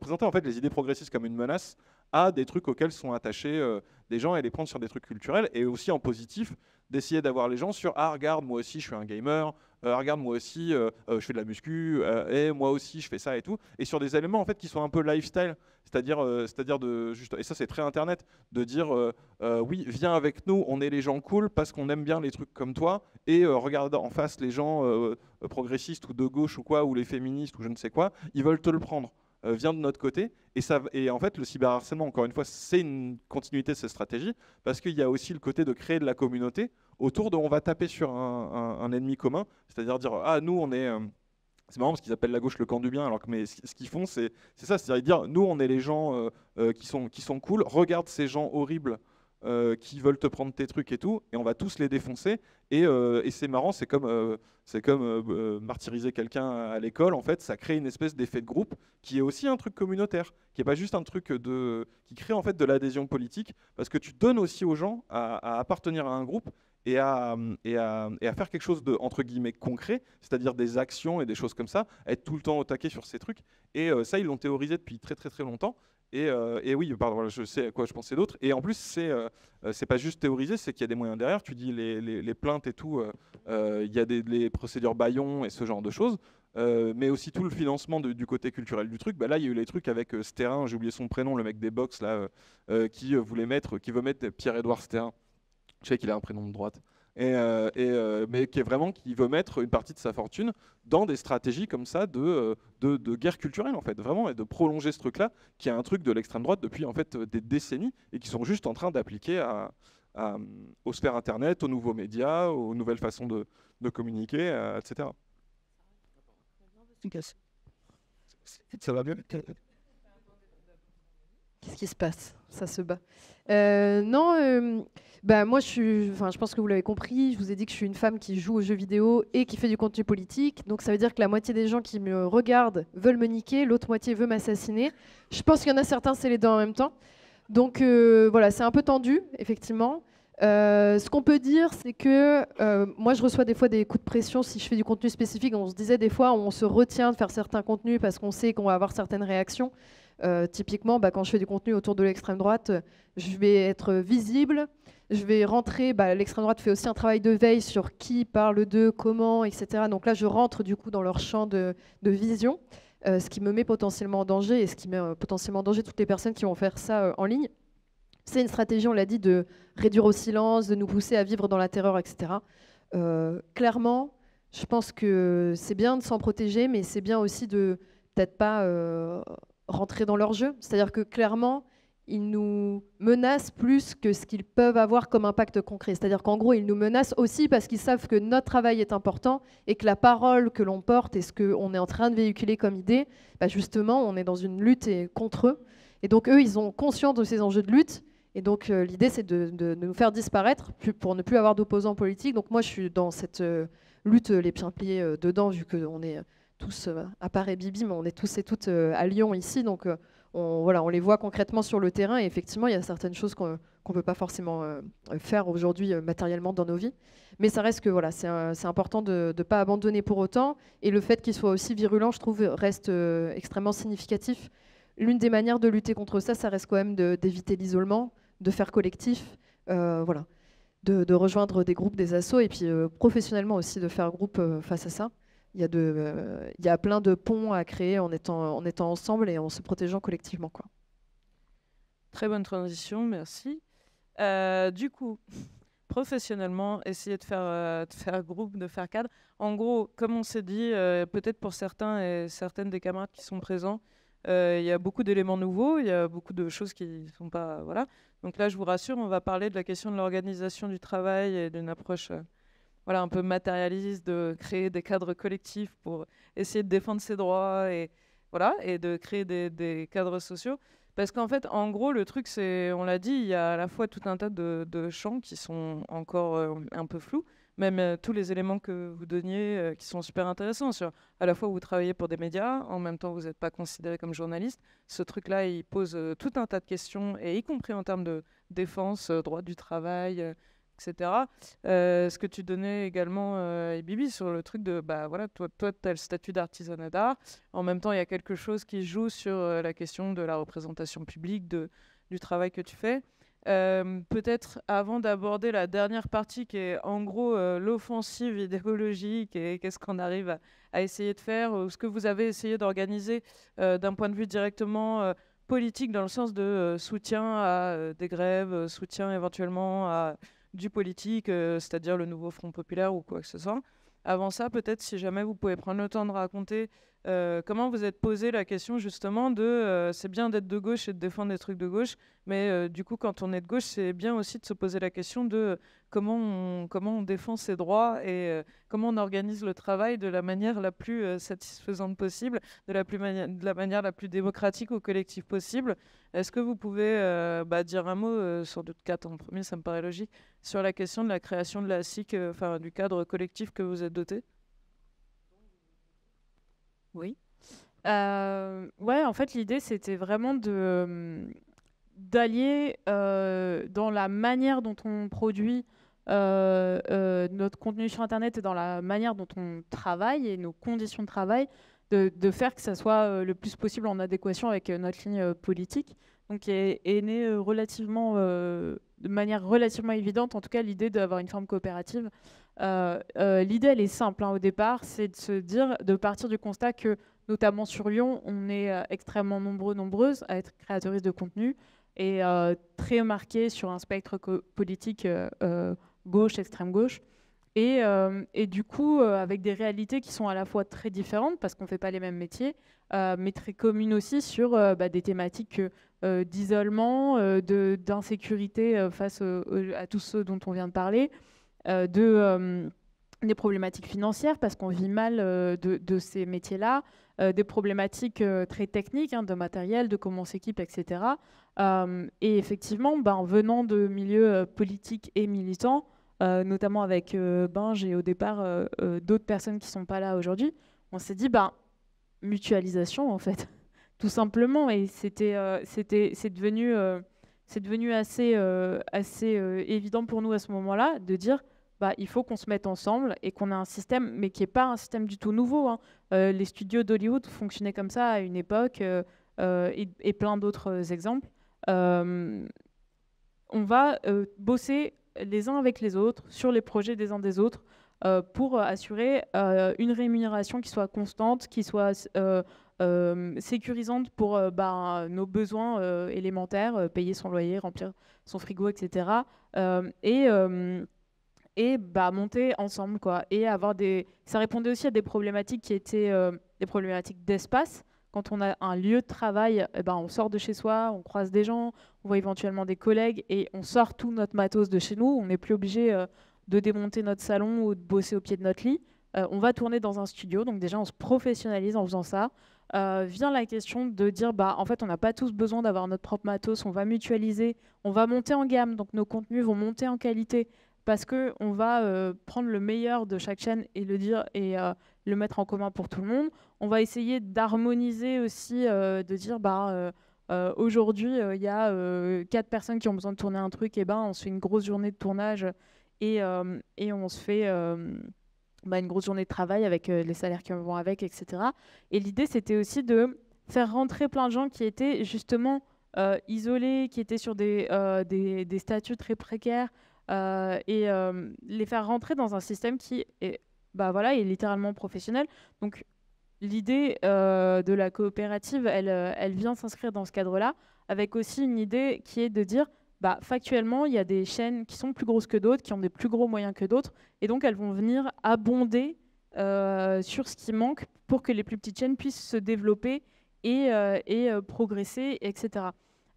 présenter en fait les idées progressistes comme une menace, à des trucs auxquels sont attachés euh, des gens et les prendre sur des trucs culturels et aussi en positif d'essayer d'avoir les gens sur ah regarde moi aussi je suis un gamer euh, regarde moi aussi euh, je fais de la muscu et moi aussi je fais ça et tout et sur des éléments en fait qui sont un peu lifestyle c'est-à-dire c'est-à-dire de juste et ça c'est très internet de dire oui viens avec nous on est les gens cool parce qu'on aime bien les trucs comme toi et regarde en face les gens progressistes ou de gauche ou quoi ou les féministes ou je ne sais quoi ils veulent te le prendre euh, vient de notre côté. Et, en fait, le cyberharcèlement, encore une fois, c'est une continuité de cette stratégie, parce qu'il y a aussi le côté de créer de la communauté autour de on va taper sur un, ennemi commun, c'est-à-dire dire, ah, nous, on est... Euh, c'est marrant parce qu'ils appellent la gauche le camp du bien, alors que mais ce qu'ils font, c'est ça, c'est-à-dire dire, nous, on est les gens euh, qui, sont, qui sont cool, regarde ces gens horribles euh, qui veulent te prendre tes trucs et tout, et on va tous les défoncer. Et, euh, c'est marrant, c'est comme, euh, martyriser quelqu'un à l'école, en fait, ça crée une espèce d'effet de groupe qui est aussi un truc communautaire, qui n'est pas juste un truc de, qui crée en fait de l'adhésion politique, parce que tu donnes aussi aux gens à appartenir à un groupe et à, et, à, et à, faire quelque chose de, entre guillemets, concret, c'est-à-dire des actions et des choses comme ça, être tout le temps au taquet sur ces trucs. Et euh, ça, ils l'ont théorisé depuis très très très longtemps. Et, euh, et oui, pardon, je sais à quoi je pensais d'autre. Et en plus, c'est euh, euh pas juste théorisé, c'est qu'il y a des moyens derrière. Tu dis les, les, plaintes et tout, il y a des les procédures Bayon et ce genre de choses. mais aussi tout le financement du côté culturel du truc. Bah là, il y a eu les trucs avec euh, j'ai oublié son prénom, le mec des box là, qui voulait mettre, qui veut mettre Pierre-Édouard Sterrin je sais qu'il a un prénom de droite. Et, euh, et, euh, mais qui est vraiment qui veut mettre une partie de sa fortune dans des stratégies comme ça de, euh, de, guerre culturelle en fait vraiment et de prolonger ce truc là qui est un truc de l'extrême droite depuis en fait des décennies et qui sont juste en train d'appliquer à, aux sphères internet aux nouveaux médias aux nouvelles façons de, de communiquer etc ça va bien Qu'est-ce qui se passe Ça se bat. Euh, non, euh, bah, moi je suis, je pense que vous l'avez compris. Je vous ai dit que je suis une femme qui joue aux jeux vidéo et qui fait du contenu politique. Donc ça veut dire que la moitié des gens qui me regardent veulent me niquer, l'autre moitié veut m'assassiner. Je pense qu'il y en a certains, c'est les deux en même temps. Donc euh, voilà, c'est un peu tendu effectivement. ce qu'on peut dire, c'est que moi, je reçois des fois des coups de pression si je fais du contenu spécifique. On se disait des fois, on se retient de faire certains contenus parce qu'on sait qu'on va avoir certaines réactions. Euh, typiquement, bah, quand je fais du contenu autour de l'extrême droite, je vais être visible, je vais rentrer. Bah, l'extrême droite fait aussi un travail de veille sur qui parle d'eux, comment, etc. Donc là, je rentre du coup dans leur champ de, vision, euh, ce qui me met potentiellement en danger et ce qui met euh, potentiellement en danger toutes les personnes qui vont faire ça en ligne. C'est une stratégie, on l'a dit, de réduire au silence, de nous pousser à vivre dans la terreur, etc. clairement, je pense que c'est bien de s'en protéger, mais c'est bien aussi de peut-être pas rentrer dans leur jeu. C'est-à-dire que clairement, ils nous menacent plus que ce qu'ils peuvent avoir comme impact concret. C'est-à-dire qu'en gros, ils nous menacent aussi parce qu'ils savent que notre travail est important et que la parole que l'on porte et ce qu'on est en train de véhiculer comme idée, bah justement, on est dans une lutte contre eux. Et donc, eux, ils ont conscience de ces enjeux de lutte. Et donc, euh, l'idée, c'est de, nous faire disparaître pour ne plus avoir d'opposants politiques. Donc, moi, je suis dans cette euh, lutte, les pieds pliés euh, dedans, vu qu'on est tous, euh, à part Bibi, mais on est tous et toutes euh, à Lyon ici, donc euh, on, voilà, on les voit concrètement sur le terrain. Et effectivement, il y a certaines choses qu'on ne peut pas forcément faire aujourd'hui matériellement dans nos vies. Mais ça reste que voilà, c'est important de ne pas abandonner pour autant. Et le fait qu'il soit aussi virulent, je trouve, reste extrêmement significatif. L'une des manières de lutter contre ça, ça reste quand même d'éviter l'isolement, de faire collectif, voilà, de, rejoindre des groupes, des assos, et puis professionnellement aussi de faire groupe face à ça il y, a de, il euh, y a plein de ponts à créer en étant, en étant ensemble et en se protégeant collectivement. Quoi. Très bonne transition, merci. Euh, du coup, professionnellement, essayer de faire, euh, de faire groupe, de faire cadre. En gros, comme on s'est dit, peut-être pour certains et certaines des camarades qui sont présents, il y a beaucoup d'éléments nouveaux, il y a beaucoup de choses qui ne sont pas... voilà. Donc là, je vous rassure, on va parler de la question de l'organisation du travail et d'une approche voilà, un peu matérialiste de créer des cadres collectifs pour essayer de défendre ses droits et, voilà, et de créer des, cadres sociaux. Parce qu'en fait, en gros, le truc, c'est, on l'a dit, il y a à la fois tout un tas de, champs qui sont encore euh, un peu flous, même euh, tous les éléments que vous donniez euh, qui sont super intéressants. Sur, à la fois, vous travaillez pour des médias, en même temps, vous n'êtes pas considéré comme journaliste. Ce truc-là, il pose tout un tas de questions, et y compris en termes de défense, droit du travail, etc. Euh, ce que tu donnais également, euh, Bibi, sur le truc de, bah voilà, toi, toi, tu le statut d'artisanat d'art. En même temps, il y a quelque chose qui joue sur euh, la question de la représentation publique, de, du travail que tu fais. Euh, peut-être avant d'aborder la dernière partie qui est en gros l'offensive idéologique et qu'est-ce qu'on arrive à, à, essayer de faire, ou ce que vous avez essayé d'organiser d'un point de vue directement politique dans le sens de soutien à des grèves, soutien éventuellement à du politique, euh, c'est-à-dire le nouveau Front populaire ou quoi que ce soit. Avant ça, peut-être si jamais vous pouvez prendre le temps de raconter euh, comment vous êtes posé la question justement de euh, c'est bien d'être de gauche et de défendre des trucs de gauche, mais euh, du coup quand on est de gauche, c'est bien aussi de se poser la question de comment on, comment on défend ses droits et comment on organise le travail de la manière la plus satisfaisante possible, de la, plus de la manière la plus démocratique au collectif possible. Est-ce que vous pouvez bah, dire un mot sur doute quatre en premier, ça me paraît logique, sur la question de la création de la SIC, enfin du cadre collectif que vous êtes doté oui. Euh, ouais, en fait, l'idée, c'était vraiment de hum, d'allier euh, dans la manière dont on produit euh, notre contenu sur Internet et dans la manière dont on travaille et nos conditions de travail, de, faire que ça soit le plus possible en adéquation avec notre ligne politique. Donc, est, est née relativement, de manière relativement évidente, en tout cas, l'idée d'avoir une forme coopérative euh, euh, l'idée, elle est simple hein. au départ, c'est de se dire, de partir du constat que, notamment sur Lyon, on est euh, extrêmement nombreux, nombreuses à être créatrices de contenu et très marqués sur un spectre politique gauche, extrême gauche. Et, du coup, avec des réalités qui sont à la fois très différentes, parce qu'on ne fait pas les mêmes métiers, mais très communes aussi sur bah, des thématiques d'isolement, d'insécurité face à tous ceux dont on vient de parler, euh, de euh, des problématiques financières parce qu'on vit mal euh, de, ces métiers-là, des problématiques très techniques hein, de matériel, de comment on s'équipe, etc. et effectivement, ben, venant de milieux politiques et militants, notamment avec Binge et au départ d'autres personnes qui ne sont pas là aujourd'hui, on s'est dit ben, mutualisation en fait, tout simplement. Et c'était, c'était, c'est devenu, c'est devenu assez, assez évident pour nous à ce moment-là de dire bah, il faut qu'on se mette ensemble et qu'on ait un système, mais qui n'est pas un système du tout nouveau. Hein. Euh, les studios d'Hollywood fonctionnaient comme ça à une époque euh, euh, et, plein d'autres exemples. on va bosser les uns avec les autres sur les projets des uns des autres pour assurer une rémunération qui soit constante, qui soit sécurisante pour bah, nos besoins élémentaires, payer son loyer, remplir son frigo, etc. et et bah, monter ensemble quoi et avoir des ça répondait aussi à des problématiques qui étaient euh, des problématiques d'espace quand on a un lieu de travail eh ben, on sort de chez soi on croise des gens on voit éventuellement des collègues et on sort tout notre matos de chez nous on n'est plus obligé euh, de démonter notre salon ou de bosser au pied de notre lit euh, on va tourner dans un studio donc déjà on se professionnalise en faisant ça vient la question de dire bah en fait on n'a pas tous besoin d'avoir notre propre matos on va mutualiser on va monter en gamme donc nos contenus vont monter en qualité parce que on va euh, prendre le meilleur de chaque chaîne et le dire et euh, le mettre en commun pour tout le monde. On va essayer d'harmoniser aussi, euh, de dire bah aujourd'hui il y a quatre personnes qui ont besoin de tourner un truc et ben on se fait une grosse journée de tournage et, et on se fait bah, une grosse journée de travail avec les salaires qui vont avec, etc. Et l'idée c'était aussi de faire rentrer plein de gens qui étaient justement isolés, qui étaient sur des, des, des statuts très précaires, euh, et euh, les faire rentrer dans un système qui est, bah voilà, est littéralement professionnel. Donc l'idée euh, de la coopérative, elle, elle vient s'inscrire dans ce cadre-là, avec aussi une idée qui est de dire bah, factuellement, il y a des chaînes qui sont plus grosses que d'autres, qui ont des plus gros moyens que d'autres, et donc elles vont venir abonder sur ce qui manque pour que les plus petites chaînes puissent se développer et, progresser, etc.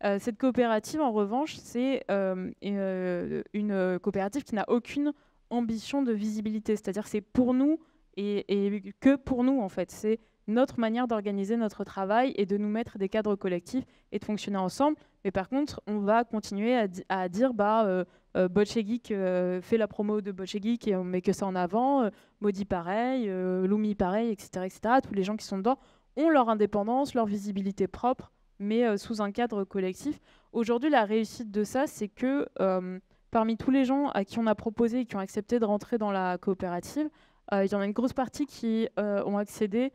Euh, cette coopérative, en revanche, c'est euh, euh, une coopérative qui n'a aucune ambition de visibilité. C'est-à-dire que c'est pour nous et, que pour nous, en fait. C'est notre manière d'organiser notre travail et de nous mettre des cadres collectifs et de fonctionner ensemble. Mais par contre, on va continuer à, dire bah, euh, fait la promo de Botche Geek et on met que ça en avant, Maudit pareil, Lumi pareil, etc., etc. Tous les gens qui sont dedans ont leur indépendance, leur visibilité propre mais euh, sous un cadre collectif. Aujourd'hui, la réussite de ça, c'est que euh, parmi tous les gens à qui on a proposé et qui ont accepté de rentrer dans la coopérative, euh, il y en a une grosse partie qui ont accédé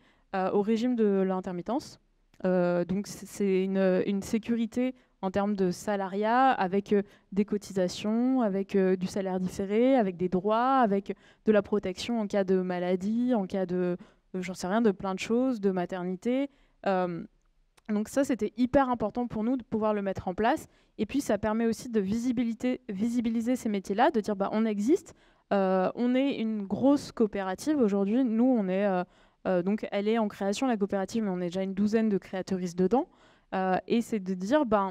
au régime de l'intermittence. donc c'est une, sécurité en termes de salariat, avec des cotisations, avec du salaire différé, avec des droits, avec de la protection en cas de maladie, en cas de, j'en sais rien, de plein de choses, de maternité. Donc ça, c'était hyper important pour nous de pouvoir le mettre en place. Et puis, ça permet aussi de visibiliser ces métiers-là, de dire, bah, on existe, euh, on est une grosse coopérative aujourd'hui. Nous, on est, euh, euh, donc, elle est en création, la coopérative, mais on est déjà une douzaine de créateuristes dedans. et c'est de dire, bah,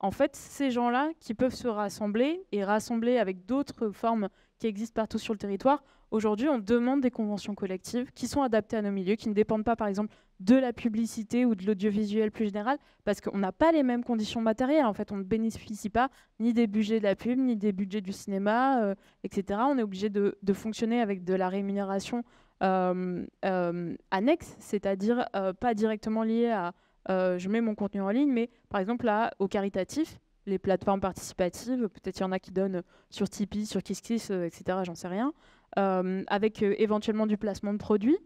en fait, ces gens-là qui peuvent se rassembler et rassembler avec d'autres formes qui existent partout sur le territoire. Aujourd'hui, on demande des conventions collectives qui sont adaptées à nos milieux, qui ne dépendent pas, par exemple, de la publicité ou de l'audiovisuel plus général, parce qu'on n'a pas les mêmes conditions matérielles. En fait, on ne bénéficie pas ni des budgets de la pub, ni des budgets du cinéma, euh, etc. On est obligé de, fonctionner avec de la rémunération euh, euh, annexe, c'est-à-dire pas directement liée à je mets mon contenu en ligne, mais par exemple là, au caritatif, les plateformes participatives. Peut-être il y en a qui donnent sur Tipeee, sur KissKiss, etc. Euh, j'en sais rien. Euh, avec euh, éventuellement du placement de produits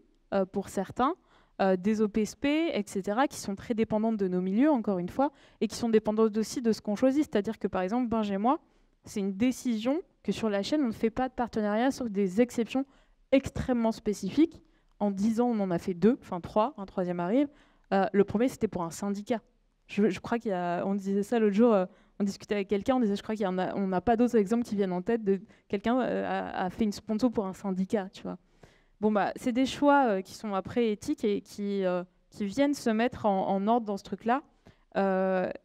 pour certains. des OPSP, etc., qui sont très dépendantes de nos milieux, encore une fois, et qui sont dépendantes aussi de ce qu'on choisit. C'est-à-dire que, par exemple, Benj et moi, c'est une décision que sur la chaîne, on ne fait pas de partenariat sauf des exceptions extrêmement spécifiques. En 10 ans, on en a fait deux, enfin trois, un troisième arrive. le premier, c'était pour un syndicat. Je, je crois qu'on disait ça l'autre jour, on discutait avec quelqu'un, on disait, je crois qu'on n'a pas d'autres exemples qui viennent en tête de quelqu'un euh, a, fait une sponto pour un syndicat, tu vois. Bon bah, c'est des choix euh, qui sont après éthiques et qui euh, viennent se mettre en, ordre dans ce truc-là.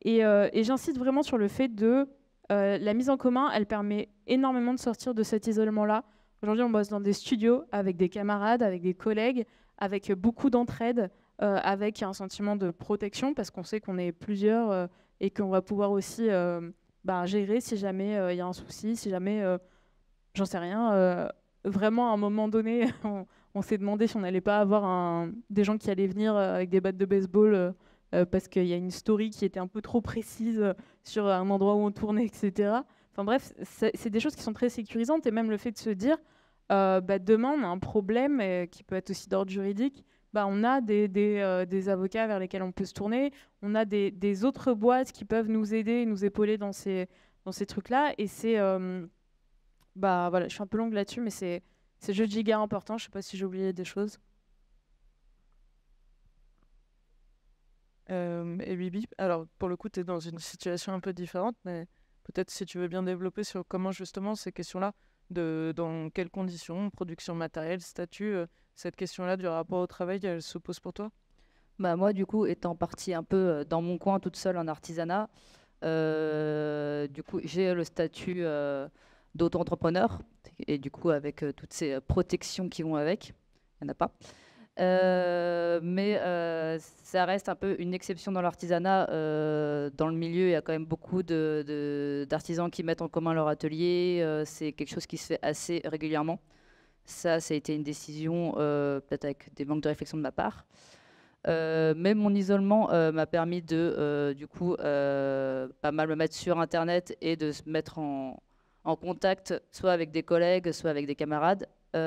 et, j'insiste vraiment sur le fait de la mise en commun, elle permet énormément de sortir de cet isolement-là. Aujourd'hui, on bosse dans des studios avec des camarades, avec des collègues, avec beaucoup d'entraide, avec un sentiment de protection parce qu'on sait qu'on est plusieurs et qu'on va pouvoir aussi euh, bah, gérer si jamais euh, il y a un souci, si jamais, euh, j'en sais rien, vraiment à un moment donné, on, s'est demandé si on n'allait pas avoir un, des gens qui allaient venir avec des battes de baseball parce qu'il y a une story qui était un peu trop précise sur un endroit où on tournait, etc. Enfin bref, c'est des choses qui sont très sécurisantes et même le fait de se dire, euh, bah, demain on a un problème qui peut être aussi d'ordre juridique bah, on a euh, des, avocats vers lesquels on peut se tourner, on a des, autres boîtes qui peuvent nous aider et nous épauler dans ces, dans ces trucs-là. Et c'est. Euh, bah, voilà, je suis un peu longue là-dessus, mais c'est jeu de giga important. Je ne sais pas si j'ai oublié des choses. Euh, et Bibi, alors pour le coup, tu es dans une situation un peu différente, mais peut-être si tu veux bien développer sur comment justement ces questions-là, dans quelles conditions, production matérielle, statut, cette question-là du rapport au travail, elle se pose pour toi bah Moi, du coup, étant partie un peu euh, dans mon coin toute seule en artisanat, euh, du coup, j'ai le statut euh, d'auto-entrepreneur et du coup, avec toutes ces protections qui vont avec, il n'y en a pas. mais ça reste un peu une exception dans l'artisanat. dans le milieu, il y a quand même beaucoup d'artisans de, qui mettent en commun leur atelier. c'est quelque chose qui se fait assez régulièrement. Ça, ça a été une décision, euh, peut-être avec des manques de réflexion de ma part. Euh, mais mon isolement euh, m'a permis de, du coup, pas mal me mettre sur Internet et de se mettre en, contact, soit avec des collègues, soit avec des camarades. pour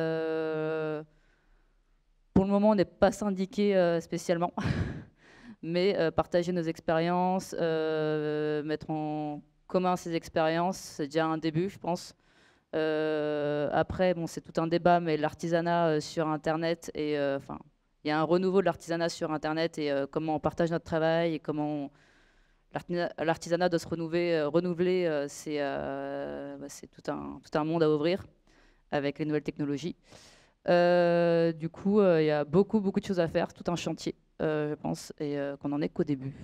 le moment, on n'est pas syndiqué spécialement, mais partager nos expériences, mettre en commun ces expériences, c'est déjà un début, je pense. Euh, après, bon, c'est tout un débat, mais l'artisanat euh, sur Internet et euh, enfin, il y a un renouveau de l'artisanat sur Internet et comment on partage notre travail et comment l'artisanat doit se renouveler. Bah, c'est tout, un, tout un monde à ouvrir avec les nouvelles technologies. du coup, il y a beaucoup, beaucoup de choses à faire, tout un chantier, je pense, et qu'on en est qu'au début.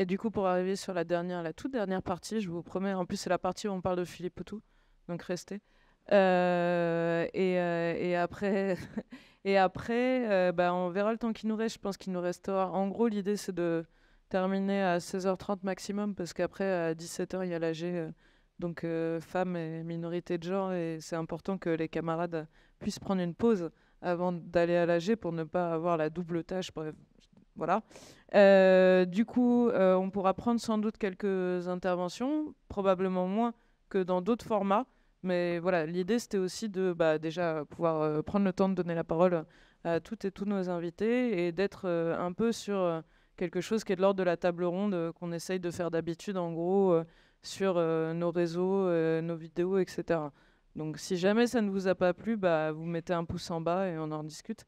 Et du coup, pour arriver sur la dernière, la toute dernière partie, je vous promets, en plus c'est la partie où on parle de Philippe Poutou, donc restez. Euh, euh, et, après, et après euh, bah, on verra le temps qui nous reste. Je pense qu'il nous restera. En gros, l'idée, c'est de terminer à 16h30 maximum, parce qu'après, à 17h, il y a l'AG, donc femmes et minorités de genre, et c'est important que les camarades puissent prendre une pause avant d'aller à l'AG pour ne pas avoir la double tâche, bref, voilà. Euh, du coup, euh, on pourra prendre sans doute quelques interventions, probablement moins que dans d'autres formats. Mais voilà, l'idée, c'était aussi de bah, déjà pouvoir euh, prendre le temps de donner la parole à toutes et tous nos invités et d'être un peu sur quelque chose qui est de l'ordre de la table ronde qu'on essaye de faire d'habitude, en gros, sur nos réseaux, nos vidéos, etc. Donc si jamais ça ne vous a pas plu, bah, vous mettez un pouce en bas et on en discute.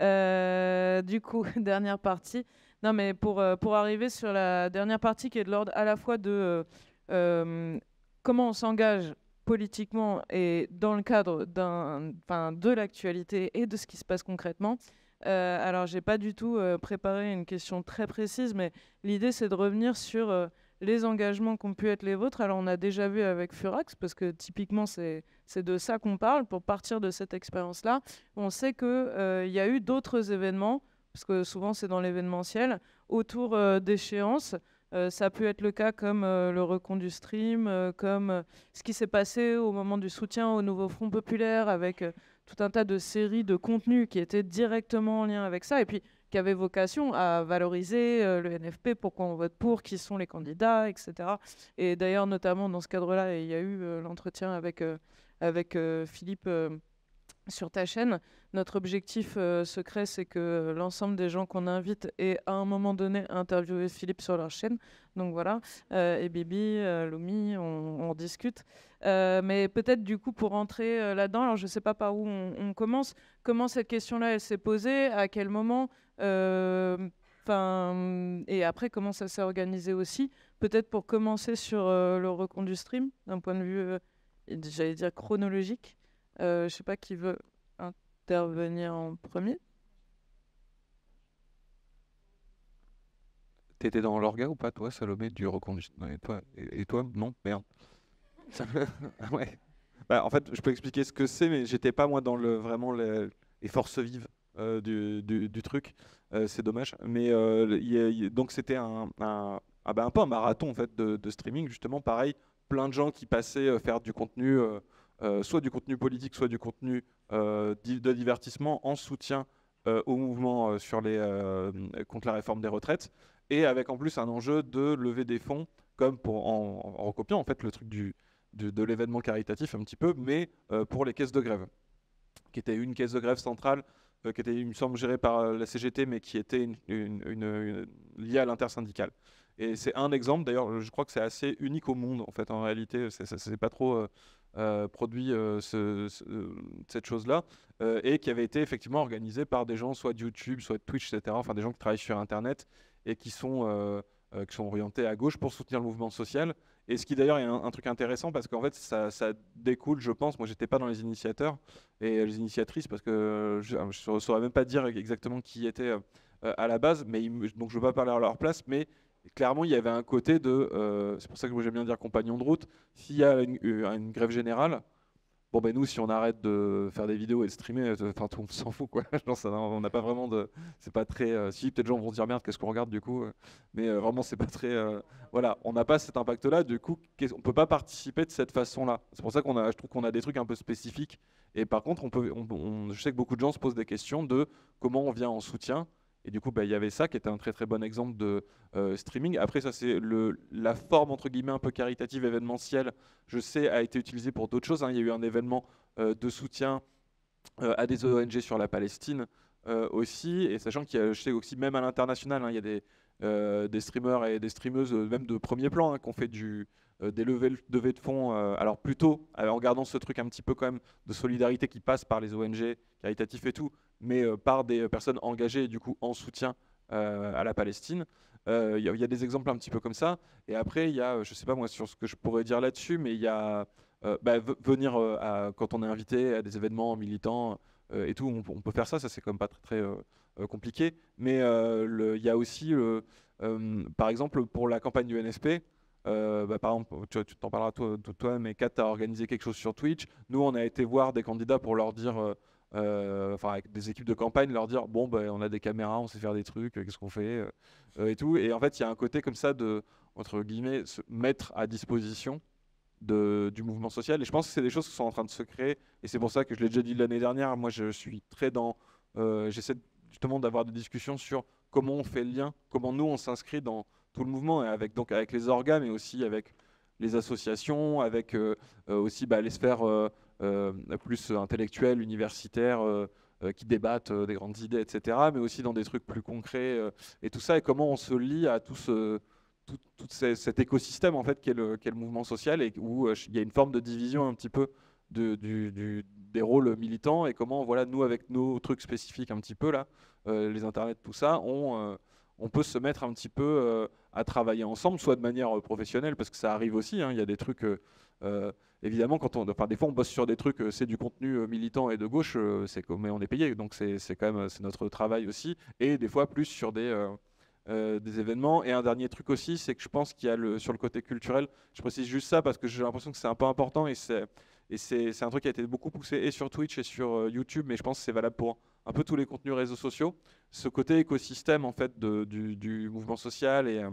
Euh, du coup, dernière partie. Non, mais pour, euh, pour arriver sur la dernière partie qui est de l'ordre à la fois de euh, comment on s'engage politiquement et dans le cadre de l'actualité et de ce qui se passe concrètement. alors, je n'ai pas du tout préparé une question très précise, mais l'idée, c'est de revenir sur les engagements qu'ont pu être les vôtres. Alors on a déjà vu avec Furax, parce que typiquement c'est de ça qu'on parle, pour partir de cette expérience-là, on sait qu'il euh, y a eu d'autres événements, parce que souvent c'est dans l'événementiel, autour euh, d'échéances. Euh, ça a pu être le cas comme le recon du stream, comme ce qui s'est passé au moment du soutien au nouveau Front populaire, avec tout un tas de séries de contenus qui étaient directement en lien avec ça. Et puis avait vocation à valoriser euh, le NFP, pourquoi on vote pour, qui sont les candidats, etc. Et d'ailleurs, notamment dans ce cadre-là, il y a eu euh, l'entretien avec, euh, avec Philippe sur ta chaîne. Notre objectif secret, c'est que l'ensemble des gens qu'on invite aient à un moment donné interviewé Philippe sur leur chaîne. Donc voilà, et Bibi, Lumi, on, discute. mais peut-être du coup pour rentrer là-dedans, alors je ne sais pas par où on, on commence, comment cette question-là elle s'est posée, à quel moment, euh, et après, comment ça s'est organisé aussi Peut-être pour commencer sur euh, le recon du stream, d'un point de vue, euh, j'allais dire chronologique. je sais pas qui veut intervenir en premier. T'étais dans l'orga ou pas, toi, Salomé, du reconduit et toi, et, toi, non Merde. Ah ouais. Bah, en fait, je peux expliquer ce que c'est, mais j'étais pas, moi, dans le, vraiment les forces vives euh, du, du, truc. Euh, c'est dommage. Mais euh, donc c'était un, un, ah bah, un peu un marathon en fait, de, streaming, justement. Pareil, plein de gens qui passaient faire du contenu, soit du contenu politique, soit du contenu de divertissement en soutien au mouvement sur les, contre la réforme des retraites. Et avec en plus un enjeu de lever des fonds, comme pour, en, en recopiant en fait, le truc du, de, l'événement caritatif un petit peu, mais pour les caisses de grève, qui était une caisse de grève centrale euh, qui était, il me semble, gérée par euh, la CGT, mais qui était une, liée à l'intersyndicale. Et c'est un exemple, d'ailleurs, je crois que c'est assez unique au monde, en fait, en réalité, ça s'est pas trop euh, produit cette chose-là, et qui avait été effectivement organisée par des gens, soit de YouTube, soit de Twitch, etc., enfin des gens qui travaillent sur Internet et qui sont, qui sont orientés à gauche pour soutenir le mouvement social, et ce qui d'ailleurs est un, truc intéressant parce qu'en fait ça, découle, je pense, moi j'étais pas dans les initiateurs et les initiatrices parce que euh, je ne saurais même pas dire exactement qui était euh, à la base, mais donc je ne veux pas parler à leur place, mais clairement il y avait un côté de, euh, c'est pour ça que j'aime bien dire compagnon de route, s'il y a une grève générale, bon ben nous si on arrête de faire des vidéos et de streamer euh, enfin tout on s'en fout quoi ça on n'a pas vraiment de c'est pas très euh, si peut-être les gens vont se dire merde qu'est-ce qu'on regarde du coup euh. mais vraiment c'est pas très voilà on n'a pas cet impact là du coup on peut pas participer de cette façon là c'est pour ça qu'on a je trouve qu'on a des trucs un peu spécifiques et par contre on peut on, je sais que beaucoup de gens se posent des questions de comment on vient en soutien et du coup, bah, il y avait ça qui était un très très bon exemple de euh, streaming. Après, ça, c'est la forme entre guillemets un peu caritative événementielle, je sais, a été utilisée pour d'autres choses. Hein. Il y a eu un événement euh, de soutien euh, à des ONG sur la Palestine aussi. Et sachant qu'il y a, je sais aussi, même à l'international, hein, il y a des, des streamers et des streameuses, même de premier plan, hein, qui ont fait du, euh, des levées, de fonds, euh, alors plutôt euh, en gardant ce truc un petit peu quand même de solidarité qui passe par les ONG caritatifs et tout, mais par des personnes engagées du coup en soutien à la Palestine. Il y, a des exemples un petit peu comme ça. Et après, il y a, je sais pas moi sur ce que je pourrais dire là-dessus, mais il y a bah, venir quand on est invité à des événements militants et tout, on, peut faire ça, ça c'est quand même pas très compliqué. Mais il y a aussi, par exemple, pour la campagne du NSP, euh, bah, par exemple, tu, t'en parleras toi, toi, mais Kat a organisé quelque chose sur Twitch. Nous, on a été voir des candidats pour leur dire, euh, euh, enfin, avec des équipes de campagne, leur dire bon, bah, on a des caméras, on sait faire des trucs, qu'est-ce qu'on fait et tout. Et en fait, il y a un côté comme ça de, entre guillemets, se mettre à disposition. du mouvement social. Et je pense que c'est des choses qui sont en train de se créer. Et c'est pour ça que je l'ai déjà dit l'année dernière. Moi, je suis très dans. J'essaie justement d'avoir des discussions sur comment on fait le lien, comment nous, on s'inscrit dans tout le mouvement, avec, donc, avec les organes, mais aussi avec les associations, avec euh, euh, aussi bah, les sphères euh, plus intellectuelles, universitaires, qui débattent des grandes idées, etc., mais aussi dans des trucs plus concrets, et tout ça, et comment on se lie à tout ce tout, cet écosystème en fait qu'est le, mouvement social et où il y a une forme de division un petit peu de, du, des rôles militants et comment voilà nous avec nos trucs spécifiques un petit peu là les internets tout ça on, on peut se mettre un petit peu euh, à travailler ensemble, soit de manière euh, professionnelle, parce que ça arrive aussi. Hein. il y a des trucs. Euh, évidemment, quand on, des fois, on bosse sur des trucs, c'est du contenu militant et de gauche, c'est mais on est payé, donc c'est quand même c'est notre travail aussi, et des fois plus sur des des événements. Et un dernier truc aussi, c'est que je pense qu'il y a le, sur le côté culturel, je précise juste ça parce que j'ai l'impression que c'est un peu important et c'est et c'est un truc qui a été beaucoup poussé et sur Twitch et sur YouTube, mais je pense que c'est valable pour un peu tous les contenus réseaux sociaux, ce côté écosystème en fait du, mouvement social euh,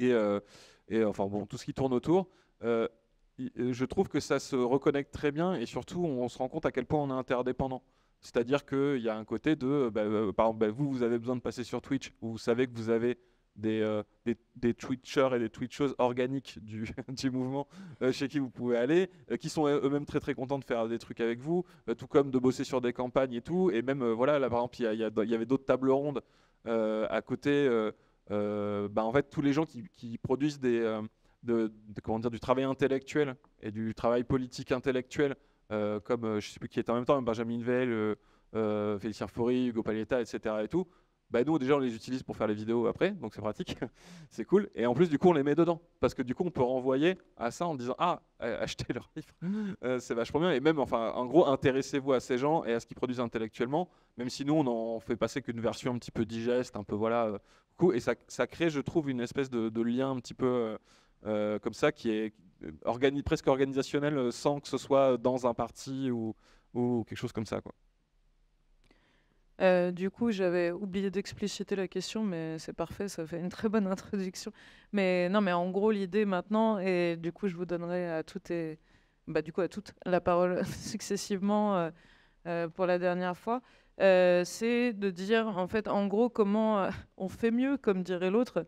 euh, et, enfin bon tout ce qui tourne autour. Euh, je trouve que ça se reconnecte très bien et surtout on se rend compte à quel point on est interdépendant. C'est-à-dire qu'il y a un côté de, bah, par exemple, bah, vous, vous avez besoin de passer sur Twitch, vous savez que vous avez des, euh, des, des, Twitchers et des Twitcheuses organiques du, du mouvement euh, chez qui vous pouvez aller, euh, qui sont eux-mêmes très très contents de faire des trucs avec vous, tout comme de bosser sur des campagnes et tout. Et même, voilà, là par exemple, il y, avait d'autres tables rondes à côté. Bah, en fait, tous les gens qui, qui produisent des, de, comment dire, du travail intellectuel et du travail politique intellectuel, comme je sais plus qui était en même temps, Benjamin Veil, Félicien Foury, Hugo Paletta, etc. Et tout, bah, nous déjà on les utilise pour faire les vidéos après, donc c'est pratique, c'est cool. Et en plus du coup on les met dedans, parce que du coup on peut renvoyer à ça en disant ah euh, achetez leur livre, mmh. euh, c'est vachement bien. Et même enfin en gros intéressez-vous à ces gens et à ce qu'ils produisent intellectuellement, même si nous on en fait passer qu'une version un petit peu digeste, un peu voilà, euh, Et ça, ça, crée je trouve une espèce de, lien un petit peu comme ça qui est presque organisationnel sans que ce soit dans un parti ou, ou quelque chose comme ça quoi. Euh, du coup, j'avais oublié d'expliciter la question, mais c'est parfait, ça fait une très bonne introduction. Mais non, mais en gros, l'idée maintenant, et du coup, je vous donnerai à toutes et bah, du coup à toutes la parole successivement euh, euh, pour la dernière fois, c'est de dire en fait, en gros, comment on fait mieux, comme dirait l'autre,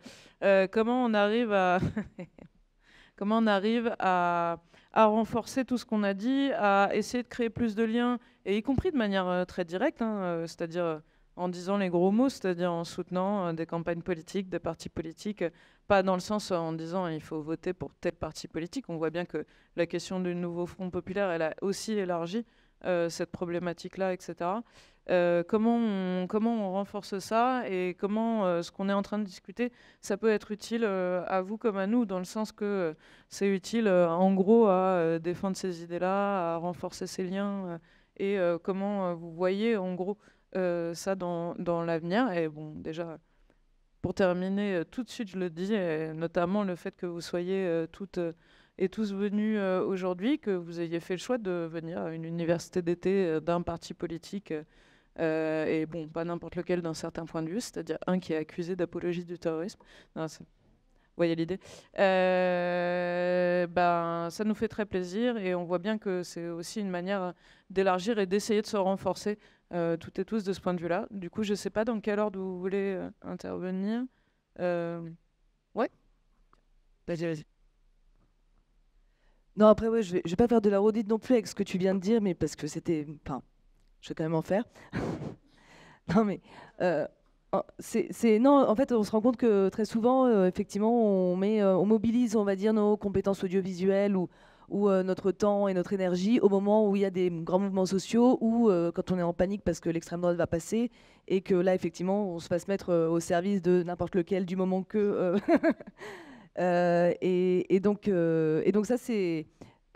comment on arrive à comment on arrive à à renforcer tout ce qu'on a dit, à essayer de créer plus de liens, et y compris de manière euh, très directe, hein, euh, c'est-à-dire euh, en disant les gros mots, c'est-à-dire en soutenant des campagnes politiques, des partis politiques, pas dans le sens en disant il faut voter pour tel parti politique. On voit bien que la question du nouveau Front populaire, elle a aussi élargi cette problématique-là, etc. Euh, comment, on, comment on renforce ça et comment euh, ce qu'on est en train de discuter, ça peut être utile euh, à vous comme à nous, dans le sens que c'est utile en gros à défendre ces idées-là, à renforcer ces liens et comment vous voyez en gros ça dans, dans l'avenir. Et bon, déjà, pour terminer, tout de suite, je le dis, notamment le fait que vous soyez toutes et tous venus aujourd'hui, que vous ayez fait le choix de venir à une université d'été d'un parti politique euh, et bon, pas n'importe lequel d'un certain point de vue, c'est-à-dire un qui est accusé d'apologie du terrorisme. vous voyez l'idée. Euh, ben, ça nous fait très plaisir et on voit bien que c'est aussi une manière d'élargir et d'essayer de se renforcer euh, toutes et tous de ce point de vue-là. Du coup, je ne sais pas dans quel ordre vous voulez intervenir. Ouais. Vas-y, vas-y. Non, après, ouais, je ne vais, pas faire de la redite non plus avec ce que tu viens de dire, mais parce que c'était je vais quand même en faire. non, mais euh, c'est non. En fait, on se rend compte que très souvent, euh, effectivement, on met, euh, on mobilise, on va dire, nos compétences audiovisuelles ou ou notre temps et notre énergie au moment où il y a des grands mouvements sociaux ou quand on est en panique parce que l'extrême droite va passer et que là effectivement on se fasse mettre au service de n'importe lequel du moment que et, et, donc et donc ça c'est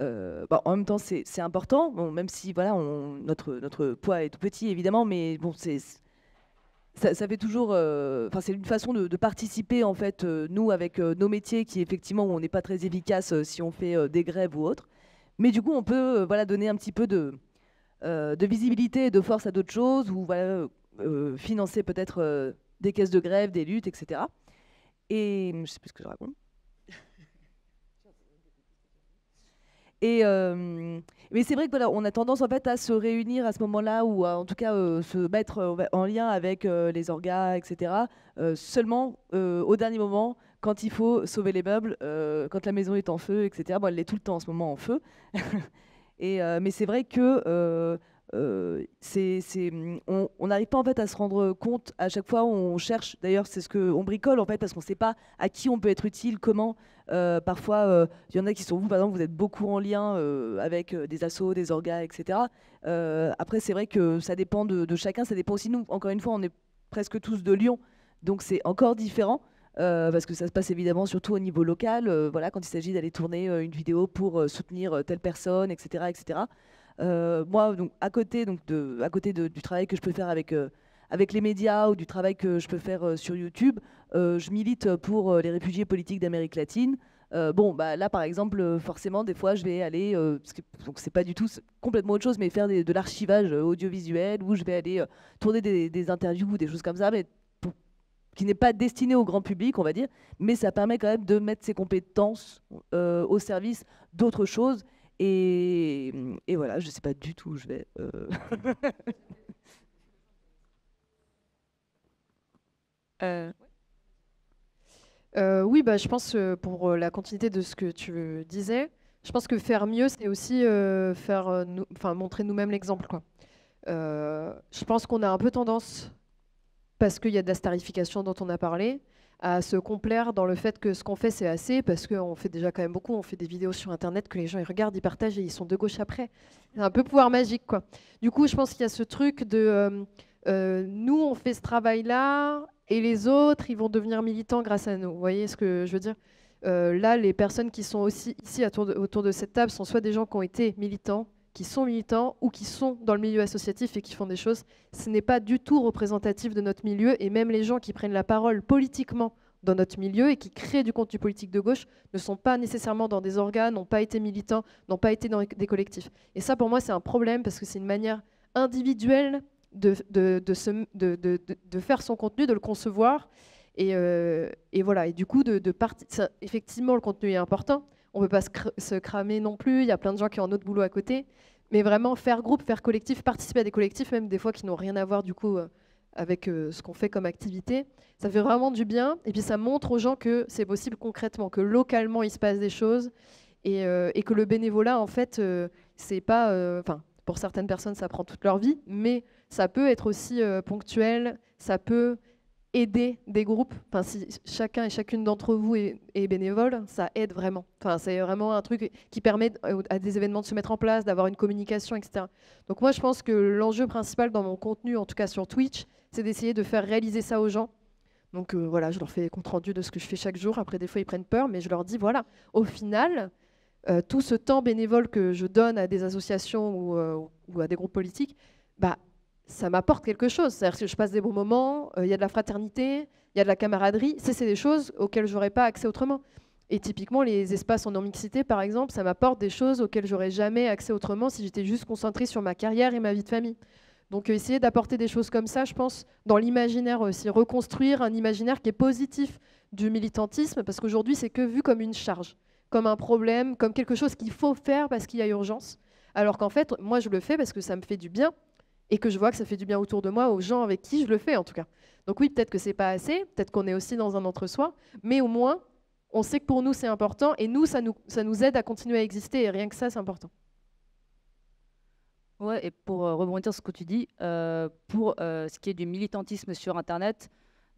euh, en même temps, c'est important, même si voilà, on, notre, notre poids est tout petit, évidemment, mais bon, c'est ça, fait toujours. Euh, enfin, c'est une façon de, participer, en fait, euh, nous, avec nos métiers, qui effectivement, on n'est pas très efficace si on fait des grèves ou autre. Mais du coup, on peut voilà, donner un petit peu de, de visibilité et de force à d'autres choses, ou voilà, financer peut-être des caisses de grève, des luttes, etc. Et je sais plus ce que je raconte. Euh, mais c'est vrai que voilà, on a tendance en fait à se réunir à ce moment-là ou en tout cas euh, se mettre euh, en lien avec les orgas, etc. seulement au dernier moment quand il faut sauver les meubles, quand la maison est en feu, etc. elle est tout le temps en ce moment en feu. Et, mais c'est vrai que c'est, on n'arrive pas en fait à se rendre compte à chaque fois. On cherche, d'ailleurs, c'est ce qu'on bricole en fait parce qu'on ne sait pas à qui on peut être utile, comment. Euh, parfois, il euh, y en a qui sont vous, par exemple, vous êtes beaucoup en lien euh, avec des assos, des orgas, etc. après, c'est vrai que ça dépend de, chacun, ça dépend aussi de nous. Encore une fois, on est presque tous de Lyon, donc c'est encore différent. parce que ça se passe évidemment surtout au niveau local, voilà, quand il s'agit d'aller tourner une vidéo pour soutenir telle personne, etc. etc. moi, donc, à côté, donc, de, à côté de, du travail que je peux faire avec avec les médias ou du travail que je peux faire euh, sur YouTube, euh, je milite pour euh, les réfugiés politiques d'Amérique latine. bon, bah, là, par exemple, forcément, des fois, je vais aller, parce donc c'est pas du tout complètement autre chose, mais faire de l'archivage audiovisuel où je vais aller tourner des, interviews ou des choses comme ça, mais qui n'est pas destiné au grand public, on va dire, mais ça permet quand même de mettre ses compétences au service d'autres choses. Et, et, voilà, je sais pas du tout où je vais. Euh, euh, oui, bah, je pense euh, pour la continuité de ce que tu disais, je pense que faire mieux, c'est aussi faire, enfin montrer nous-mêmes l'exemple. je pense qu'on a un peu tendance, parce qu'il y a de la starification dont on a parlé, à se complaire dans le fait que ce qu'on fait, c'est assez, parce qu'on fait déjà quand même beaucoup, on fait des vidéos sur Internet que les gens ils regardent, ils partagent et ils sont de gauche après. C'est un peu pouvoir magique. Quoi. Du coup, je pense qu'il y a ce truc de... nous, on fait ce travail-là, et les autres, ils vont devenir militants grâce à nous. Vous voyez ce que je veux dire euh, Là, les personnes qui sont aussi ici autour de cette table sont soit des gens qui ont été militants, qui sont militants ou qui sont dans le milieu associatif et qui font des choses. Ce n'est pas du tout représentatif de notre milieu et même les gens qui prennent la parole politiquement dans notre milieu et qui créent du contenu politique de gauche ne sont pas nécessairement dans des organes, n'ont pas été militants, n'ont pas été dans des collectifs. Et ça, pour moi, c'est un problème parce que c'est une manière individuelle de, de, de, se, de, faire son contenu, de le concevoir. Et, euh, et voilà, et du coup, de, effectivement, le contenu est important. On ne peut pas se, cramer non plus. Il y a plein de gens qui ont un autre boulot à côté. Mais vraiment, faire groupe, faire collectif, participer à des collectifs, même des fois qui n'ont rien à voir du coup euh, avec euh, ce qu'on fait comme activité, ça fait vraiment du bien. Et puis ça montre aux gens que c'est possible concrètement, que localement il se passe des choses et, et que le bénévolat, en fait, c'est pas. Enfin, pour certaines personnes, ça prend toute leur vie, mais ça peut être aussi euh, ponctuel, ça peut aider des groupes. Enfin, si chacun et chacune d'entre vous est, bénévole, ça aide vraiment. Enfin, c'est vraiment un truc qui permet euh, à des événements de se mettre en place, d'avoir une communication, etc. Donc moi, je pense que l'enjeu principal dans mon contenu, en tout cas sur Twitch, c'est d'essayer de faire réaliser ça aux gens. Donc euh, voilà, je leur fais compte rendu de ce que je fais chaque jour. Après, des fois, ils prennent peur, mais je leur dis voilà, au final, tout ce temps bénévole que je donne à des associations ou, ou à des groupes politiques, bah, ça m'apporte quelque chose. C'est-à-dire que je passe des bons moments, euh, il y a de la fraternité, il y a de la camaraderie. c'est des choses auxquelles j'aurais pas accès autrement. Et typiquement, les espaces en non-mixité, par exemple, ça m'apporte des choses auxquelles j'aurais jamais accès autrement si j'étais juste concentrée sur ma carrière et ma vie de famille. Donc euh, essayer d'apporter des choses comme ça, je pense, dans l'imaginaire aussi, reconstruire un imaginaire qui est positif du militantisme, parce qu'aujourd'hui, c'est que vu comme une charge, comme un problème, comme quelque chose qu'il faut faire parce qu'il y a urgence. Alors qu'en fait, moi, je le fais parce que ça me fait du bien, et que je vois que ça fait du bien autour de moi, aux gens avec qui je le fais en tout cas. Donc oui, peut-être que c'est pas assez, peut-être qu'on est aussi dans un entre-soi, mais au moins, on sait que pour nous c'est important et nous ça, nous, ça nous aide à continuer à exister et rien que ça, c'est important. Ouais, et pour euh, rebondir sur ce que tu dis, euh, pour euh, ce qui est du militantisme sur Internet,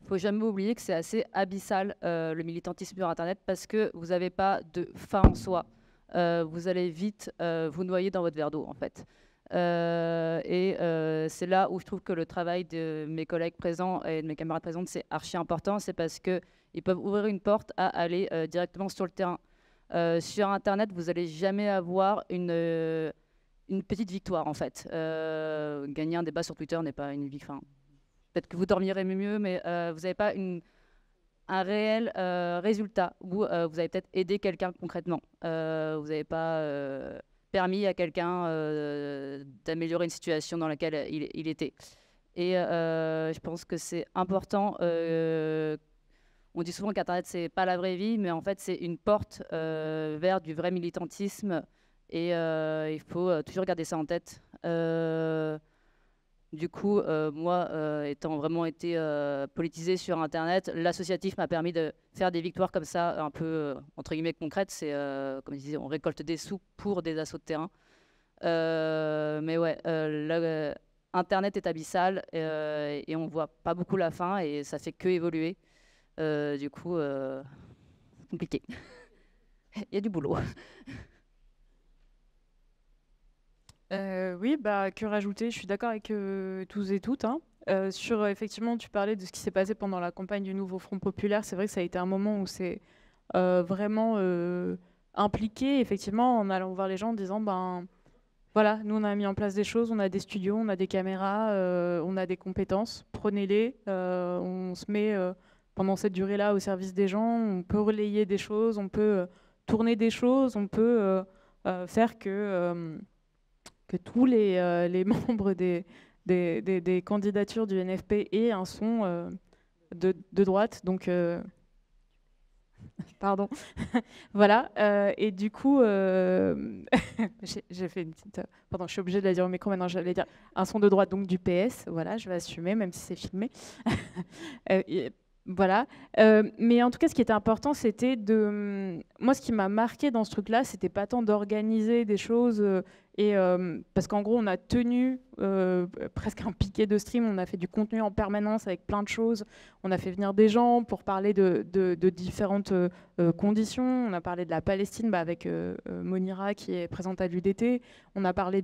faut jamais oublier que c'est assez abyssal le militantisme sur Internet parce que vous n'avez pas de fin en soi. vous allez vite vous noyer dans votre verre d'eau en fait. Euh, et euh, c'est là où je trouve que le travail de mes collègues présents et de mes camarades présents, c'est archi important. C'est parce qu'ils peuvent ouvrir une porte à aller euh, directement sur le terrain. sur Internet, vous n'allez jamais avoir une, une petite victoire, en fait. gagner un débat sur Twitter n'est pas une victoire. Peut-être que vous dormirez mieux, mais vous n'avez pas une, un réel résultat où vous avez peut-être aidé quelqu'un concrètement. vous n'avez pas permis à quelqu'un euh, d'améliorer une situation dans laquelle il, était. Et euh, je pense que c'est important. Euh, on dit souvent qu'Internet, c'est pas la vraie vie, mais en fait, c'est une porte vers du vrai militantisme. Et il faut toujours garder ça en tête. Du coup, euh, moi, euh, étant vraiment été euh, politisé sur Internet, l'associatif m'a permis de faire des victoires comme ça, un peu entre guillemets concrètes. C'est, comme je disais, on récolte des sous pour des assauts de terrain. mais ouais, Internet est abyssal et on ne voit pas beaucoup la fin et ça fait que évoluer. du coup, compliqué. Il y a du boulot. Euh, oui, bah, que rajouter Je suis d'accord avec euh, tous et toutes. Hein. Euh, sur, effectivement, tu parlais de ce qui s'est passé pendant la campagne du nouveau Front populaire. C'est vrai que ça a été un moment où c'est vraiment impliqué, effectivement, en allant voir les gens en disant ben, voilà, nous, on a mis en place des choses, on a des studios, on a des caméras, on a des compétences, prenez-les. on se met pendant cette durée-là au service des gens, on peut relayer des choses, on peut tourner des choses, on peut faire que que tous les, euh, membres des, des, candidatures du NFP aient un son euh, de, droite. Donc, euh, pardon. voilà. et du coup, j'ai fait une petite. Pardon, je suis obligée de la dire au micro maintenant. J'allais dire un son de droite, donc du PS. Voilà, je vais assumer, même si c'est filmé. voilà. mais en tout cas, ce qui était important, c'était de. Hum, moi, ce qui m'a marqué dans ce truc-là, c'était pas tant d'organiser des choses et euh, parce qu'en gros, on a tenu euh, presque un piquet de stream, on a fait du contenu en permanence avec plein de choses, on a fait venir des gens pour parler de, différentes euh, conditions, on a parlé de la Palestine bah, avec Monira qui est présente à l'UDT, on a parlé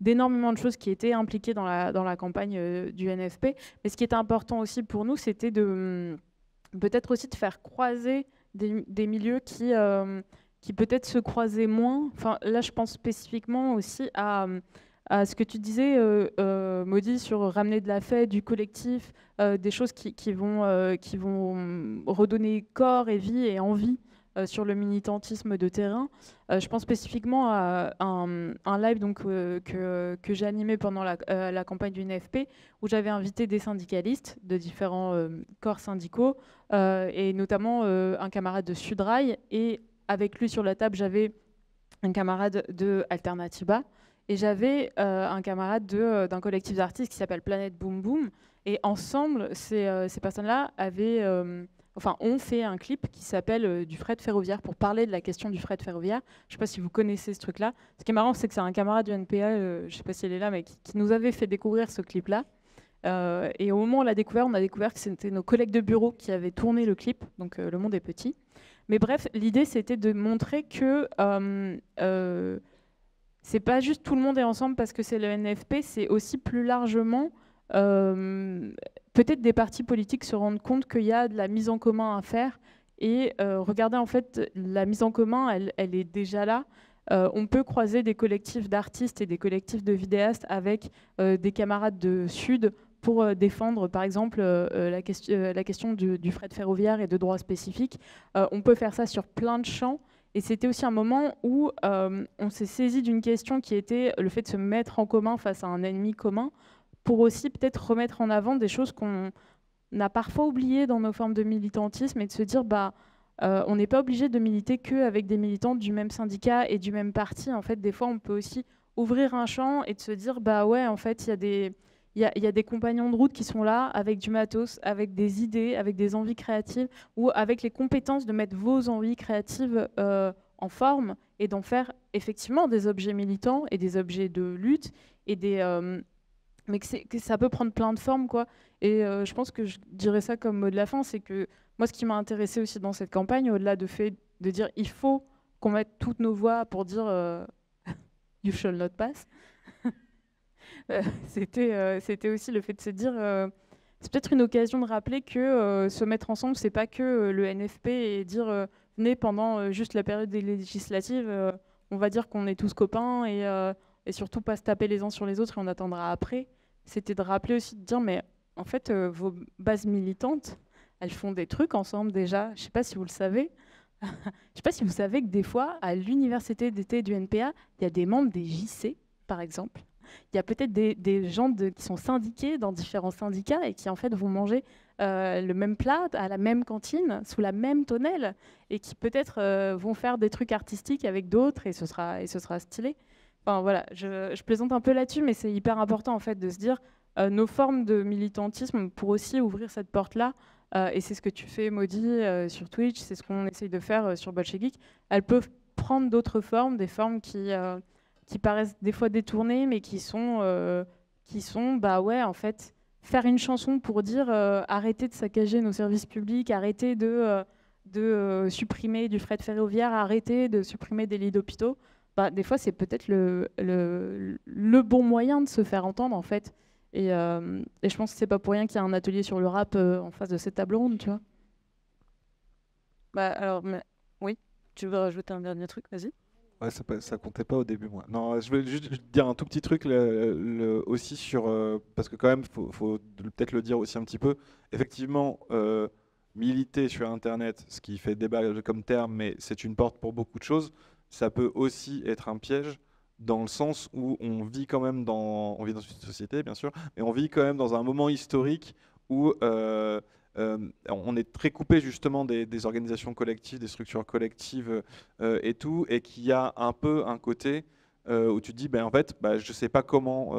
d'énormément de, choses qui étaient impliquées dans la, dans la campagne du NFP. Mais ce qui était important aussi pour nous, c'était de hum, peut-être aussi de faire croiser des, des milieux qui qui peut-être se croisaient moins. Enfin, là, je pense spécifiquement aussi à, ce que tu disais, euh, euh, Maudit, sur ramener de la fête, du collectif, euh, des choses qui, vont, euh, qui vont redonner corps et vie et envie sur le militantisme de terrain. je pense spécifiquement à, un, live donc, que, que j'ai animé pendant la, campagne du NFP, où j'avais invité des syndicalistes de différents corps syndicaux, et notamment un camarade de Sudrail et avec lui sur la table, j'avais un camarade de Alternativa et j'avais euh, un camarade euh, d'un collectif d'artistes qui s'appelle Planète Boom Boom. Et ensemble, ces, euh, personnes-là avaient, enfin, ont fait un clip qui s'appelle Du fret ferroviaire pour parler de la question du fret ferroviaire. Je ne sais pas si vous connaissez ce truc-là. Ce qui est marrant, c'est que c'est un camarade du NPA, je ne sais pas s'il est là, mais qui, nous avait fait découvrir ce clip-là. et au moment où on l'a découvert, on a découvert que c'était nos collègues de bureau qui avaient tourné le clip, donc Le Monde est Petit. Mais bref, l'idée, c'était de montrer que euh, euh, c'est pas juste tout le monde est ensemble parce que c'est le NFP, c'est aussi plus largement euh, peut-être des partis politiques se rendent compte qu'il y a de la mise en commun à faire et regardez en fait la mise en commun, elle, est déjà là. on peut croiser des collectifs d'artistes et des collectifs de vidéastes avec des camarades de Sud pour euh, défendre, par exemple, euh, euh, la, question, la question du, du, fret ferroviaire et de droits spécifiques. on peut faire ça sur plein de champs. Et c'était aussi un moment où on s'est saisi d'une question qui était le fait de se mettre en commun face à un ennemi commun, pour aussi peut-être remettre en avant des choses qu'on a parfois oubliées dans nos formes de militantisme et de se dire bah on n'est pas obligé de militer qu'avec des militants du même syndicat et du même parti. En fait, des fois, on peut aussi ouvrir un champ et de se dire bah ouais, en fait, il y a des il y, a des compagnons de route qui sont là avec du matos, avec des idées, avec des envies créatives ou avec les compétences de mettre vos envies créatives euh, en forme et d'en faire effectivement des objets militants et des objets de lutte et euh, mais ça peut prendre plein de formes quoi. Et euh, je pense que je dirais ça comme mot de la fin, c'est que moi ce qui m'a intéressé aussi dans cette campagne, au-delà de de dire il faut qu'on mette toutes nos voix pour dire you shall not pass. Euh, euh, c'était aussi le fait de se dire euh, c'est peut-être une occasion de rappeler que se mettre ensemble, c'est pas que le NFP et dire venez pendant juste la période des législatives, on va dire qu'on est tous copains et, et, surtout pas se taper les uns sur les autres et on attendra après. C'était de rappeler aussi de dire mais en fait vos bases militantes, elles font des trucs ensemble déjà. Je sais pas si vous le savez. Je sais pas si vous savez que des fois à l'université d'été du NPA, il y a des membres des JC par exemple il y a peut-être des, gens qui sont syndiqués dans différents syndicats et qui en fait vont manger euh, le même plat à la même cantine, sous la même tonnelle, et qui peut-être euh, vont faire des trucs artistiques avec d'autres et ce sera, et ce sera stylé. Enfin voilà, je, plaisante un peu là-dessus, mais c'est hyper important en fait de se dire euh, nos formes de militantisme pour aussi ouvrir cette porte-là. et c'est ce que tu fais, Maudit, sur Twitch, c'est ce qu'on essaye de faire sur Bolshevik. Elles peuvent prendre d'autres formes, des formes qui qui paraissent des fois détournées, mais qui sont, euh, qui sont bah ouais, en fait, faire une chanson pour dire euh, arrêtez de saccager nos services publics, arrêtez de, euh, de supprimer du fret ferroviaire, arrêtez de supprimer des lits d'hôpitaux. Bah, des fois, c'est peut-être le, le, le, bon moyen de se faire entendre, en fait. Et, et je pense que c'est pas pour rien qu'il y a un atelier sur le rap en face de cette table ronde, tu vois. Bah, alors, oui, tu veux rajouter un dernier truc, vas-y ça, ça, comptait pas au début, moi. Non, je veux juste dire un tout petit truc le, aussi sur. Euh, parce que, quand même, faut, faut peut-être le dire aussi un petit peu. Effectivement, euh, militer sur Internet, ce qui fait débat comme terme, mais c'est une porte pour beaucoup de choses, ça peut aussi être un piège dans le sens où on vit quand même dans. On vit dans une société, bien sûr, mais on vit quand même dans un moment historique où. Euh, euh, on est très coupé justement des, organisations collectives, des structures collectives euh, et tout, et qu'il y a un peu un côté euh, où tu te dis, ben, en fait, bah, je ne sais pas comment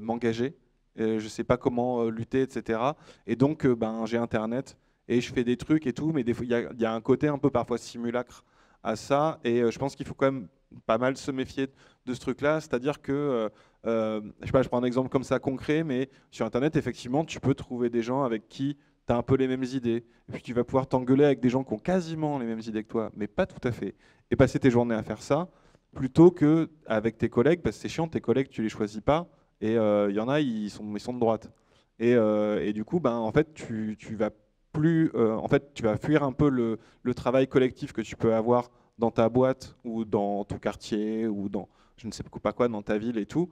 m'engager, je ne sais pas comment lutter, etc. Et donc, ben, j'ai Internet et je fais des trucs et tout, mais il y, a un côté un peu parfois simulacre à ça, et je pense qu'il faut quand même pas mal se méfier de ce truc-là, c'est-à-dire que, je sais pas, je prends un exemple comme ça concret, mais sur Internet, effectivement, tu peux trouver des gens avec qui tu as un peu les mêmes idées, et puis tu vas pouvoir t'engueuler avec des gens qui ont quasiment les mêmes idées que toi, mais pas tout à fait, et passer tes journées à faire ça, plutôt que avec tes collègues, parce que c'est chiant, tes collègues, tu les choisis pas, et il euh, y en a, ils sont, ils sont de droite. Et, euh, du coup, ben, en fait, tu, vas plus, euh, en fait, tu vas fuir un peu le, le, travail collectif que tu peux avoir dans ta boîte ou dans ton quartier ou dans je ne sais pas quoi, dans ta ville et tout,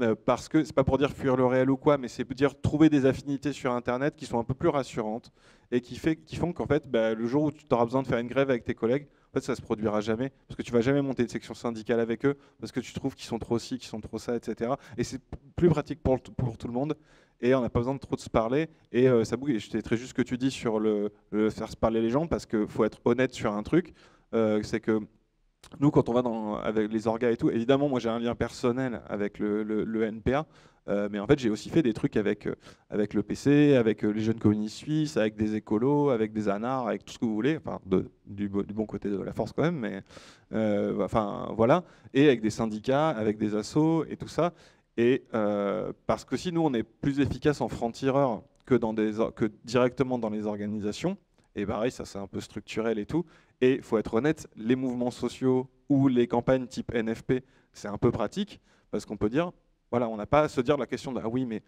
euh, parce que c'est pas pour dire fuir le réel ou quoi, mais c'est dire trouver des affinités sur Internet qui sont un peu plus rassurantes et qui, fait, qui font qu'en fait, bah, le jour où tu auras besoin de faire une grève avec tes collègues, en fait, ça se produira jamais parce que tu vas jamais monter de section syndicale avec eux parce que tu trouves qu'ils sont trop ci, qu'ils sont trop ça, etc. Et c'est plus pratique pour, pour tout le monde et on n'a pas besoin de trop de se parler. Et euh, ça bouge. Je très juste ce que tu dis sur le, faire se parler les gens parce qu'il faut être honnête sur un truc, euh, c'est que nous, quand on va dans, avec les orgas et tout, évidemment, moi j'ai un lien personnel avec le, NPA, euh, mais en fait j'ai aussi fait des trucs avec, euh, avec le PC, avec euh, les jeunes communistes suisses, avec des écolos, avec des anards, avec tout ce que vous voulez, enfin du, bon côté de la force quand même, mais enfin voilà, et avec des syndicats, avec des assos et tout ça. Et parce que si nous on est plus efficace en franc-tireur que, dans des, que directement dans les organisations, et pareil, ça c'est un peu structurel et tout. Et il faut être honnête, les mouvements sociaux ou les campagnes type NFP, c'est un peu pratique parce qu'on peut dire, voilà, on n'a pas à se dire la question de ah oui, mais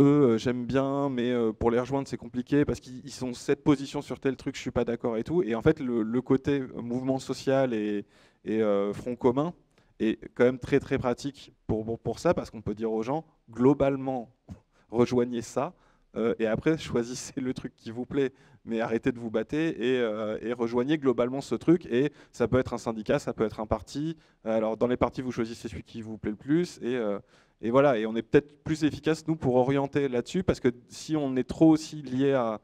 eux, euh, j'aime bien, mais euh, pour les rejoindre, c'est compliqué parce qu'ils ont cette position sur tel truc, je ne suis pas d'accord et tout. Et en fait, le, côté mouvement social et, euh, front commun est quand même très très pratique pour, pour ça parce qu'on peut dire aux gens, globalement, rejoignez ça euh, et après choisissez le truc qui vous plaît, mais arrêtez de vous battre euh, et, rejoignez globalement ce truc. Et ça peut être un syndicat, ça peut être un parti. Alors dans les partis, vous choisissez celui qui vous plaît le plus et euh, voilà. Et on est peut-être plus efficace nous pour orienter là-dessus parce que si on est trop aussi lié à,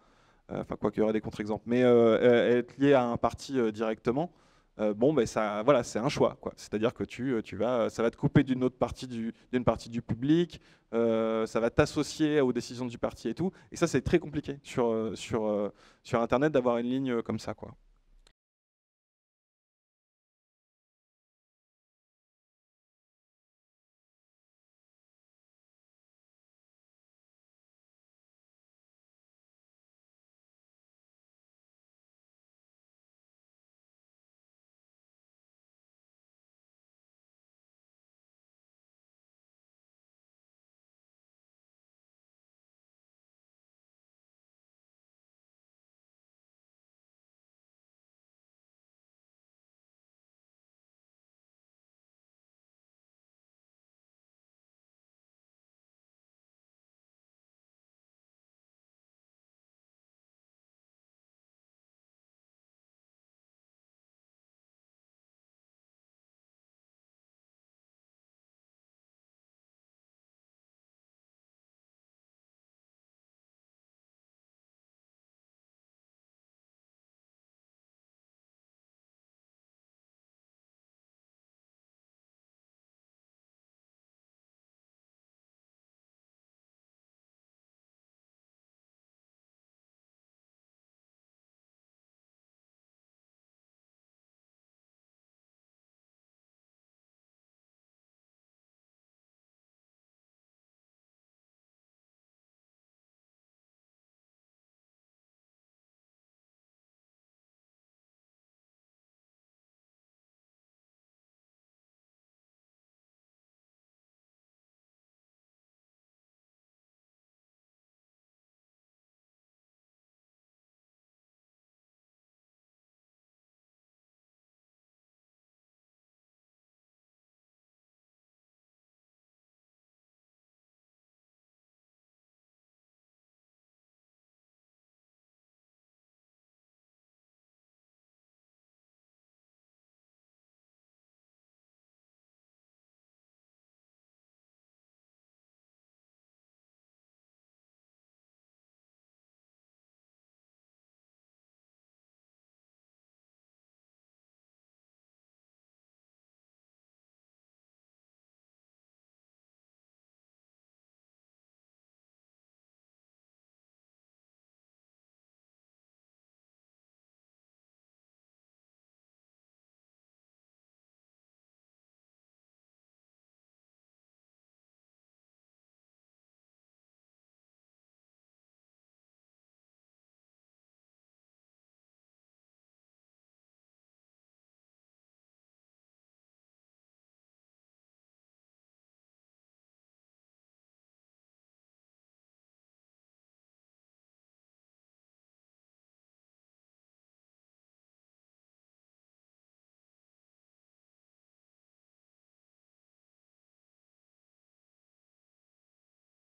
enfin quoi qu'il y aurait des contre-exemples, mais être lié à un parti directement. Euh, bon, ben ça, voilà, c'est un choix. C'est-à-dire que tu, euh, vas, euh, ça va te couper d'une autre partie du, partie du public, ça va t'associer aux décisions du parti et tout. Et ça, c'est très compliqué sur, Internet d'avoir une ligne comme ça, quoi.